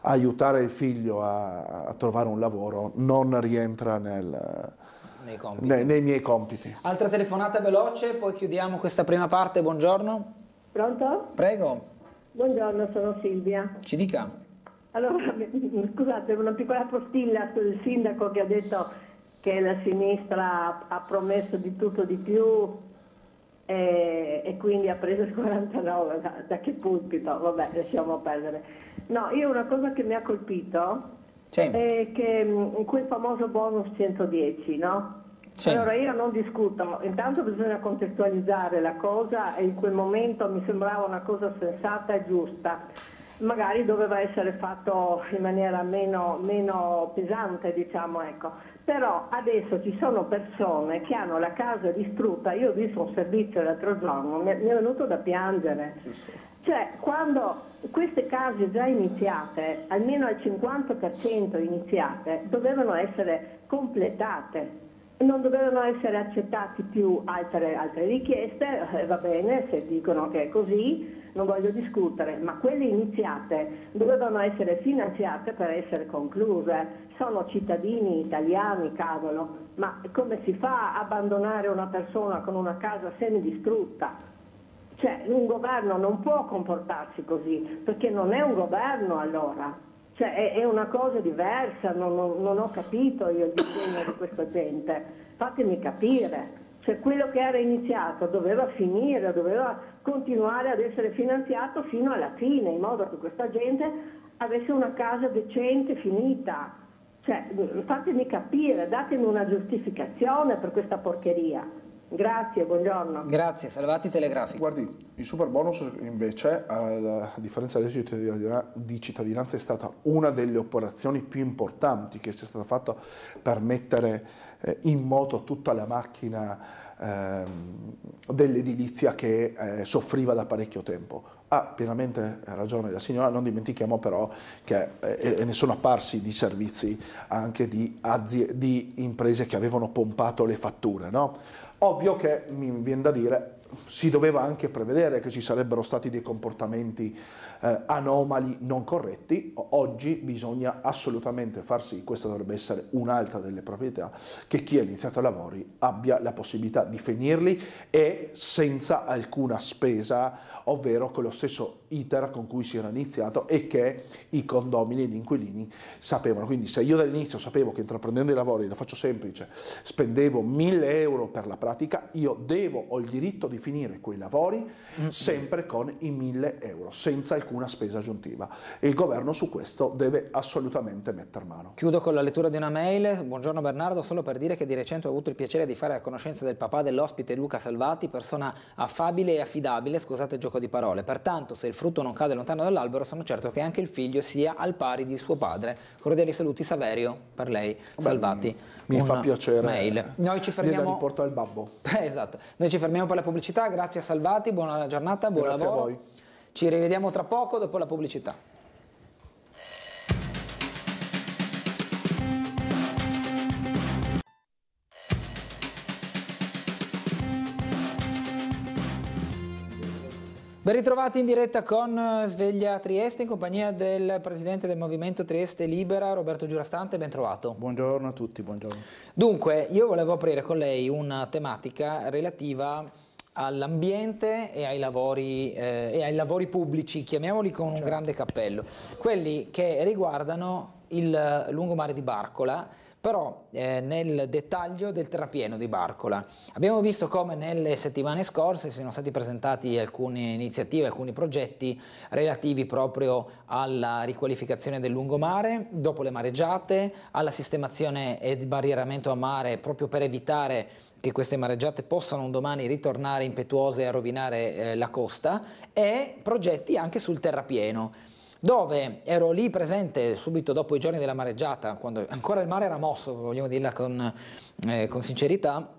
aiutare il figlio a, a trovare un lavoro non rientra nel, nei, nei, nei miei compiti. Altra telefonata veloce, poi chiudiamo questa prima parte, buongiorno. Pronto? Prego. Buongiorno, sono Silvia. Ci dica. Allora, scusate, una piccola postilla sul sindaco che ha detto che la sinistra ha promesso di tutto di più e, e quindi ha preso il 49 da, da, che pulpito, vabbè lasciamo perdere. No, io una cosa che mi ha colpito sì. è che in quel famoso bonus 110, no? Sì. Allora io non discuto, intanto bisogna contestualizzare la cosa e in quel momento mi sembrava una cosa sensata e giusta magari doveva essere fatto in maniera meno, meno pesante, diciamo, ecco però adesso ci sono persone che hanno la casa distrutta, io ho visto un servizio l'altro giorno, mi è venuto da piangere. Cioè, quando queste case già iniziate, almeno al 50% iniziate, dovevano essere completate, non dovevano essere accettate più altre, altre richieste, eh, va bene se dicono che è così, non voglio discutere, ma quelle iniziate dovevano essere finanziate per essere concluse. Sono cittadini italiani, cavolo, ma come si fa a abbandonare una persona con una casa semidistrutta? Cioè, un governo non può comportarsi così, perché non è un governo allora. Cioè, è, è, una cosa diversa, non, non, non ho capito io il disegno di questa gente. Fatemi capire. Cioè quello che era iniziato doveva finire, doveva continuare ad essere finanziato fino alla fine, in modo che questa gente avesse una casa decente, finita. Cioè, fatemi capire, datemi una giustificazione per questa porcheria. Grazie, buongiorno. Grazie, salvati i Guardi, il super bonus invece, a differenza della legge di cittadinanza, è stata una delle operazioni più importanti che sia stata fatta per mettere eh, in moto tutta la macchina ehm, dell'edilizia che eh, soffriva da parecchio tempo. Ha pienamente ragione la signora, non dimentichiamo però che eh, ne sono apparsi di servizi anche di, aziende, di imprese che avevano pompato le fatture. No? Ovvio che mi viene da dire si doveva anche prevedere che ci sarebbero stati dei comportamenti eh, anomali non corretti, oggi bisogna assolutamente far sì, questa dovrebbe essere un'altra delle proprietà, che chi ha iniziato i lavori abbia la possibilità di finirli e senza alcuna spesa, ovvero con lo stesso iter con cui si era iniziato e che i condomini e gli inquilini sapevano. Quindi se io dall'inizio sapevo che intraprendendo i lavori, la faccio semplice, spendevo 1000 euro per la pratica, io devo, ho il diritto di finire quei lavori sempre con i 1000 euro, senza alcuna spesa aggiuntiva. E il governo su questo deve assolutamente mettere mano. Chiudo con la lettura di una mail. Buongiorno Bernardo, solo per dire che di recente ho avuto il piacere di fare la conoscenza del papà dell'ospite Luca Salvati, persona affabile e affidabile, scusate il gioco di parole. Pertanto se il frutto non cade lontano dall'albero, sono certo che anche il figlio sia al pari di suo padre. Cordiali saluti Saverio per lei, Beh, salvati. Mi, fa piacere. Mail. Noi ci fermiamo. riporto al babbo. Eh, esatto. Noi ci fermiamo per la pubblicità, grazie a Salvati, buona giornata, buon grazie lavoro. Grazie a voi. Ci rivediamo tra poco dopo la pubblicità. Ben ritrovati in diretta con eh, Sveglia Trieste in compagnia del presidente del Movimento Trieste Libera, Roberto Giurastante, ben trovato. Buongiorno a tutti, buongiorno. Dunque, io volevo aprire con lei una tematica relativa all'ambiente e, eh, e ai lavori pubblici, chiamiamoli con certo. un grande cappello, quelli che riguardano il lungomare di Barcola però eh, nel dettaglio del terrapieno di Barcola, abbiamo visto come nelle settimane scorse siano stati presentati alcune iniziative, alcuni progetti relativi proprio alla riqualificazione del lungomare dopo le mareggiate, alla sistemazione e barrieramento a mare proprio per evitare che queste mareggiate possano un domani ritornare impetuose a rovinare eh, la costa e progetti anche sul terrapieno dove ero lì presente subito dopo i giorni della mareggiata, quando ancora il mare era mosso, vogliamo dirla con, eh, con sincerità,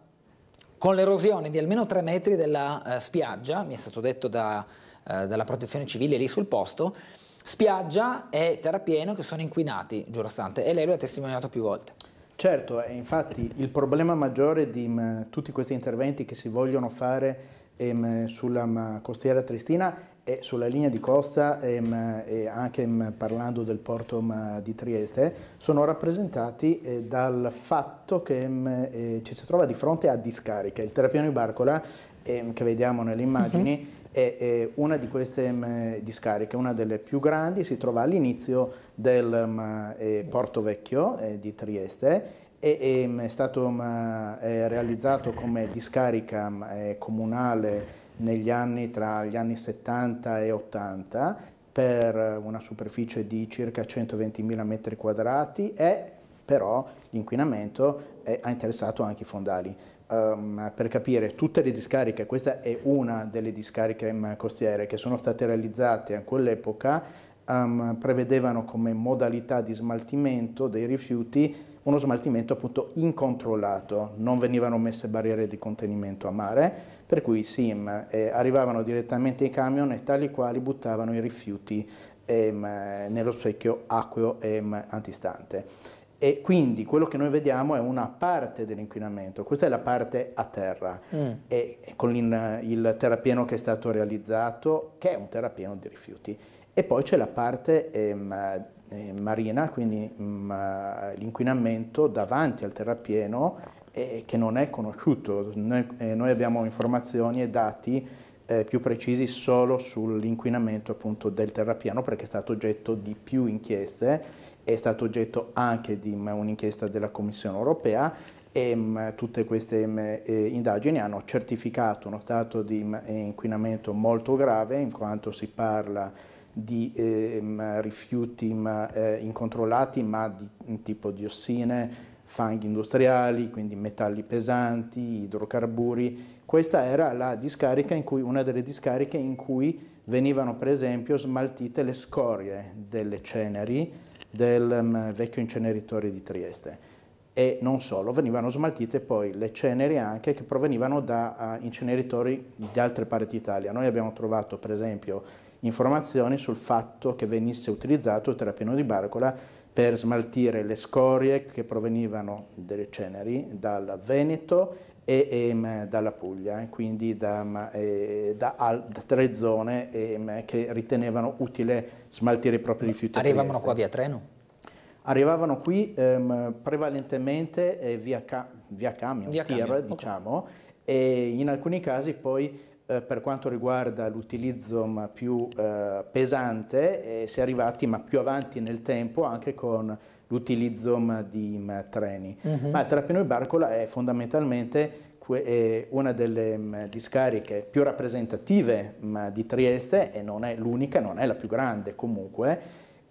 con l'erosione di almeno 3 metri della eh, spiaggia, mi è stato detto da, eh, dalla protezione civile lì sul posto, spiaggia e terrapieno che sono inquinati, giuro stante, e lei lo ha testimoniato più volte. Certo, eh, infatti il problema maggiore di m, mm, tutti questi interventi che si vogliono fare em, sulla m, mm, costiera tristina e sulla linea di costa ehm, e anche ehm, parlando del porto ehm, di Trieste sono rappresentati eh, dal fatto che eh, ci si trova di fronte a discariche. Il terrapiano di Barcola che vediamo nelle immagini mhm. è, una di queste discariche, una delle più grandi, si trova all'inizio del eh, Porto Vecchio di Trieste e, è stato realizzato come discarica comunale negli anni tra gli anni 70 e 80 per una superficie di circa 120.000 metri quadrati e però l'inquinamento ha interessato anche i fondali. Um, per capire tutte le discariche, questa è una delle discariche ehm, costiere che sono state realizzate a quell'epoca, um, prevedevano come modalità di smaltimento dei rifiuti uno smaltimento appunto incontrollato, non venivano messe barriere di contenimento a mare, per cui i SIM eh, arrivavano direttamente ai camion e tali quali buttavano i rifiuti ehm, nello specchio acqueo ehm, antistante. E quindi quello che noi vediamo è una parte dell'inquinamento, questa è la parte a terra, mm. e, con il terrapieno che è stato realizzato, che è un terrapieno di rifiuti. E poi c'è la parte ehm, eh, marina, quindi mm, l'inquinamento davanti al terrapieno eh, che non è conosciuto. Noi, eh, noi abbiamo informazioni e dati eh, più precisi solo sull'inquinamento appunto del terrapiano perché è stato oggetto di più inchieste, è stato oggetto anche di un'inchiesta della Commissione europea e tutte queste eh, indagini hanno certificato uno stato di eh, inquinamento molto grave in quanto si parla di eh, rifiuti incontrollati ma di tipo diossine, fanghi industriali, quindi metalli pesanti, idrocarburi. Questa era la discarica in cui, una delle discariche in cui venivano per esempio smaltite le scorie delle ceneri del mm, vecchio inceneritore di Trieste e non solo, venivano smaltite poi le ceneri anche che provenivano da ah, inceneritori di altre parti d'Italia. Noi abbiamo trovato per esempio informazioni sul fatto che venisse utilizzato il terrapino di Barcola per smaltire le scorie che provenivano delle ceneri dal Veneto e, e ehm, dalla Puglia, quindi da, eh, da, al, da tre zone eh, che ritenevano utile smaltire i propri rifiuti. Arrivavano qua via treno? Arrivavano qui ehm, prevalentemente eh, via, ca via, camion, via tir, camion. diciamo, okay. e in alcuni casi poi eh, per quanto riguarda l'utilizzo più eh, pesante eh, si è arrivati ma più avanti nel tempo anche con l'utilizzo di ma, treni. Uh mhm. -huh. Ma il Trapinoi Barcola è fondamentalmente è una delle mh, discariche più rappresentative mh, di Trieste e non è l'unica, non è la più grande comunque,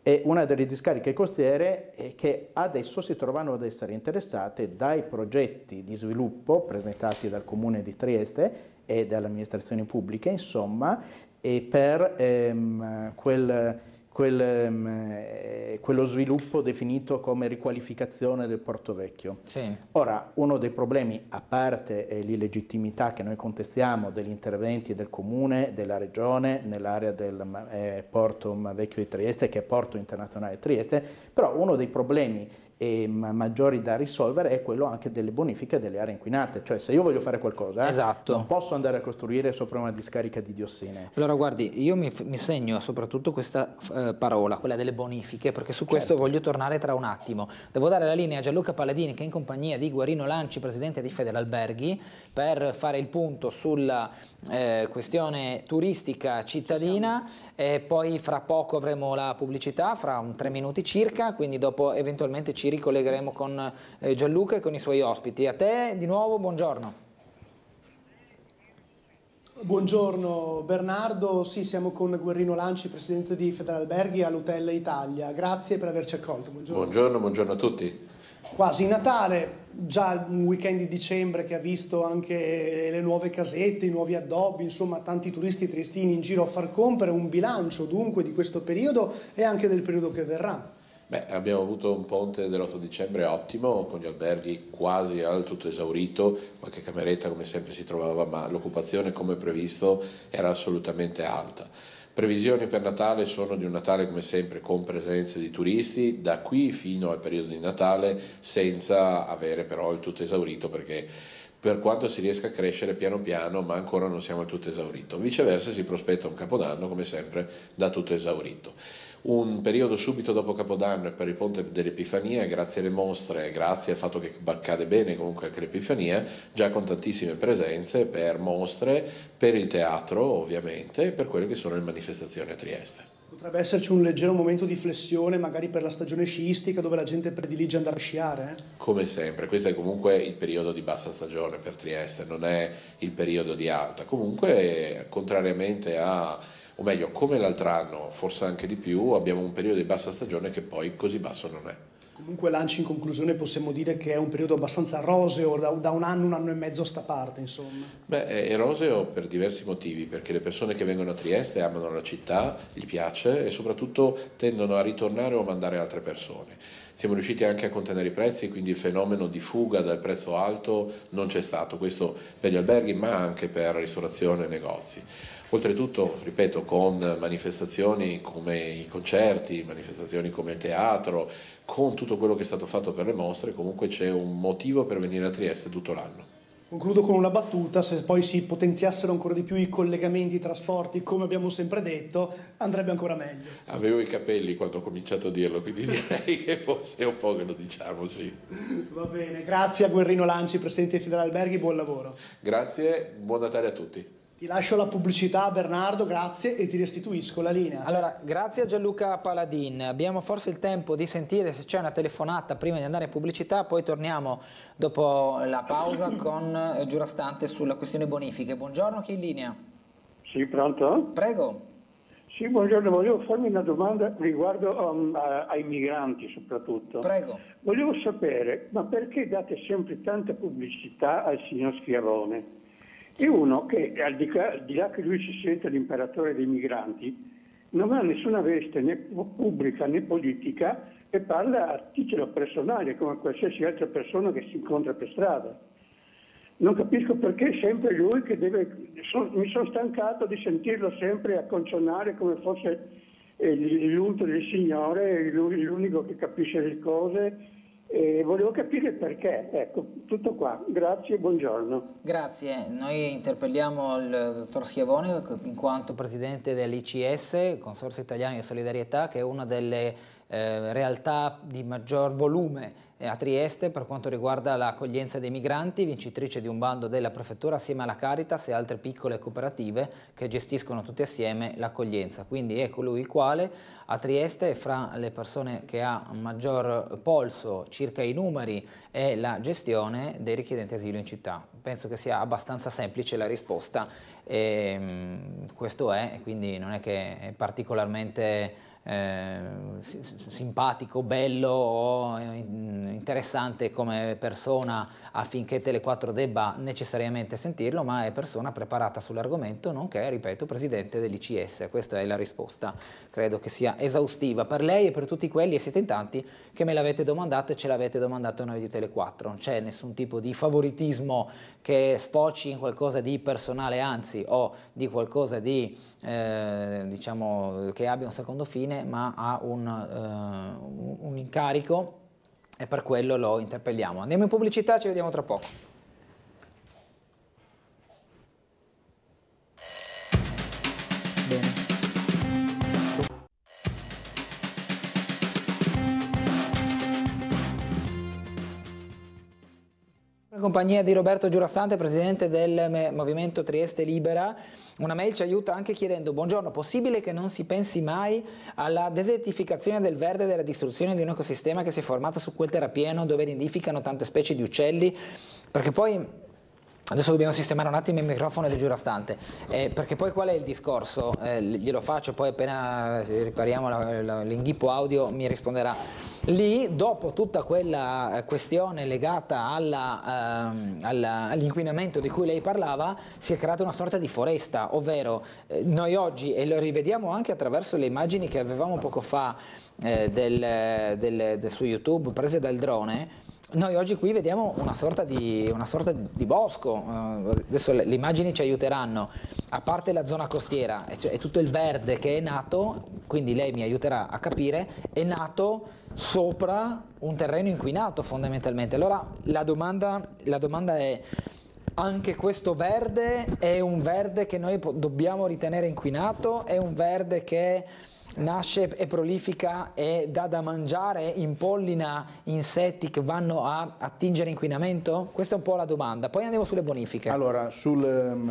è una delle discariche costiere eh, che adesso si trovano ad essere interessate dai progetti di sviluppo presentati dal Comune di Trieste e dalle amministrazioni pubbliche, insomma, e per ehm, quel, quel, ehm, eh, quello sviluppo definito come riqualificazione del Porto Vecchio. Sì. Ora, uno dei problemi, a parte eh, l'illegittimità che noi contestiamo degli interventi del Comune, della Regione, nell'area del mm, eh, Porto mm, Vecchio di Trieste, che è Porto Internazionale di Trieste, però uno dei problemi e maggiori da risolvere è quello anche delle bonifiche delle aree inquinate, cioè se io voglio fare qualcosa eh, esatto. non posso andare a costruire sopra una discarica di diossine. Allora guardi, io mi, mi segno soprattutto questa eh, parola, quella delle bonifiche, perché su certo. questo voglio tornare tra un attimo. Devo dare la linea a Gianluca Paladini che è in compagnia di Guarino Lanci, presidente di Federalberghi, per fare il punto sulla eh, questione turistica cittadina eh, poi fra poco avremo la pubblicità, fra un tre minuti circa, quindi dopo eventualmente ci ricollegheremo con eh, Gianluca e con i suoi ospiti. A te di nuovo, buongiorno. Buongiorno Bernardo, sì siamo con Guerrino Lanci, presidente di Federalberghi all'Hotel Italia, grazie per averci accolto. Buongiorno, buongiorno, buongiorno a tutti. Quasi Natale, già un weekend di dicembre che ha visto anche le nuove casette, i nuovi addobbi, insomma tanti turisti triestini in giro a far compere, un bilancio dunque di questo periodo e anche del periodo che verrà. Beh, abbiamo avuto un ponte dell'8 dicembre ottimo, con gli alberghi quasi al tutto esaurito, qualche cameretta come sempre si trovava, ma l'occupazione come previsto era assolutamente alta. Previsioni per Natale sono di un Natale come sempre con presenze di turisti da qui fino al periodo di Natale senza avere però il tutto esaurito perché per quanto si riesca a crescere piano piano, ma ancora non siamo al tutto esaurito. Viceversa si prospetta un capodanno, come sempre, da tutto esaurito un periodo subito dopo Capodanno e per il ponte dell'Epifania, grazie alle mostre, grazie al fatto che cade bene comunque anche l'Epifania, già con tantissime presenze per mostre, per il teatro ovviamente e per quelle che sono le manifestazioni a Trieste. Potrebbe esserci un leggero momento di flessione, magari per la stagione sciistica, dove la gente predilige andare a sciare? Eh? Come sempre, questo è comunque il periodo di bassa stagione per Trieste, non è il periodo di alta. Comunque, contrariamente a o meglio come l'altro anno, forse anche di più, abbiamo un periodo di bassa stagione che poi così basso non è. Comunque Lanci in conclusione possiamo dire che è un periodo abbastanza roseo, da, un anno, un anno e mezzo a sta parte insomma. Beh, è roseo per diversi motivi, perché le persone che vengono a Trieste amano la città, gli piace e soprattutto tendono a ritornare o a mandare altre persone siamo riusciti anche a contenere i prezzi, quindi il fenomeno di fuga dal prezzo alto non c'è stato, questo per gli alberghi ma anche per ristorazione e negozi. Oltretutto, ripeto, con manifestazioni come i concerti, manifestazioni come il teatro, con tutto quello che è stato fatto per le mostre, comunque c'è un motivo per venire a Trieste tutto l'anno. Concludo con una battuta, se poi si potenziassero ancora di più i collegamenti, i trasporti, come abbiamo sempre detto, andrebbe ancora meglio. Avevo i capelli quando ho cominciato a dirlo, quindi direi che forse è un po' che lo diciamo, sì. Va bene, grazie a Guerrino Lanci, Presidente di Federalberghi, buon lavoro. Grazie, buon Natale a tutti. Ti lascio la pubblicità Bernardo, grazie e ti restituisco la linea. Allora, grazie a Gianluca Paladin. Abbiamo forse il tempo di sentire se c'è una telefonata prima di andare in pubblicità, poi torniamo dopo la pausa con eh, Giurastante sulla questione bonifiche. Buongiorno, chi è in linea? Sì, pronto? Prego. Sì, buongiorno, volevo farmi una domanda riguardo um, a, ai migranti soprattutto. Prego. Volevo sapere, ma perché date sempre tanta pubblicità al signor Schiavone? e uno che al di, di là che lui si sente l'imperatore dei migranti, non ha nessuna veste né pubblica né politica e parla a titolo personale come qualsiasi altra persona che si incontra per strada. Non capisco perché sempre lui che deve... Son, mi sono stancato di sentirlo sempre acconcionare come fosse eh, l'unto del Signore, l'unico che capisce le cose e volevo capire perché, ecco, tutto qua, grazie e buongiorno. Grazie, noi interpelliamo il dottor Schiavone in quanto presidente dell'ICS, Consorzio Italiano di Solidarietà, che è una delle eh, realtà di maggior volume a Trieste per quanto riguarda l'accoglienza dei migranti, vincitrice di un bando della prefettura assieme alla Caritas e altre piccole cooperative che gestiscono tutte assieme l'accoglienza. Quindi è colui ecco il quale a Trieste fra le persone che ha maggior polso circa i numeri e la gestione dei richiedenti asilo in città. Penso che sia abbastanza semplice la risposta e ehm, questo è, quindi non è che è particolarmente eh, simpatico, bello o eh, interessante come persona affinché Tele4 debba necessariamente sentirlo, ma è persona preparata sull'argomento, nonché, ripeto, presidente dell'ICS. Questa è la risposta, credo che sia esaustiva per lei e per tutti quelli, e siete in tanti, che me l'avete domandato e ce l'avete domandato noi di Tele4. Non c'è nessun tipo di favoritismo che sfoci in qualcosa di personale, anzi, o di qualcosa di, eh, diciamo, che abbia un secondo fine, ma ha un, eh, un incarico e per quello lo interpelliamo. Andiamo in pubblicità, ci vediamo tra poco. compagnia di Roberto Giurastante, presidente del Movimento Trieste Libera, una mail ci aiuta anche chiedendo buongiorno, possibile che non si pensi mai alla desertificazione del verde e della distruzione di un ecosistema che si è formato su quel terrapieno dove nidificano tante specie di uccelli? Perché poi Adesso dobbiamo sistemare un attimo il microfono del giurastante, eh, perché poi qual è il discorso? Eh, glielo faccio, poi appena eh, ripariamo l'inghippo audio mi risponderà. Lì, dopo tutta quella eh, questione legata alla, ehm, alla, all'inquinamento di cui lei parlava, si è creata una sorta di foresta, ovvero eh, noi oggi, e lo rivediamo anche attraverso le immagini che avevamo poco fa eh, del, del, del, su YouTube prese dal drone, noi oggi qui vediamo una sorta di, una sorta di bosco, eh, adesso le immagini ci aiuteranno, a parte la zona costiera e cioè tutto il verde che è nato, quindi lei mi aiuterà a capire, è nato sopra un terreno inquinato fondamentalmente. Allora la domanda, la domanda è anche questo verde è un verde che noi dobbiamo ritenere inquinato, è un verde che nasce e prolifica e dà da mangiare, impollina insetti che vanno a attingere inquinamento? Questa è un po' la domanda. Poi andiamo sulle bonifiche. Allora, sul, ehm,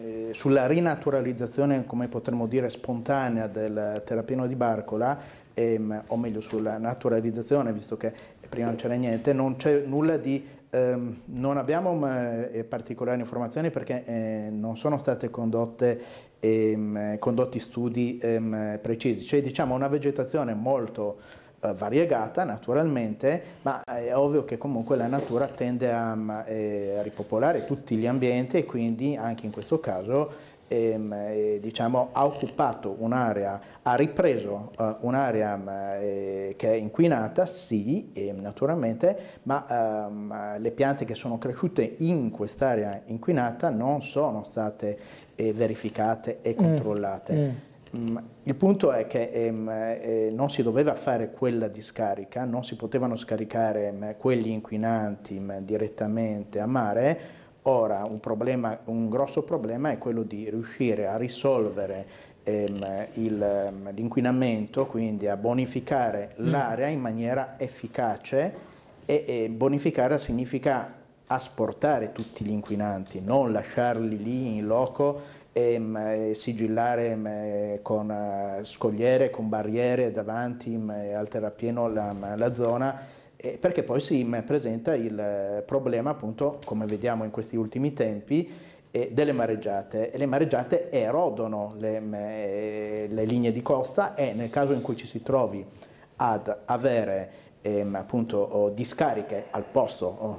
eh, sulla rinaturalizzazione, come potremmo dire, spontanea del terrapieno di Barcola, ehm, o meglio sulla naturalizzazione, visto che prima non c'era niente, non c'è nulla di Ehm, non abbiamo eh, particolari informazioni perché eh, non sono state condotte ehm, condotti studi ehm, precisi, cioè diciamo una vegetazione molto eh, variegata naturalmente, ma eh, è ovvio che comunque la natura tende a, mm, eh, a ripopolare tutti gli ambienti e quindi anche in questo caso ehm, eh, diciamo, ha occupato un'area, ha ripreso eh, un'area mm, eh, che è inquinata, sì, eh, naturalmente, ma ehm, le piante che sono cresciute in quest'area inquinata non sono state eh, verificate e mm. controllate. Mm. Mm. Il punto è che ehm, eh, non si doveva fare quella discarica, non si potevano scaricare ehm, quegli inquinanti ehm, direttamente a mare, Ora un, problema, un grosso problema è quello di riuscire a risolvere ehm, ehm l'inquinamento, quindi a bonificare mm. l'area in maniera efficace e, e bonificare significa asportare tutti gli inquinanti, non lasciarli lì in loco ehm, e sigillare ehm, con eh, scogliere, con barriere davanti al terrapieno la, la zona eh, perché poi si presenta il eh, problema, appunto, come vediamo in questi ultimi tempi, eh, delle mareggiate e le mareggiate erodono le, eh, le linee di costa e nel caso in cui ci si trovi ad avere Ehm, appunto discariche al posto oh,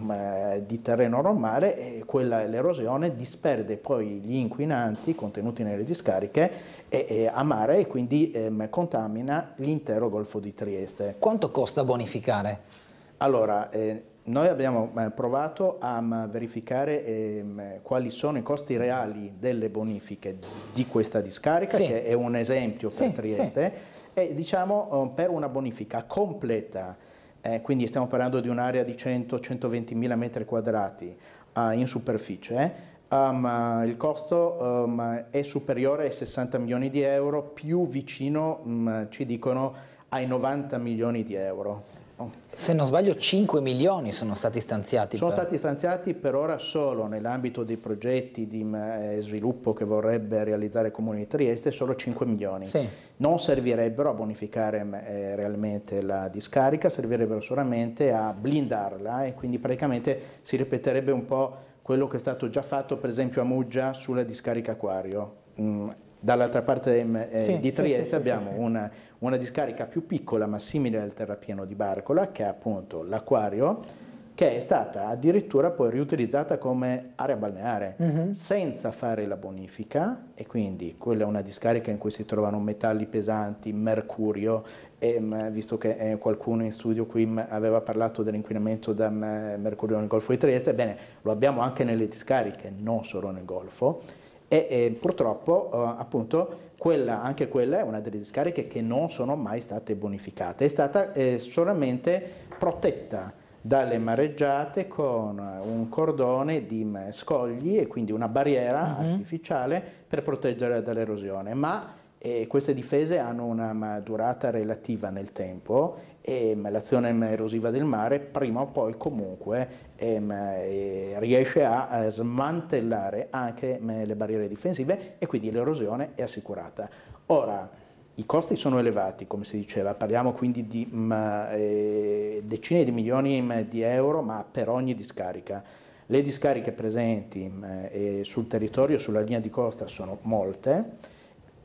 di terreno normale, eh, quella, l'erosione disperde poi gli inquinanti contenuti nelle discariche e, e a mare e quindi ehm, contamina l'intero Golfo di Trieste. Quanto costa bonificare? Allora, eh, noi abbiamo eh, provato a mm, verificare ehm, quali sono i costi reali delle bonifiche di questa discarica, sì. che è un esempio per sì, Trieste, sì. e diciamo eh, per una bonifica completa, eh, quindi stiamo parlando di un'area di 100-120 mila metri quadrati eh, in superficie, eh, Um, il costo um, è superiore ai 60 milioni di euro, più vicino, um, ci dicono, ai 90 milioni di euro. Oh. Se non sbaglio 5 milioni sono stati stanziati. Sono per... stati stanziati per ora solo nell'ambito dei progetti di mm, eh, sviluppo che vorrebbe realizzare il Comune di Trieste solo 5 milioni. Sì. Non servirebbero a bonificare mm, eh, realmente la discarica, servirebbero solamente a blindarla e quindi praticamente si ripeterebbe un po' quello che è stato già fatto per esempio a Muggia sulla discarica Aquario. Mm, Dall'altra parte mm, eh, sì, di Trieste sì, abbiamo una, una discarica più piccola ma simile al terrapieno di Barcola, che è appunto l'acquario, che è stata addirittura poi riutilizzata come area balneare uh-huh. senza fare la bonifica e quindi quella è una discarica in cui si trovano metalli pesanti, mercurio, e, mm, visto che eh, qualcuno in studio qui mm, aveva parlato dell'inquinamento da mm, mercurio nel Golfo di Trieste, ebbene lo abbiamo anche nelle discariche, non solo nel Golfo e, e purtroppo eh, appunto quella, anche quella è una delle discariche che non sono mai state bonificate, è stata eh, solamente protetta dalle mareggiate con un cordone di scogli e quindi una barriera uh mhm. -huh. artificiale per proteggere dall'erosione, ma eh, queste difese hanno una durata relativa nel tempo ehm, l'azione erosiva del mare prima o poi comunque ehm, eh, riesce a smantellare anche eh, le barriere difensive e quindi l'erosione è assicurata. Ora, i costi sono elevati, come si diceva, parliamo quindi di ma, mm, eh, decine di milioni mm, di euro, ma per ogni discarica. Le discariche presenti mm, eh, sul territorio, sulla linea di costa, sono molte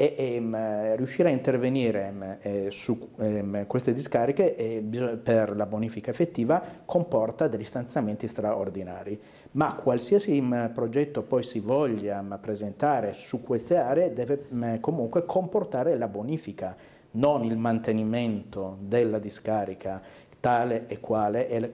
e, e mm, riuscire a intervenire mm, e, eh, su mm, queste discariche per la bonifica effettiva comporta degli stanziamenti straordinari, ma qualsiasi progetto poi si voglia presentare su queste aree deve comunque comportare la bonifica non il mantenimento della discarica tale e quale è la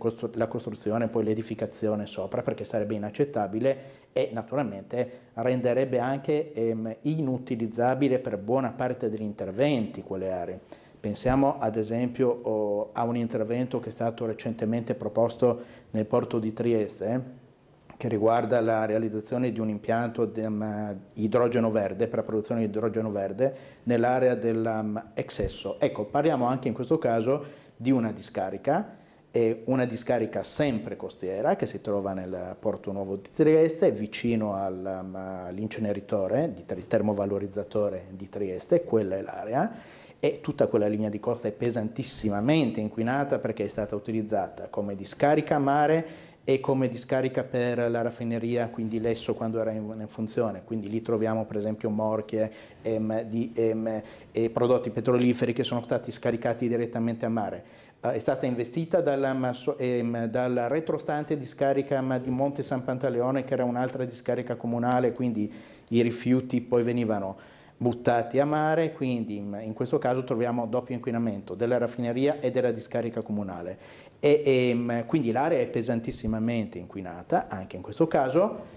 costruzione, poi l'edificazione sopra, perché sarebbe inaccettabile e naturalmente renderebbe anche ehm, inutilizzabile per buona parte degli interventi quelle aree. Pensiamo ad esempio oh, a un intervento che è stato recentemente proposto nel porto di Trieste, che riguarda la realizzazione di un impianto di um, ehm, idrogeno verde, per la produzione di idrogeno verde, nell'area dell'ex ehm, um, Ecco, parliamo anche in questo caso di una discarica, una discarica sempre costiera che si trova nel porto nuovo di Trieste, vicino um, all'inceneritore, al termovalorizzatore di Trieste, quella è l'area, e tutta quella linea di costa è pesantissimamente inquinata perché è stata utilizzata come discarica a mare e come discarica per la raffineria, quindi Lesso quando era in, funzione. Quindi lì troviamo per esempio morchie ehm, di, ehm, e prodotti petroliferi che sono stati scaricati direttamente a mare. Eh, è stata investita dalla, ehm, dalla retrostante discarica di Monte San Pantaleone, che era un'altra discarica comunale, quindi i rifiuti poi venivano buttati a mare, quindi in questo caso troviamo doppio inquinamento della raffineria e della discarica comunale. E, e, ehm, quindi l'area è pesantissimamente inquinata, anche in questo caso.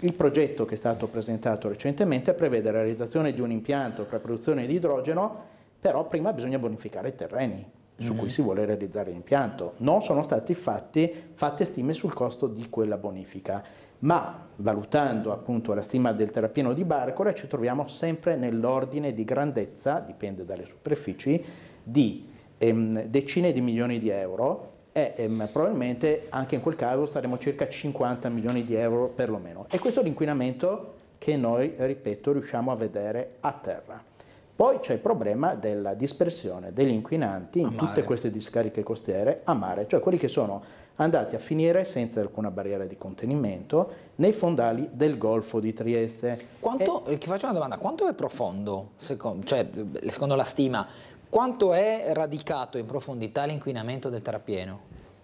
Il progetto che è stato presentato recentemente prevede la realizzazione di un impianto per la produzione di idrogeno, però prima bisogna bonificare i terreni su cui mm. si vuole realizzare l'impianto. Non sono state fatti, fatte stime sul costo di quella bonifica, ma valutando appunto la stima del terrapieno di Barcola ci troviamo sempre nell'ordine di grandezza, dipende dalle superfici, di ehm, decine di milioni di euro e ehm, probabilmente anche in quel caso staremo circa 50 milioni di euro perlomeno. E questo è l'inquinamento che noi, ripeto, riusciamo a vedere a terra. Poi c'è il problema della dispersione degli inquinanti in tutte queste discariche costiere a mare, cioè quelli che sono andati a finire senza alcuna barriera di contenimento nei fondali del Golfo di Trieste. Quanto, e... Eh, ti faccio una domanda, quanto è profondo, secondo, cioè, secondo la stima, quanto è radicato in profondità l'inquinamento del terrapieno?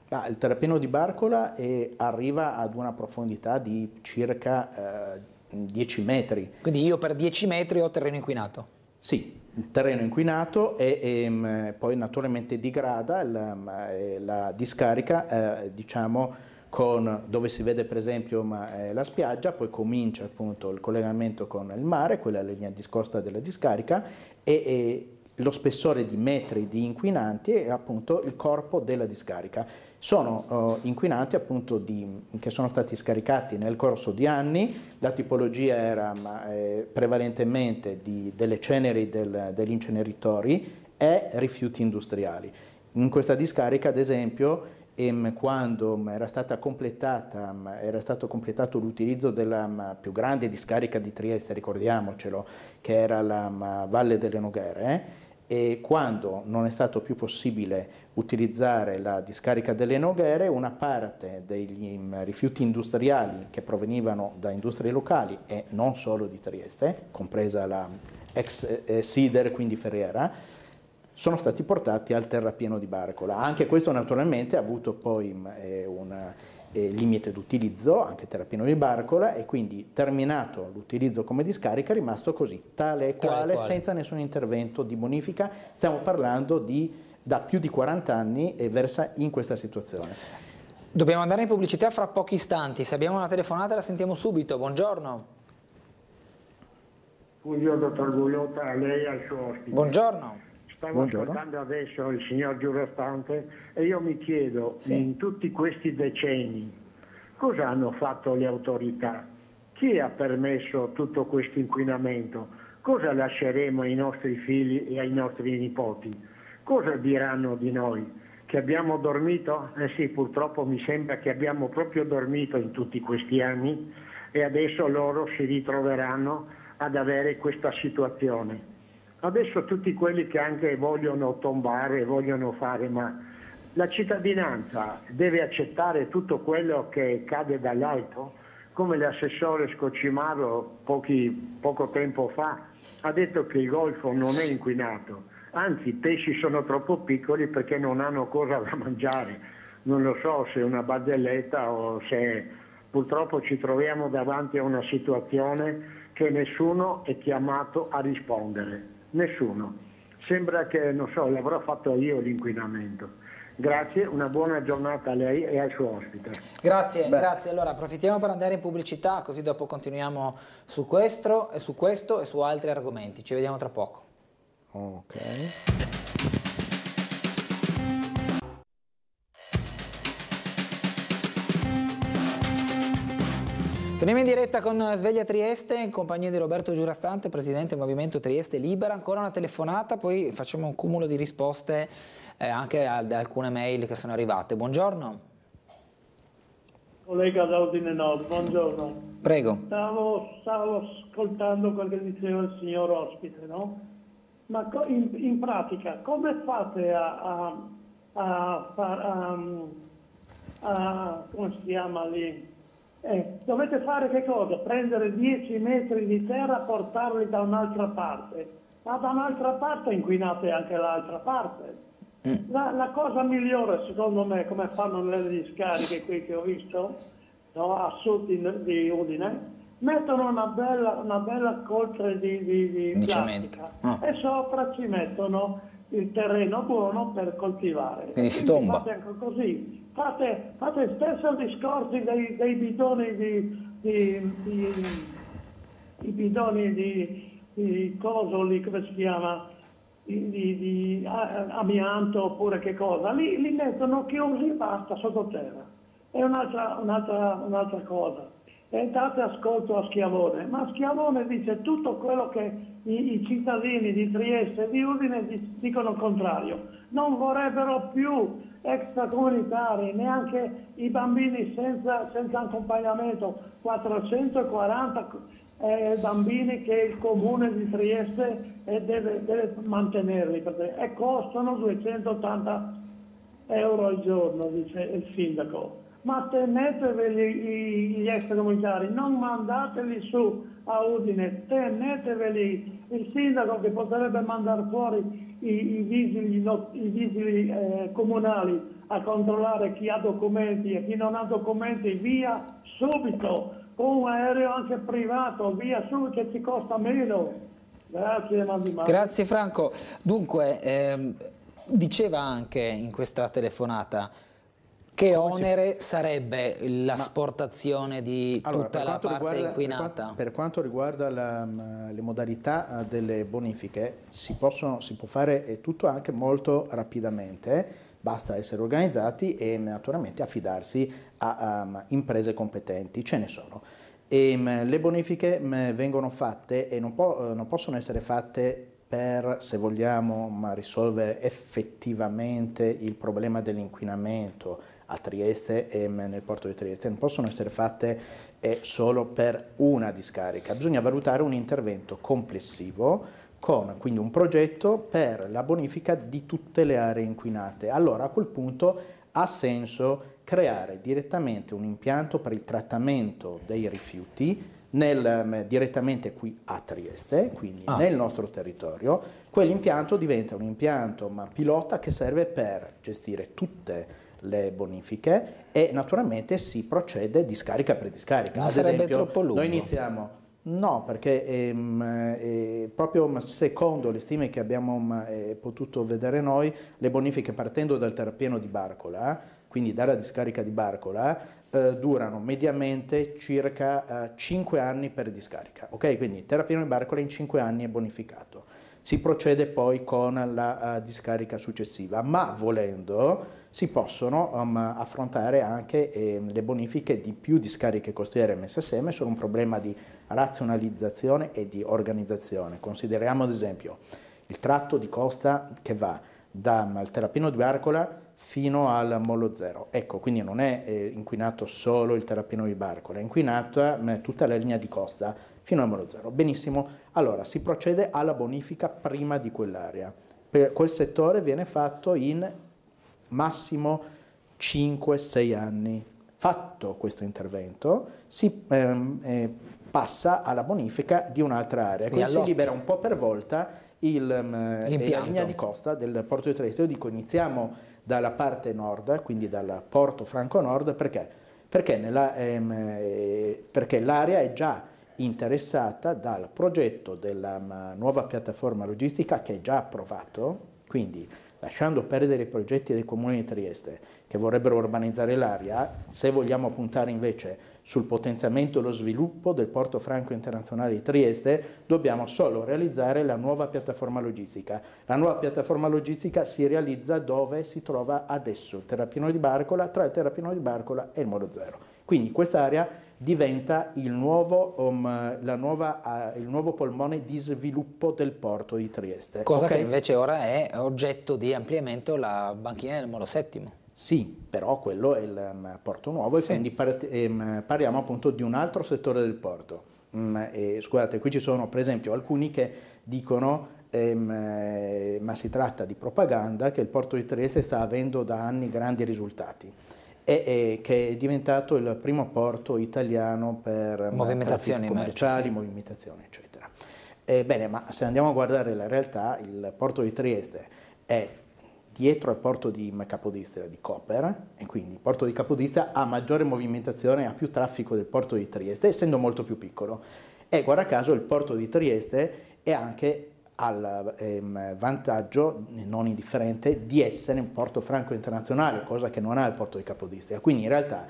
Ah, il terrapieno di Barcola è, eh, arriva ad una profondità di circa eh, 10 metri. Quindi io per 10 metri ho terreno inquinato? Sì, terreno inquinato e, e, ehm, poi naturalmente digrada la, ehm, la discarica, eh, diciamo, con, dove si vede per esempio ma, eh, la spiaggia, poi comincia appunto il collegamento con il mare, quella è la linea discosta della discarica e, e lo spessore di metri di inquinanti e appunto il corpo della discarica. Sono uh, inquinanti appunto di, che sono stati scaricati nel corso di anni, la tipologia era ma, eh, prevalentemente di, delle ceneri del, degli inceneritori e rifiuti industriali. In questa discarica ad esempio ehm, quando mm, era, mm, era stato completato l'utilizzo della mm, più grande discarica di Trieste, ricordiamocelo, che era la Valle delle Noghere, e quando non è stato più possibile utilizzare la discarica delle Noghere, una parte degli mm, rifiuti industriali che provenivano da industrie locali e non solo di Trieste, compresa la mm, ex eh, eh, Sider, quindi Ferriera, sono stati portati al terrapieno di Barcola. Anche questo naturalmente ha avuto poi mm, eh, una eh, limite d'utilizzo, anche terapino di barcola, e quindi terminato l'utilizzo come discarica è rimasto così, tale e quale, quale, senza nessun intervento di bonifica. Stiamo parlando di da più di 40 anni e versa in questa situazione. Dobbiamo andare in pubblicità fra pochi istanti, se abbiamo una telefonata la sentiamo subito, buongiorno. Buongiorno dottor Gugliotta, a lei e al suo ospite. Buongiorno. Stavo Buongiorno. ascoltando adesso il signor Giurostante e io mi chiedo sì. in tutti questi decenni cosa hanno fatto le autorità? Chi ha permesso tutto questo inquinamento? Cosa lasceremo ai nostri figli e ai nostri nipoti? Cosa diranno di noi? Che abbiamo dormito? Eh sì, purtroppo mi sembra che abbiamo proprio dormito in tutti questi anni e adesso loro si ritroveranno ad avere questa situazione. Adesso tutti quelli che anche vogliono tombare, vogliono fare, ma la cittadinanza deve accettare tutto quello che cade dall'alto, come l'assessore Scocimaro pochi, poco tempo fa ha detto che il golfo non è inquinato, anzi i pesci sono troppo piccoli perché non hanno cosa da mangiare, non lo so se è una barzelletta o se purtroppo ci troviamo davanti a una situazione che nessuno è chiamato a rispondere. Nessuno. Sembra che, non so, l'avrò fatto io l'inquinamento. Grazie, una buona giornata a lei e al suo ospite. Grazie, Beh. grazie. Allora approfittiamo per andare in pubblicità, così dopo continuiamo su questo e su questo e su altri argomenti. Ci vediamo tra poco. Ok. Torniamo in diretta con Sveglia Trieste in compagnia di Roberto Giurastante, presidente del Movimento Trieste Libera. Ancora una telefonata, poi facciamo un cumulo di risposte eh, anche ad alcune mail che sono arrivate. Buongiorno. Collega d'Ordine Nord, buongiorno. Prego. Stavo, stavo, ascoltando quello che diceva il signor ospite, no? Ma in, in pratica come fate a, a, a, a, a come si chiama lì? Eh, dovete fare che cosa? Prendere 10 metri di terra, e portarli da un'altra parte, ma da un'altra parte inquinate anche l'altra parte. Mm. La, la, cosa migliore, secondo me, come fanno le discariche qui che ho visto, no, a sud di, di, Udine, mettono una bella, una bella coltre di, di, di plastica oh. e sopra ci mettono il terreno buono per coltivare. Quindi si tomba. Quindi fate anche così. Fate, fate spesso discorsi dei, dei bidoni di, di, di, di bidoni di, di cosoli, come si chiama? Di, di, di amianto oppure che cosa, li, li mettono chiusi e basta sottoterra. È un'altra, un'altra, un'altra cosa. E date ascolto a Schiavone, ma Schiavone dice tutto quello che i, i cittadini di Trieste e di Udine dicono il contrario. Non vorrebbero più extracomunitari, neanche i bambini senza, senza accompagnamento, 440 eh, bambini che il comune di Trieste eh, deve, deve, mantenerli perché, e costano 280 euro al giorno, dice il sindaco. Ma teneteveli gli extracomunitari, non mandateli su a Udine, teneteveli il sindaco che potrebbe mandare fuori i, i vigili, i vigili eh, comunali a controllare chi ha documenti e chi non ha documenti, via subito, con un aereo anche privato, via su che ci costa meno. Grazie Grazie Franco. Dunque, ehm, diceva anche in questa telefonata che onere sarebbe l'asportazione di tutta allora, la parte riguarda, inquinata? Per quanto, per quanto riguarda la, mm, le modalità eh, delle bonifiche, si, possono, si può fare eh, tutto anche molto rapidamente basta essere organizzati e mm, naturalmente affidarsi a, um, imprese competenti, ce ne sono. E, mm, le bonifiche vengono fatte e non, po eh, non, possono essere fatte per, se vogliamo, risolvere effettivamente il problema dell'inquinamento a Trieste e nel porto di Trieste, non possono essere fatte eh, solo per una discarica, bisogna valutare un intervento complessivo con quindi un progetto per la bonifica di tutte le aree inquinate. Allora a quel punto ha senso creare direttamente un impianto per il trattamento dei rifiuti nel, mm, direttamente qui a Trieste, quindi ah. nel nostro territorio. Quell'impianto diventa un impianto ma pilota che serve per gestire tutte le le bonifiche e naturalmente si procede discarica per discarica. Ma Ad sarebbe esempio, troppo lungo. Noi iniziamo No, perché ehm, eh, proprio secondo le stime che abbiamo mm, eh, potuto vedere noi, le bonifiche partendo dal terrapieno di Barcola, quindi dalla discarica di Barcola, eh, durano mediamente circa 5 eh, anni per discarica. Ok, quindi il terrapieno di Barcola in 5 anni è bonificato. Si procede poi con la uh, discarica successiva, ma volendo si possono um, affrontare anche eh, le bonifiche di più discariche costiere messe assieme su un problema di razionalizzazione e di organizzazione. Consideriamo ad esempio il tratto di costa che va dal Terrapino di Barcola fino al Molo Zero. Ecco, quindi non è eh, inquinato solo il Terrapino di Barcola, è inquinata eh, tutta la linea di costa fino al Molo Zero. Benissimo, allora si procede alla bonifica prima di quell'area. quel settore viene fatto in massimo 5-6 anni. Fatto questo intervento, si ehm, eh, passa alla bonifica di un'altra area, quindi si libera un po' per volta il, ehm, eh, la linea di costa del porto di Trieste. Io dico iniziamo dalla parte nord, quindi dal porto franco nord, perché? Perché, nella, ehm, eh, perché l'area è già interessata dal progetto della mm, nuova piattaforma logistica che è già approvato, quindi lasciando perdere i progetti dei comuni di Trieste che vorrebbero urbanizzare l'area, se vogliamo puntare invece sul potenziamento e lo sviluppo del porto franco internazionale di Trieste, dobbiamo solo realizzare la nuova piattaforma logistica. La nuova piattaforma logistica si realizza dove si trova adesso il terrapino di Barcola, tra il terrapino di Barcola e il Moro Zero. Quindi quest'area diventa il nuovo, um, nuova, uh, il nuovo, polmone di sviluppo del porto di Trieste. Cosa okay? che invece ora è oggetto di ampliamento la banchina del Molo VII. Sì, però quello è il um, porto nuovo e sì. quindi par ehm, parliamo appunto di un altro settore del porto. Mm, e, scusate, qui ci sono per esempio alcuni che dicono ehm, eh, ma si tratta di propaganda che il porto di Trieste sta avendo da anni grandi risultati e, e, che è diventato il primo porto italiano per eh, movimentazioni commerciali, sì. movimentazioni, eccetera. E, eh, bene, ma se andiamo a guardare la realtà, il porto di Trieste è dietro al porto di Capodistria di Coper e quindi il porto di Capodistria ha maggiore movimentazione, ha più traffico del porto di Trieste, essendo molto più piccolo. E guarda caso il porto di Trieste è anche al ehm, vantaggio non indifferente di essere un porto franco internazionale, cosa che non ha il porto di Capodistria. Quindi in realtà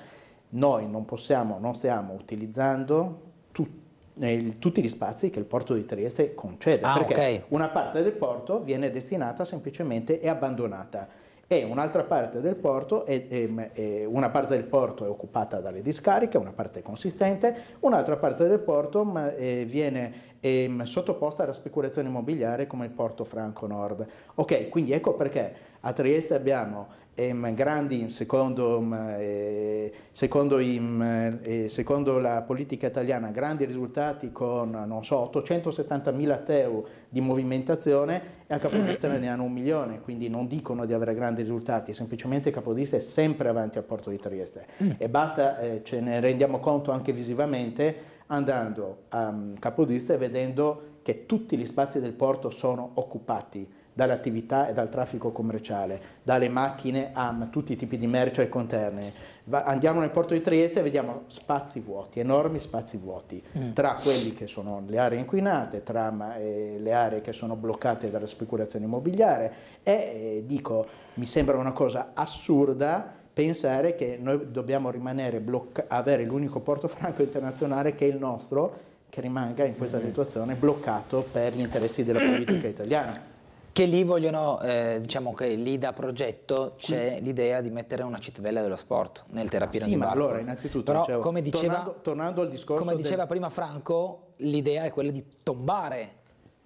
noi non possiamo, non stiamo utilizzando tutto il, tutti gli spazi che il porto di Trieste concede, ah, perché okay. una parte del porto viene destinata semplicemente e abbandonata e un'altra parte del porto è, è, è, una parte del porto è occupata dalle discariche, una parte consistente, un'altra parte del porto eh, viene eh, sottoposta alla speculazione immobiliare come il porto Franco Nord. Ok, quindi ecco perché a Trieste abbiamo ehm, grandi, secondo, ehm, eh, secondo, in, ehm, eh, secondo, la politica italiana, grandi risultati con so, mila TEU di movimentazione e a capodista ne hanno un milione, quindi non dicono di avere grandi risultati, semplicemente il capodista è sempre avanti al porto di Trieste mm. e basta, eh, ce ne rendiamo conto anche visivamente andando a um, mm, capodista e vedendo che tutti gli spazi del porto sono occupati dalle attività e dal traffico commerciale, dalle macchine a tutti i tipi di merce e cioè conterne. andiamo nel porto di Trieste e vediamo spazi vuoti, enormi spazi vuoti, mm. tra quelli che sono le aree inquinate, tra eh, le aree che sono bloccate dalla speculazione immobiliare e eh, dico, mi sembra una cosa assurda pensare che noi dobbiamo rimanere blocca- avere l'unico porto franco internazionale che è il nostro che rimanga in questa mm-hmm. situazione bloccato per gli interessi della politica italiana. Che lì vogliono, eh, diciamo che lì da progetto c'è l'idea di mettere una cittadella dello sport nel terapia ah, Sì, ma allora innanzitutto, Però, dicevo, come diceva, tornando, tornando, al discorso... Come diceva del... prima Franco, l'idea è quella di tombare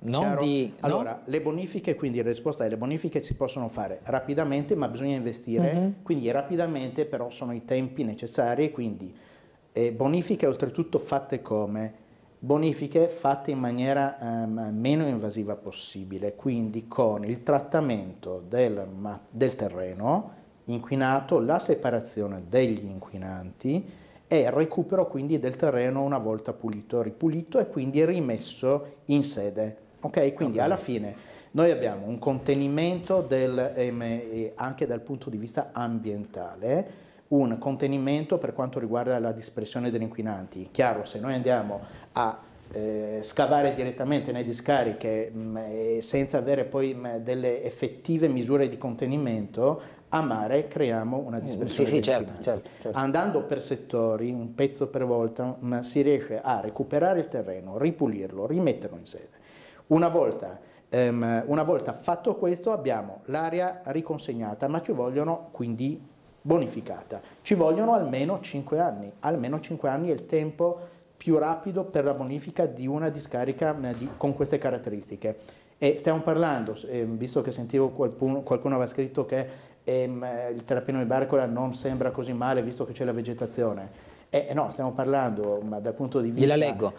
Non di, allora, no? le bonifiche, quindi la risposta è le bonifiche si possono fare rapidamente, ma bisogna investire, mm-hmm. quindi rapidamente però sono i tempi necessari, quindi eh, bonifiche oltretutto fatte come? bonifiche fatte in maniera ehm, meno invasiva possibile, quindi con il trattamento del, del terreno inquinato, la separazione degli inquinanti e recupero quindi del terreno una volta pulito, ripulito e quindi rimesso in sede. Ok, quindi alla fine noi abbiamo un contenimento del, ehm, anche dal punto di vista ambientale, un contenimento per quanto riguarda la dispersione degli inquinanti. Chiaro, se noi andiamo a eh, scavare direttamente nelle discariche mh, mm, senza avere poi mh, mm, delle effettive misure di contenimento, a mare creiamo una mm, dispersione. Sì, sì, certo, certo, certo. Andando per settori, un pezzo per volta, mh, si riesce a recuperare il terreno, ripulirlo, rimetterlo in sede. Una volta, ehm, una volta fatto questo abbiamo l'area riconsegnata, ma ci vogliono quindi bonificata. Ci vogliono almeno 5 anni, almeno 5 anni è il tempo più rapido per la bonifica di una discarica con queste caratteristiche. E stiamo parlando, ehm, visto che sentivo qualcuno, qualcuno aveva scritto che ehm, il terrapieno di Barcola non sembra così male visto che c'è la vegetazione, eh, eh, no, stiamo parlando, ma dal punto di vista... Gliela leggo.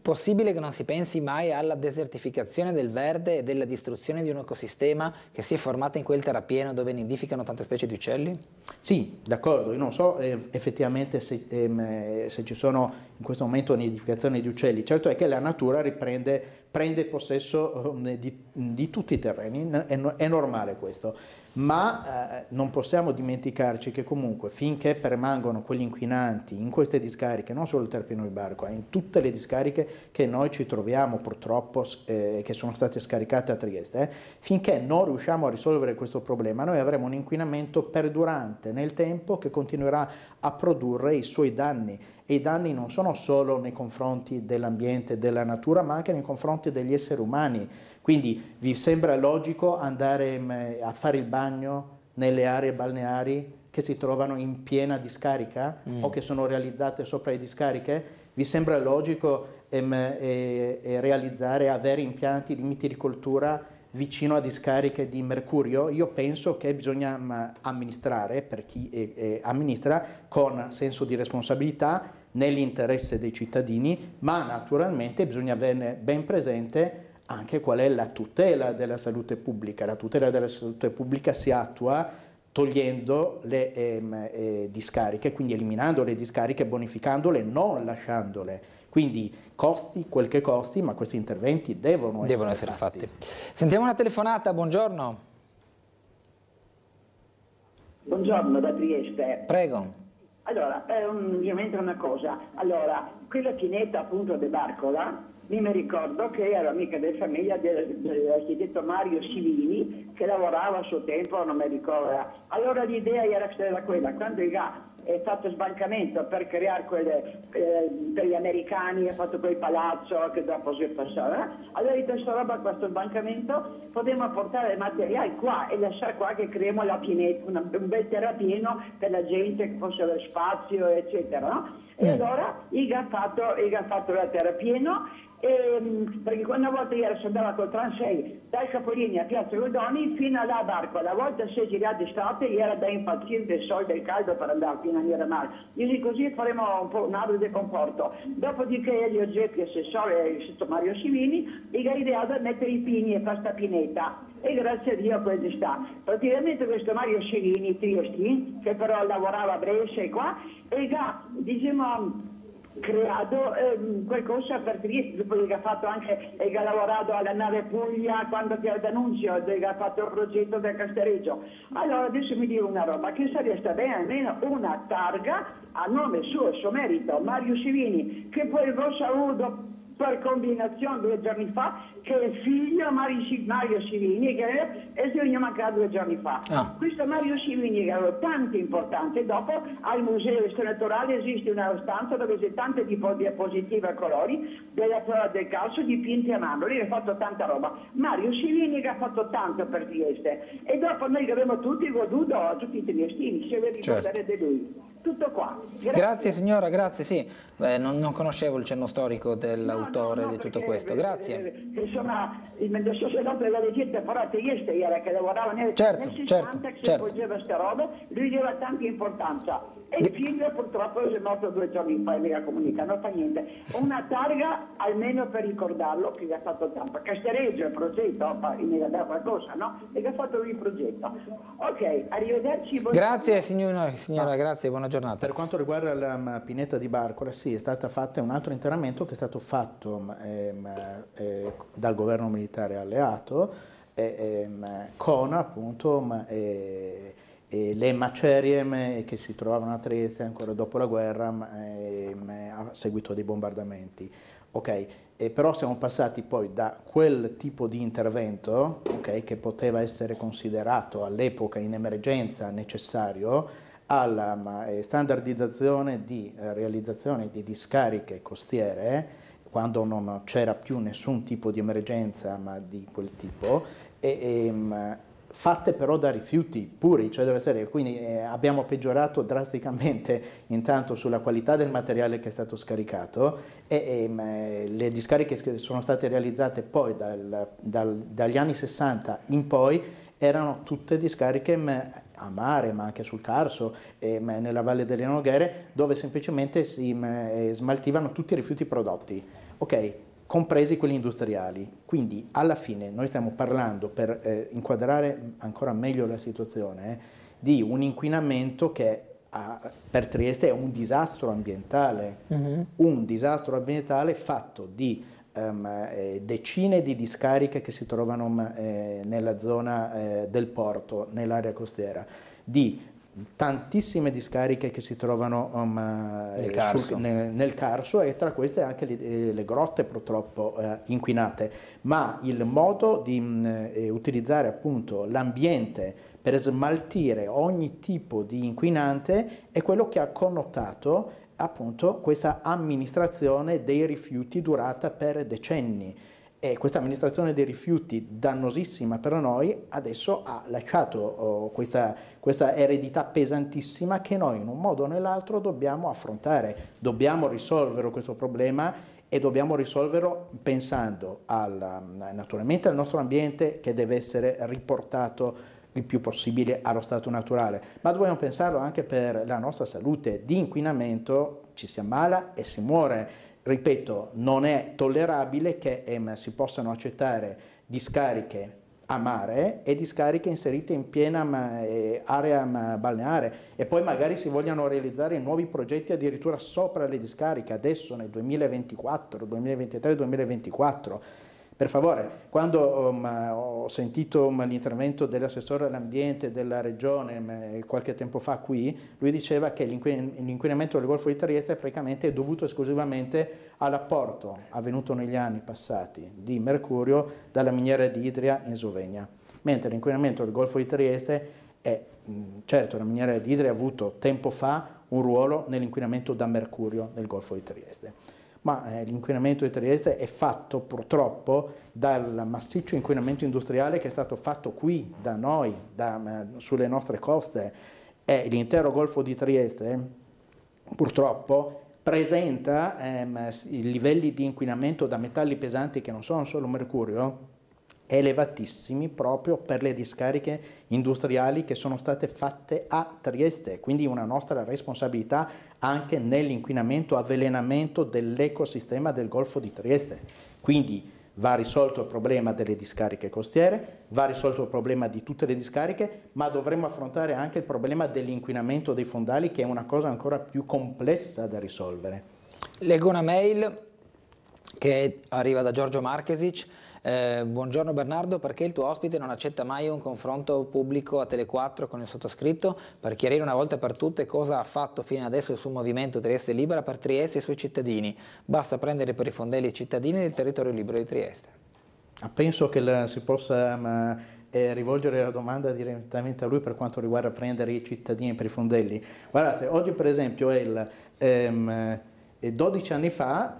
Possibile che non si pensi mai alla desertificazione del verde e della distruzione di un ecosistema che si è formato in quel terrapieno dove nidificano tante specie di uccelli? Sì, d'accordo. Io non so eh, effettivamente se, ehm, eh, se, ci sono in questo momento nidificazioni di uccelli. Certo è che la natura riprende prende possesso ehm, di, di tutti i terreni, è, è normale questo ma eh, non possiamo dimenticarci che comunque finché permangono quegli inquinanti in queste discariche, non solo il terpino di Barco, ma in tutte le discariche che noi ci troviamo purtroppo, eh, che sono state scaricate a Trieste, eh, finché non riusciamo a risolvere questo problema, noi avremo un inquinamento perdurante nel tempo che continuerà a produrre i suoi danni e i danni non sono solo nei confronti dell'ambiente, e della natura, ma anche nei confronti degli esseri umani quindi vi sembra logico andare mm, a fare il bagno nelle aree balneari che si trovano in piena discarica mm. o che sono realizzate sopra le discariche? Vi sembra logico em, mm, e, e realizzare, avere impianti di mitiricoltura vicino a discariche di mercurio, io penso che bisogna mm, amministrare, per chi è, è amministra, con senso di responsabilità nell'interesse dei cittadini, ma naturalmente bisogna averne ben presente anche qual è la tutela della salute pubblica. La tutela della salute pubblica si attua togliendo le ehm, eh, discariche, quindi eliminando le discariche, bonificandole, non lasciandole. Quindi costi quel che costi, ma questi interventi devono, devono essere, essere fatti. fatti. Sentiamo una telefonata, buongiorno. Buongiorno da Trieste. Prego. Allora, è un, ovviamente una cosa. Allora, quella chinetta appunto de Barcola, mi ricordo che era amica della famiglia dell'architetto Mario Silini che lavorava a suo tempo, non mi ricordo. Allora l'idea era quella, quando il GA è stato sbancamento per creare quelle, eh, per gli americani, ha fatto quel palazzo che dopo si è passato. Eh? Allora di questa roba, questo sbancamento, potremmo portare materiali qua e lasciare qua che creiamo la pineta, una, un bel terrapieno per la gente che possa avere spazio, eccetera. No? E mm. allora Iga ha, fatto, fatto la terrapieno ehm, perché una volta ieri si andava col Transei dai Capolini a Piazza Godoni fino alla ad Arco, la volta si è girata estate e era da impazzire del soldo e il caldo per andare fino a Miramar. Quindi così faremo un po' un arduo di conforto. Dopodiché Elio Geppi, assessore e il Mario Simini, gli ha ideato di mettere i pini e sta pineta e grazie a Dio quello sta. Praticamente questo Mario Cirini, Triesti, che però lavorava a Brescia e qua, e diciamo creato ehm, quel corso a partire che ha fatto anche e eh, che ha lavorato alla nave Puglia quando c'era l'annuncio che ha fatto il progetto del Castereggio allora adesso mi dico una roba che sarebbe stata almeno una targa a nome suo e suo merito Mario Civini, che poi lo saluto per combinazione due giorni fa che è figlia Mari, Mario Civini, che è venuto a mancare due giorni fa. Ah. Questo Mario Civini che aveva tante importanti, dopo al Museo Stonatorale esiste una stanza dove c'è tante tipo diapositive a colori della flora del calcio dipinte a mano, lì ha fatto tanta roba. Mario Civini che ha fatto tanto per Trieste e dopo noi che abbiamo tutti goduto, tutti i triestini, se vi ricordate certo. di lui tutto qua. Grazie, grazie signora, grazie, sì. Beh, non, non, conoscevo il cenno storico dell'autore no, no, no, di tutto questo. Grazie insomma nel della legge, però teiste era che lavorava nel, certo, nel 60 certo, che certo. svolgeva queste robe lui diede tanta importanza e il figlio purtroppo è morto due giorni fa e mi ha comunicato non fa niente una targa almeno per ricordarlo che gli ha fatto tanto Castereggio il progetto mi ha dato qualcosa no? e gli ha fatto lui il progetto ok arrivederci grazie signora, signora ah, grazie buona giornata per quanto riguarda la mm, pineta di Barcola sì è stato fatto un altro interamento che è stato fatto mm, ehm, eh, dal governo militare alleato, e, e, ehm, con appunto e, le macerie che si trovavano a Trieste ancora dopo la guerra a seguito dei bombardamenti. Okay. però siamo passati poi da quel tipo di intervento okay, che poteva essere considerato all'epoca in emergenza necessario alla standardizzazione di eh, realizzazione di discariche costiere quando non c'era più nessun tipo di emergenza ma di quel tipo, e, e, ehm, fatte però da rifiuti puri, cioè della serie, quindi eh, abbiamo peggiorato drasticamente intanto sulla qualità del materiale che è stato scaricato e, e ehm, eh, le discariche che sono state realizzate poi dal, dal, dagli anni 60 in poi erano tutte discariche ehm, a mare, ma anche sul Carso, nella Valle delle Noghere, dove semplicemente si eh, smaltivano tutti i rifiuti prodotti ok, compresi quelli industriali. Quindi alla fine noi stiamo parlando, per eh, inquadrare ancora meglio la situazione, eh, di un inquinamento che ha, per Trieste è un disastro ambientale, mm-hmm. un disastro ambientale fatto di um, decine di discariche che si trovano eh, nella zona eh, del porto, nell'area costiera, di tantissime discariche che si trovano um, eh, nel, Carso. Sul, nel, nel, Carso. e tra queste anche le, eh, le grotte purtroppo eh, inquinate, ma il modo di mh, mm, eh, utilizzare appunto l'ambiente per smaltire ogni tipo di inquinante è quello che ha connotato appunto questa amministrazione dei rifiuti durata per decenni e questa amministrazione dei rifiuti, dannosissima per noi, adesso ha lasciato oh, questa, questa, eredità pesantissima che noi in un modo o nell'altro dobbiamo affrontare, dobbiamo risolvere questo problema e dobbiamo risolverlo pensando al, mm, naturalmente al nostro ambiente che deve essere riportato il più possibile allo stato naturale, ma dobbiamo pensarlo anche per la nostra salute. Di inquinamento ci si ammala e si muore ripeto, non è tollerabile che ehm, si possano accettare discariche a mare e discariche inserite in piena ma, eh, area ma, balneare e poi magari si vogliano realizzare nuovi progetti addirittura sopra le discariche adesso nel 2024, 2023, 2024 per favore, quando um, ho sentito um, l'intervento dell'assessore all'ambiente della regione um, qualche tempo fa qui, lui diceva che l'inquin- l'inquinamento del Golfo di Trieste è praticamente è dovuto esclusivamente all'apporto avvenuto negli anni passati di mercurio dalla miniera di Idria in Slovenia, mentre l'inquinamento del Golfo di Trieste è, um, certo la miniera di Idria ha avuto tempo fa un ruolo nell'inquinamento da mercurio nel Golfo di Trieste ma eh, l'inquinamento di Trieste è fatto purtroppo dal massiccio inquinamento industriale che è stato fatto qui da noi, da, sulle nostre coste e l'intero Golfo di Trieste purtroppo presenta ehm, livelli di inquinamento da metalli pesanti che non sono solo mercurio elevatissimi proprio per le discariche industriali che sono state fatte a Trieste, quindi una nostra responsabilità anche nell'inquinamento, avvelenamento dell'ecosistema del Golfo di Trieste. Quindi va risolto il problema delle discariche costiere, va risolto il problema di tutte le discariche, ma dovremmo affrontare anche il problema dell'inquinamento dei fondali che è una cosa ancora più complessa da risolvere. Leggo una mail che arriva da Giorgio Marchesic eh, buongiorno Bernardo, perché il tuo ospite non accetta mai un confronto pubblico a Tele4 con il sottoscritto per chiarire una volta per tutte cosa ha fatto fino adesso il suo movimento Trieste Libera per Trieste e i suoi cittadini? Basta prendere per i fondelli i cittadini del territorio libero di Trieste. Ah, penso che la, si possa ma, eh, rivolgere la domanda direttamente a lui per quanto riguarda prendere i cittadini per i fondelli. Guardate, oggi per esempio è il, ehm, 12 eh, anni fa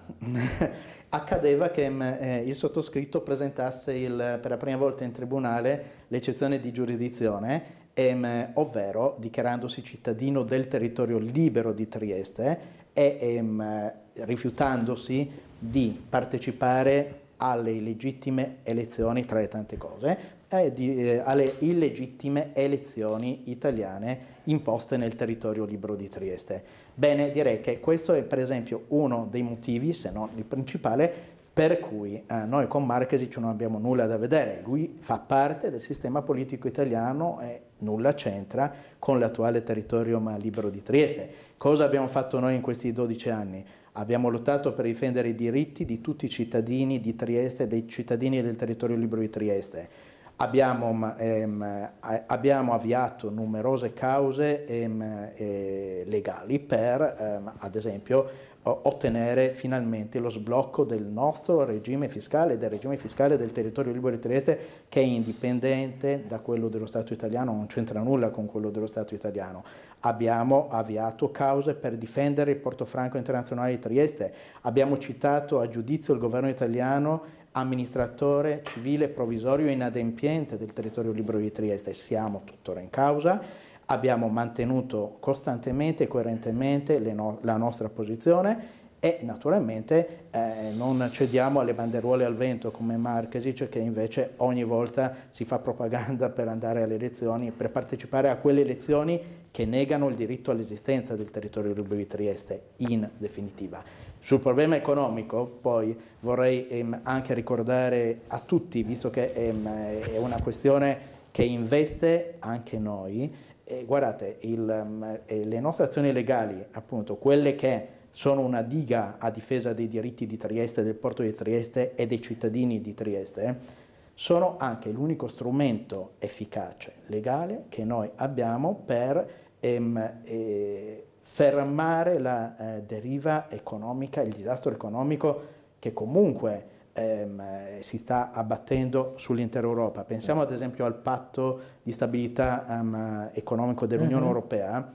accadeva che mm, eh, il sottoscritto presentasse il, per la prima volta in tribunale l'eccezione di giurisdizione, ehm, ovvero dichiarandosi cittadino del territorio libero di Trieste e ehm, rifiutandosi di partecipare alle legittime elezioni tra le tante cose, eh, alle illegittime elezioni italiane imposte nel territorio libero di Trieste. Bene, direi che questo è per esempio uno dei motivi, se non il principale, per cui eh, noi con Marchesic non abbiamo nulla da vedere, lui fa parte del sistema politico italiano e nulla c'entra con l'attuale territorio libero di Trieste. Cosa abbiamo fatto noi in questi 12 anni? Abbiamo lottato per difendere i diritti di tutti i cittadini di Trieste, dei cittadini del territorio libero di Trieste Abbiamo, ehm, abbiamo, avviato numerose cause ehm, eh, legali per, ehm, ad esempio, ottenere finalmente lo sblocco del nostro regime fiscale, del regime fiscale del territorio libero di Trieste, che è indipendente da quello dello Stato italiano, non c'entra nulla con quello dello Stato italiano. Abbiamo avviato cause per difendere il portofranco internazionale di Trieste, abbiamo citato a giudizio il governo italiano amministratore civile provvisorio inadempiente del territorio libero di Trieste, siamo tuttora in causa, abbiamo mantenuto costantemente e coerentemente no la nostra posizione e naturalmente eh, non cediamo alle banderuole al vento come Marchesic cioè che invece ogni volta si fa propaganda per andare alle elezioni, per partecipare a quelle elezioni che negano il diritto all'esistenza del territorio libero di Trieste in definitiva. Sul problema economico poi vorrei ehm, anche ricordare a tutti, visto che ehm, è una questione che investe anche noi, eh, guardate, il, um, eh, le nostre azioni legali, appunto, quelle che sono una diga a difesa dei diritti di Trieste, del porto di Trieste e dei cittadini di Trieste, sono anche l'unico strumento efficace, legale, che noi abbiamo per ehm, eh, fermare la eh, deriva economica, il disastro economico che comunque ehm, eh, si sta abbattendo sull'intera Europa. Pensiamo ad esempio al patto di stabilità um, economico dell'Unione uh mhm. -huh. Europea,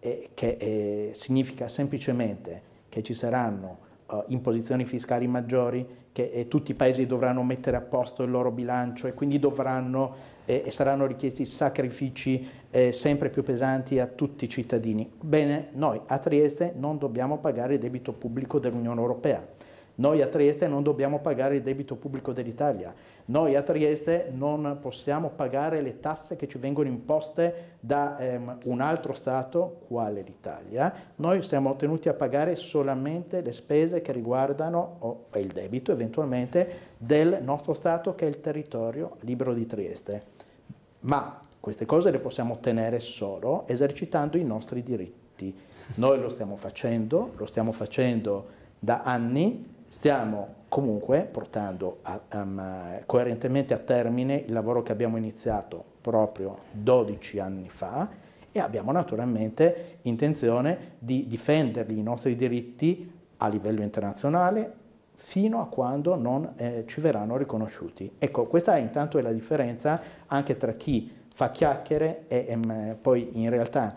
eh, che eh, significa semplicemente che ci saranno uh, imposizioni fiscali maggiori, che eh, tutti i paesi dovranno mettere a posto il loro bilancio e quindi dovranno e saranno richiesti sacrifici eh, sempre più pesanti a tutti i cittadini. Bene, noi a Trieste non dobbiamo pagare il debito pubblico dell'Unione Europea. Noi a Trieste non dobbiamo pagare il debito pubblico dell'Italia, noi a Trieste non possiamo pagare le tasse che ci vengono imposte da ehm, un altro Stato, quale l'Italia, noi siamo tenuti a pagare solamente le spese che riguardano o il debito eventualmente del nostro Stato che è il territorio libero di Trieste ma queste cose le possiamo ottenere solo esercitando i nostri diritti. Noi lo stiamo facendo, lo stiamo facendo da anni, stiamo comunque portando a, um, coerentemente a termine il lavoro che abbiamo iniziato proprio 12 anni fa e abbiamo naturalmente intenzione di difendere i nostri diritti a livello internazionale, fino a quando non eh, ci verranno riconosciuti. Ecco, questa intanto è la differenza anche tra chi fa chiacchiere e ehm, poi in realtà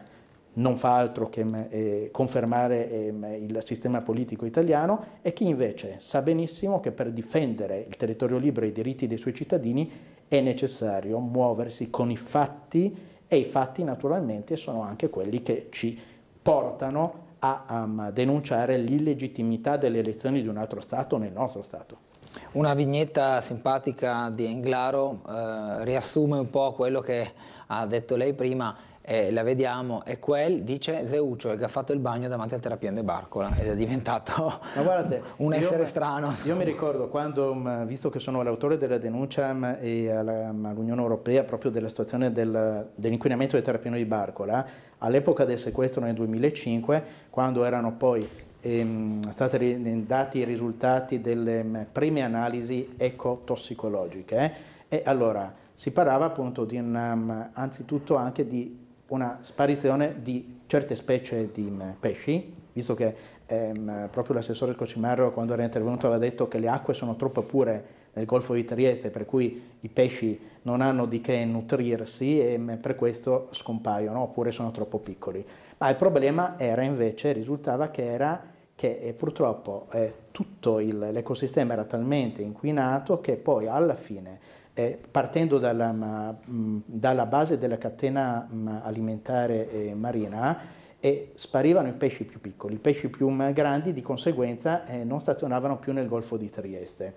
non fa altro che ehm, eh, confermare eh, il sistema politico italiano e chi invece sa benissimo che per difendere il territorio libero e i diritti dei suoi cittadini è necessario muoversi con i fatti e i fatti naturalmente sono anche quelli che ci portano a um, denunciare l'illegittimità delle elezioni di un altro Stato nel nostro Stato. Una vignetta simpatica di Englaro eh, riassume un po' quello che ha detto lei prima eh, la vediamo, è quel, dice Zeuccio, che ha fatto il bagno davanti al terapia terapiente Barcola ed è diventato guardate, un essere io, strano. Io mi ricordo quando, mm, visto che sono l'autore della denuncia e mm, all'Unione Europea proprio della situazione del, dell'inquinamento del terrapieno di Barcola, all'epoca del sequestro nel 2005, quando erano poi ehm, stati dati i risultati delle mm, prime analisi ecotossicologiche, eh, e allora si parlava appunto di un, anzitutto anche di una sparizione di certe specie di mm, pesci, visto che ehm, proprio l'assessore Cocimarro quando era intervenuto aveva detto che le acque sono troppo pure nel Golfo di Trieste, per cui i pesci non hanno di che nutrirsi e mm, per questo scompaiono oppure sono troppo piccoli. Ma il problema era invece, risultava che era che eh, purtroppo eh, tutto l'ecosistema era talmente inquinato che poi alla fine eh, partendo dalla, mh, mm, dalla, base della catena mh, mm, alimentare eh, marina, e sparivano i pesci più piccoli, i pesci più mm, grandi di conseguenza eh, non stazionavano più nel Golfo di Trieste.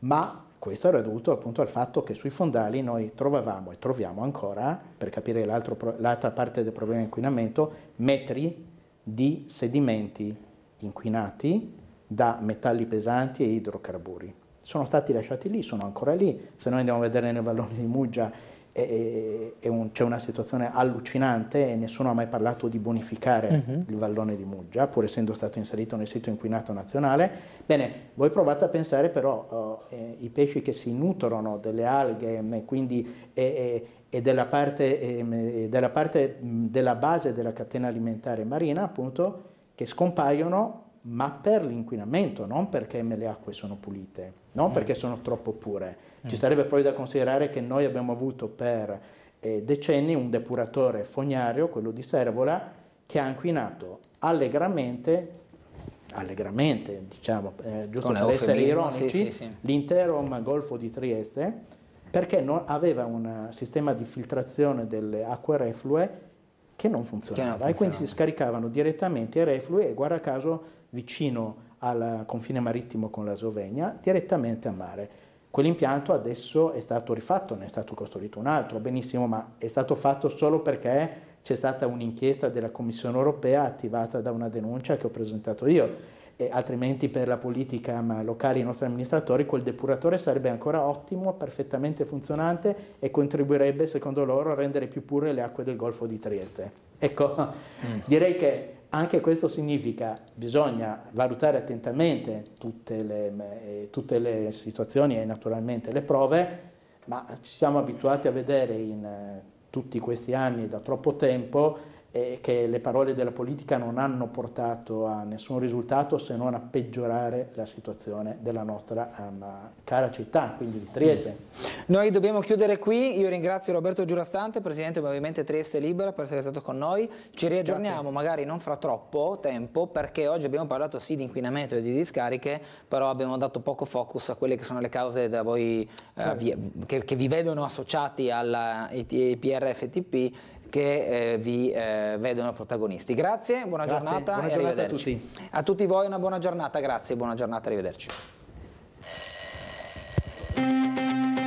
Ma questo era dovuto appunto al fatto che sui fondali noi trovavamo e troviamo ancora, per capire l'altra parte del problema inquinamento, metri di sedimenti inquinati da metalli pesanti e idrocarburi sono stati lasciati lì, sono ancora lì. Se noi andiamo a vedere nel vallone di Muggia un, c'è una situazione allucinante e nessuno ha mai parlato di bonificare uh-huh. il vallone di Muggia, pur essendo stato inserito nel sito inquinato nazionale. Bene, voi provate a pensare però eh, eh i pesci che si nutrono delle alghe, mm, quindi... Eh, e della parte, eh, della parte mm, della base della catena alimentare marina, appunto, che scompaiono ma per l'inquinamento, non perché le acque sono pulite, non mm. perché sono troppo pure. Mm. Ci sarebbe poi da considerare che noi abbiamo avuto per eh, decenni un depuratore fognario, quello di Servola, che ha inquinato allegramente, allegramente diciamo, eh, giusto Con per essere ironici, sì, sì, sì. l'intero golfo di Trieste, perché non, aveva un sistema di filtrazione delle acque reflue che non funzionava, che non funzionava. e quindi si scaricavano direttamente i reflui e guarda caso vicino al confine marittimo con la Slovenia, direttamente a mare. Quell'impianto adesso è stato rifatto, ne è stato costruito un altro, benissimo, ma è stato fatto solo perché c'è stata un'inchiesta della Commissione europea attivata da una denuncia che ho presentato io. E altrimenti per la politica locale i nostri amministratori quel depuratore sarebbe ancora ottimo, perfettamente funzionante e contribuirebbe secondo loro a rendere più pure le acque del Golfo di Trieste. Ecco, mm. direi che anche questo significa che bisogna valutare attentamente tutte le, eh, tutte le situazioni e naturalmente le prove, ma ci siamo abituati a vedere in eh, tutti questi anni da troppo tempo e che le parole della politica non hanno portato a nessun risultato se non a peggiorare la situazione della nostra ehm, cara città, quindi di Trieste. Noi dobbiamo chiudere qui, io ringrazio Roberto Giurastante, Presidente del Movimento Trieste Libera per essere stato con noi, ci riaggiorniamo magari non fra troppo tempo perché oggi abbiamo parlato sì di inquinamento e di discariche, però abbiamo dato poco focus a quelle che sono le cause da voi, eh, certo. che, che vi vedono associati alla PRFTP che eh, vi eh, vedono protagonisti. Grazie, buona grazie, giornata buona e giornata a tutti. A tutti voi una buona giornata, grazie, buona giornata, arrivederci.